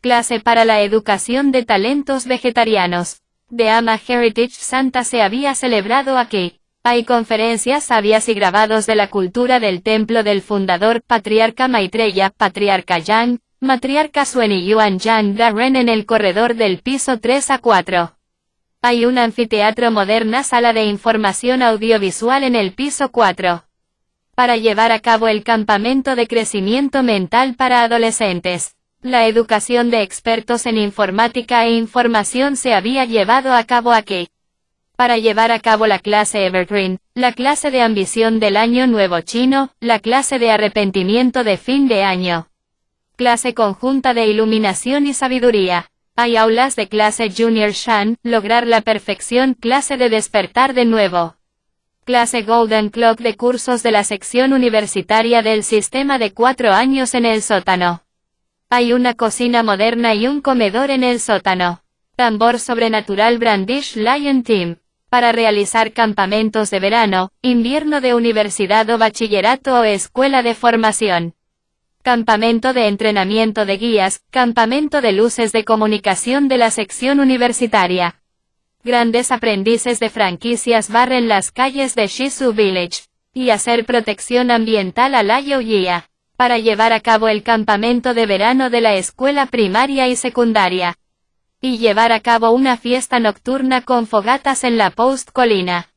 Clase para la educación de talentos vegetarianos. de Ama Heritage Santa se había celebrado aquí. Hay conferencias sabias y grabados de la cultura del templo del fundador, patriarca Maitreya, patriarca Yang, matriarca Suen y Yuan Yang Darren en el corredor del piso 3 a 4. Hay un anfiteatro moderna sala de información audiovisual en el piso 4. Para llevar a cabo el campamento de crecimiento mental para adolescentes. La educación de expertos en informática e información se había llevado a cabo aquí para llevar a cabo la clase Evergreen, la clase de ambición del año nuevo chino, la clase de arrepentimiento de fin de año. Clase conjunta de iluminación y sabiduría. Hay aulas de clase Junior Shan, lograr la perfección, clase de despertar de nuevo. Clase Golden Clock de cursos de la sección universitaria del sistema de cuatro años en el sótano. Hay una cocina moderna y un comedor en el sótano. Tambor sobrenatural Brandish Lion Team para realizar campamentos de verano, invierno de universidad o bachillerato o escuela de formación. Campamento de entrenamiento de guías, campamento de luces de comunicación de la sección universitaria. Grandes aprendices de franquicias barren las calles de Shizu Village. Y hacer protección ambiental a la Guía Para llevar a cabo el campamento de verano de la escuela primaria y secundaria y llevar a cabo una fiesta nocturna con fogatas en la Post Colina.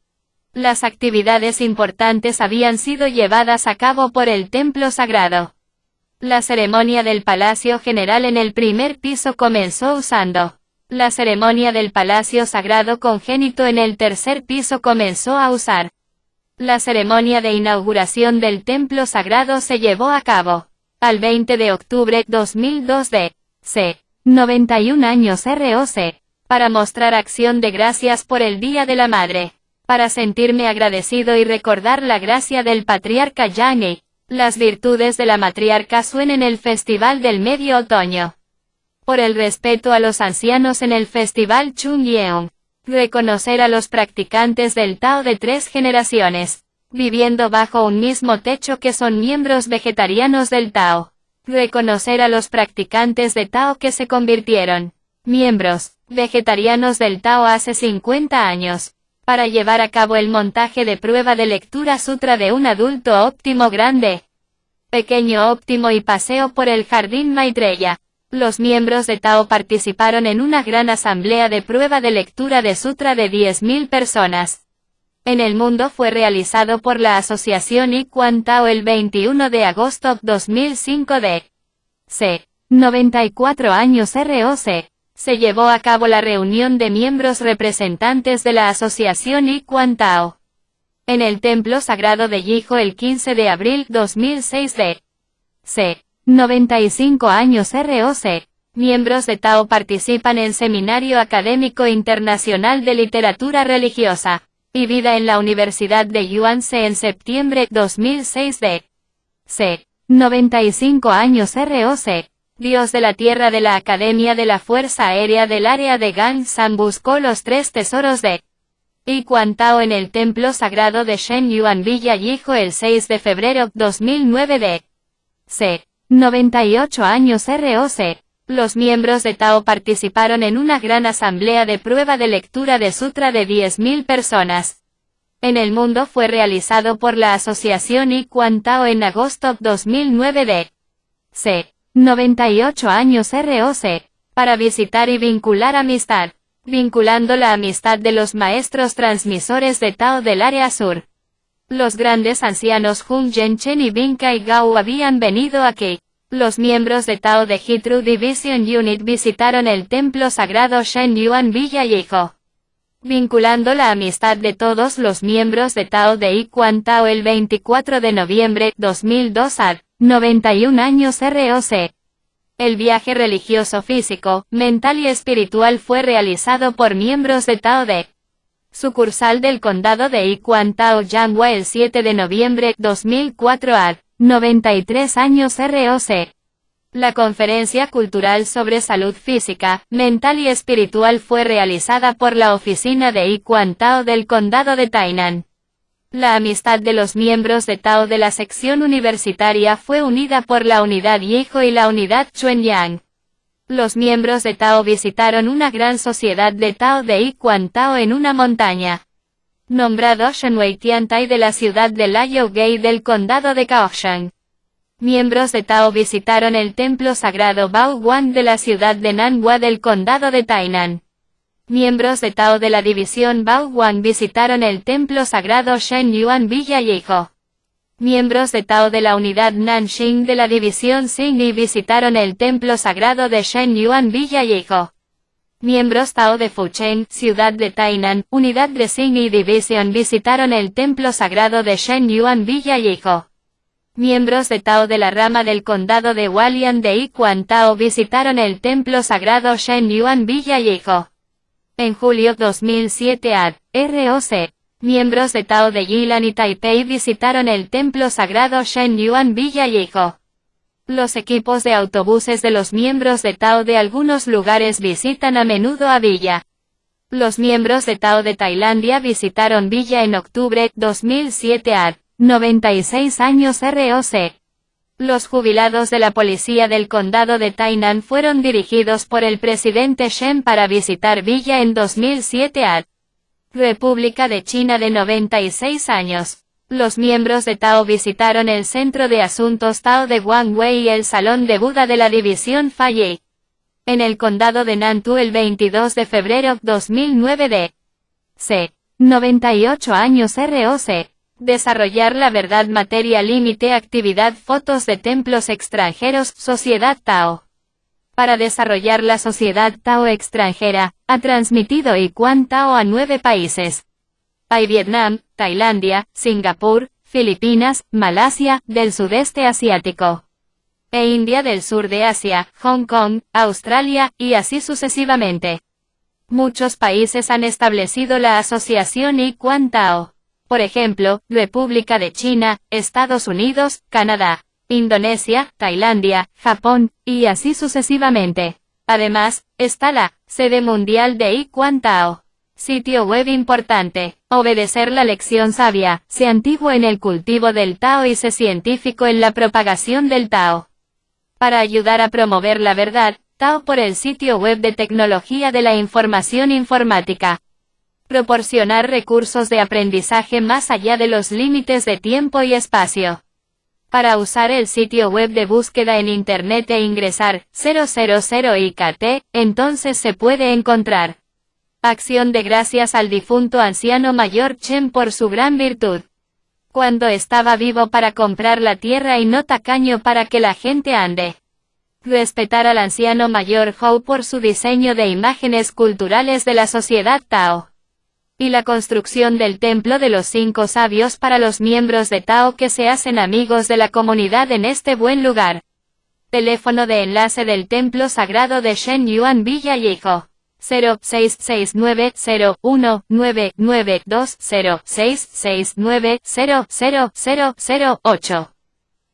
Las actividades importantes habían sido llevadas a cabo por el templo sagrado. La ceremonia del Palacio General en el primer piso comenzó usando. La ceremonia del Palacio Sagrado Congénito en el tercer piso comenzó a usar. La ceremonia de inauguración del Templo Sagrado se llevó a cabo al 20 de octubre 2002 de C. 91 años ROC. Para mostrar acción de gracias por el Día de la Madre. Para sentirme agradecido y recordar la gracia del patriarca Yane, Las virtudes de la matriarca suenan en el Festival del Medio Otoño. Por el respeto a los ancianos en el Festival Chung Yeon. Reconocer a los practicantes del Tao de tres generaciones, viviendo bajo un mismo techo que son miembros vegetarianos del Tao reconocer a los practicantes de Tao que se convirtieron miembros vegetarianos del Tao hace 50 años, para llevar a cabo el montaje de prueba de lectura sutra de un adulto óptimo grande, pequeño óptimo y paseo por el jardín Maitreya. Los miembros de Tao participaron en una gran asamblea de prueba de lectura de sutra de 10.000 personas en el mundo fue realizado por la Asociación Iquantao el 21 de agosto 2005 de C. 94 años ROC. Se llevó a cabo la reunión de miembros representantes de la Asociación Iquantao en el Templo Sagrado de Yijo el 15 de abril 2006 de C. 95 años ROC. Miembros de Tao participan en Seminario Académico Internacional de Literatura Religiosa y vida en la Universidad de Yuanse en septiembre 2006 de C. 95 años ROC. Dios de la Tierra de la Academia de la Fuerza Aérea del área de Gangsan buscó los tres tesoros de y Cuantao en el templo sagrado de Shen Yuan Villa Yijo el 6 de febrero 2009 de C. 98 años ROC. Los miembros de Tao participaron en una gran asamblea de prueba de lectura de sutra de 10.000 personas. En el mundo fue realizado por la asociación Quan Tao en agosto 2009 de C. 98 años ROC, para visitar y vincular amistad, vinculando la amistad de los maestros transmisores de Tao del área sur. Los grandes ancianos Hun Chen y Bin Kai Gao habían venido aquí. Los miembros de Tao de Hitru Division Unit visitaron el templo sagrado Shen Yuan Villa Yijo. Vinculando la amistad de todos los miembros de Tao de kuan Tao el 24 de noviembre 2002 a 91 años ROC. El viaje religioso físico, mental y espiritual fue realizado por miembros de Tao de sucursal del condado de kuan Tao Yanghua el 7 de noviembre 2004 ad. 93 años ROC. La conferencia cultural sobre salud física, mental y espiritual fue realizada por la oficina de Kuan Tao del condado de Tainan. La amistad de los miembros de Tao de la sección universitaria fue unida por la unidad Yejo y la unidad Chuenyang. Los miembros de Tao visitaron una gran sociedad de Tao de Kuan Tao en una montaña nombrado Shenwei Tiantai de la ciudad de gay del condado de Kaohsiung. Miembros de Tao visitaron el templo sagrado Bao Guan de la ciudad de Nanhua del condado de Tainan. Miembros de Tao de la división Bao Guan visitaron el templo sagrado Shen Yuan Villa Miembros de Tao de la unidad Nanxing de la división Yi visitaron el templo sagrado de Shen Yuan Villa Miembros Tao de Fucheng, ciudad de Tainan, unidad de Xing y División visitaron el templo sagrado de Shen Yuan Villa Miembros de Tao de la rama del condado de Walian de Yiquan Tao visitaron el templo sagrado Shen Yuan Villa En julio 2007 ad, ROC, miembros de Tao de Yilan y Taipei visitaron el templo sagrado Shen Yuan Villa los equipos de autobuses de los miembros de Tao de algunos lugares visitan a menudo a Villa. Los miembros de Tao de Tailandia visitaron Villa en octubre 2007 a 96 años ROC. Los jubilados de la policía del condado de Tainan fueron dirigidos por el presidente Shen para visitar Villa en 2007 a República de China de 96 años. Los miembros de Tao visitaron el Centro de Asuntos Tao de Wei y el Salón de Buda de la División Faye. En el condado de Nantou el 22 de febrero 2009 de C. 98 años ROC. Desarrollar la verdad materia límite actividad fotos de templos extranjeros Sociedad Tao. Para desarrollar la sociedad Tao extranjera, ha transmitido y Tao a nueve países hay Vietnam, Tailandia, Singapur, Filipinas, Malasia, del sudeste asiático. E India del sur de Asia, Hong Kong, Australia, y así sucesivamente. Muchos países han establecido la asociación y Tao. Por ejemplo, República de China, Estados Unidos, Canadá, Indonesia, Tailandia, Japón, y así sucesivamente. Además, está la sede mundial de I Sitio web importante. Obedecer la lección sabia. Se antiguo en el cultivo del Tao y se científico en la propagación del Tao. Para ayudar a promover la verdad, Tao por el sitio web de tecnología de la información informática. Proporcionar recursos de aprendizaje más allá de los límites de tiempo y espacio. Para usar el sitio web de búsqueda en Internet e ingresar 000 IKT, entonces se puede encontrar Acción de gracias al difunto anciano mayor Chen por su gran virtud. Cuando estaba vivo para comprar la tierra y no tacaño para que la gente ande. Respetar al anciano mayor Hou por su diseño de imágenes culturales de la sociedad Tao. Y la construcción del templo de los cinco sabios para los miembros de Tao que se hacen amigos de la comunidad en este buen lugar. Teléfono de enlace del templo sagrado de Shen Yuan Villa Yijo. 066901992066900008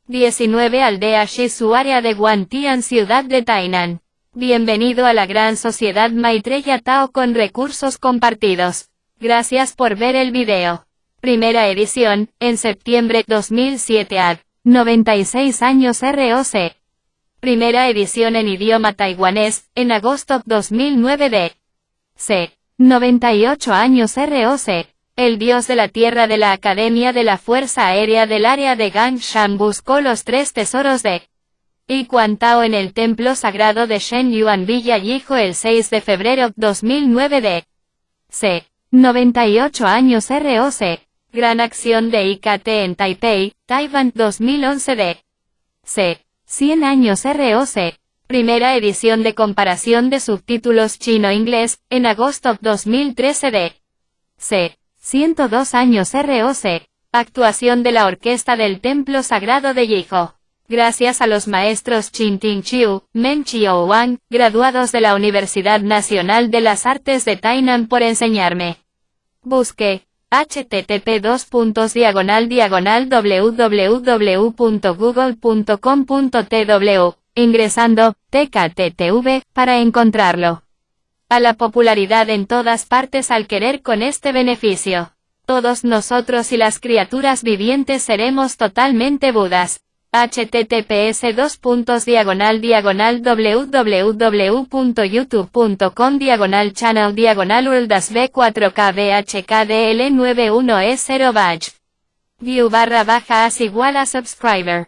19 Aldea su área de Guantian, ciudad de Tainan. Bienvenido a la gran sociedad Maitreya Tao con recursos compartidos. Gracias por ver el video. Primera edición, en septiembre 2007 ad 96 años ROC primera edición en idioma taiwanés, en agosto 2009 de C. 98 años ROC. El dios de la tierra de la Academia de la Fuerza Aérea del área de Gangshan buscó los tres tesoros de y en el templo sagrado de Shen Yuan Villa Yijo el 6 de febrero 2009 de C. 98 años ROC. Gran acción de IKT en Taipei, Taiwán 2011 de C. 100 años ROC. Primera edición de comparación de subtítulos chino-inglés, en agosto 2013 de C. 102 años ROC. Actuación de la Orquesta del Templo Sagrado de Yijo. Gracias a los maestros Chin Ting Chiu, Men Chiu Wang, graduados de la Universidad Nacional de las Artes de Tainan por enseñarme. Busqué, http dos diagonal diagonal www.google.com.tw, ingresando tktv, para encontrarlo. A la popularidad en todas partes al querer con este beneficio. Todos nosotros y las criaturas vivientes seremos totalmente Budas, https 2 puntos diagonal diagonal www.youtube.com diagonal channel diagonal dash b4kbhkdl91e0 e badge view barra baja as igual a subscriber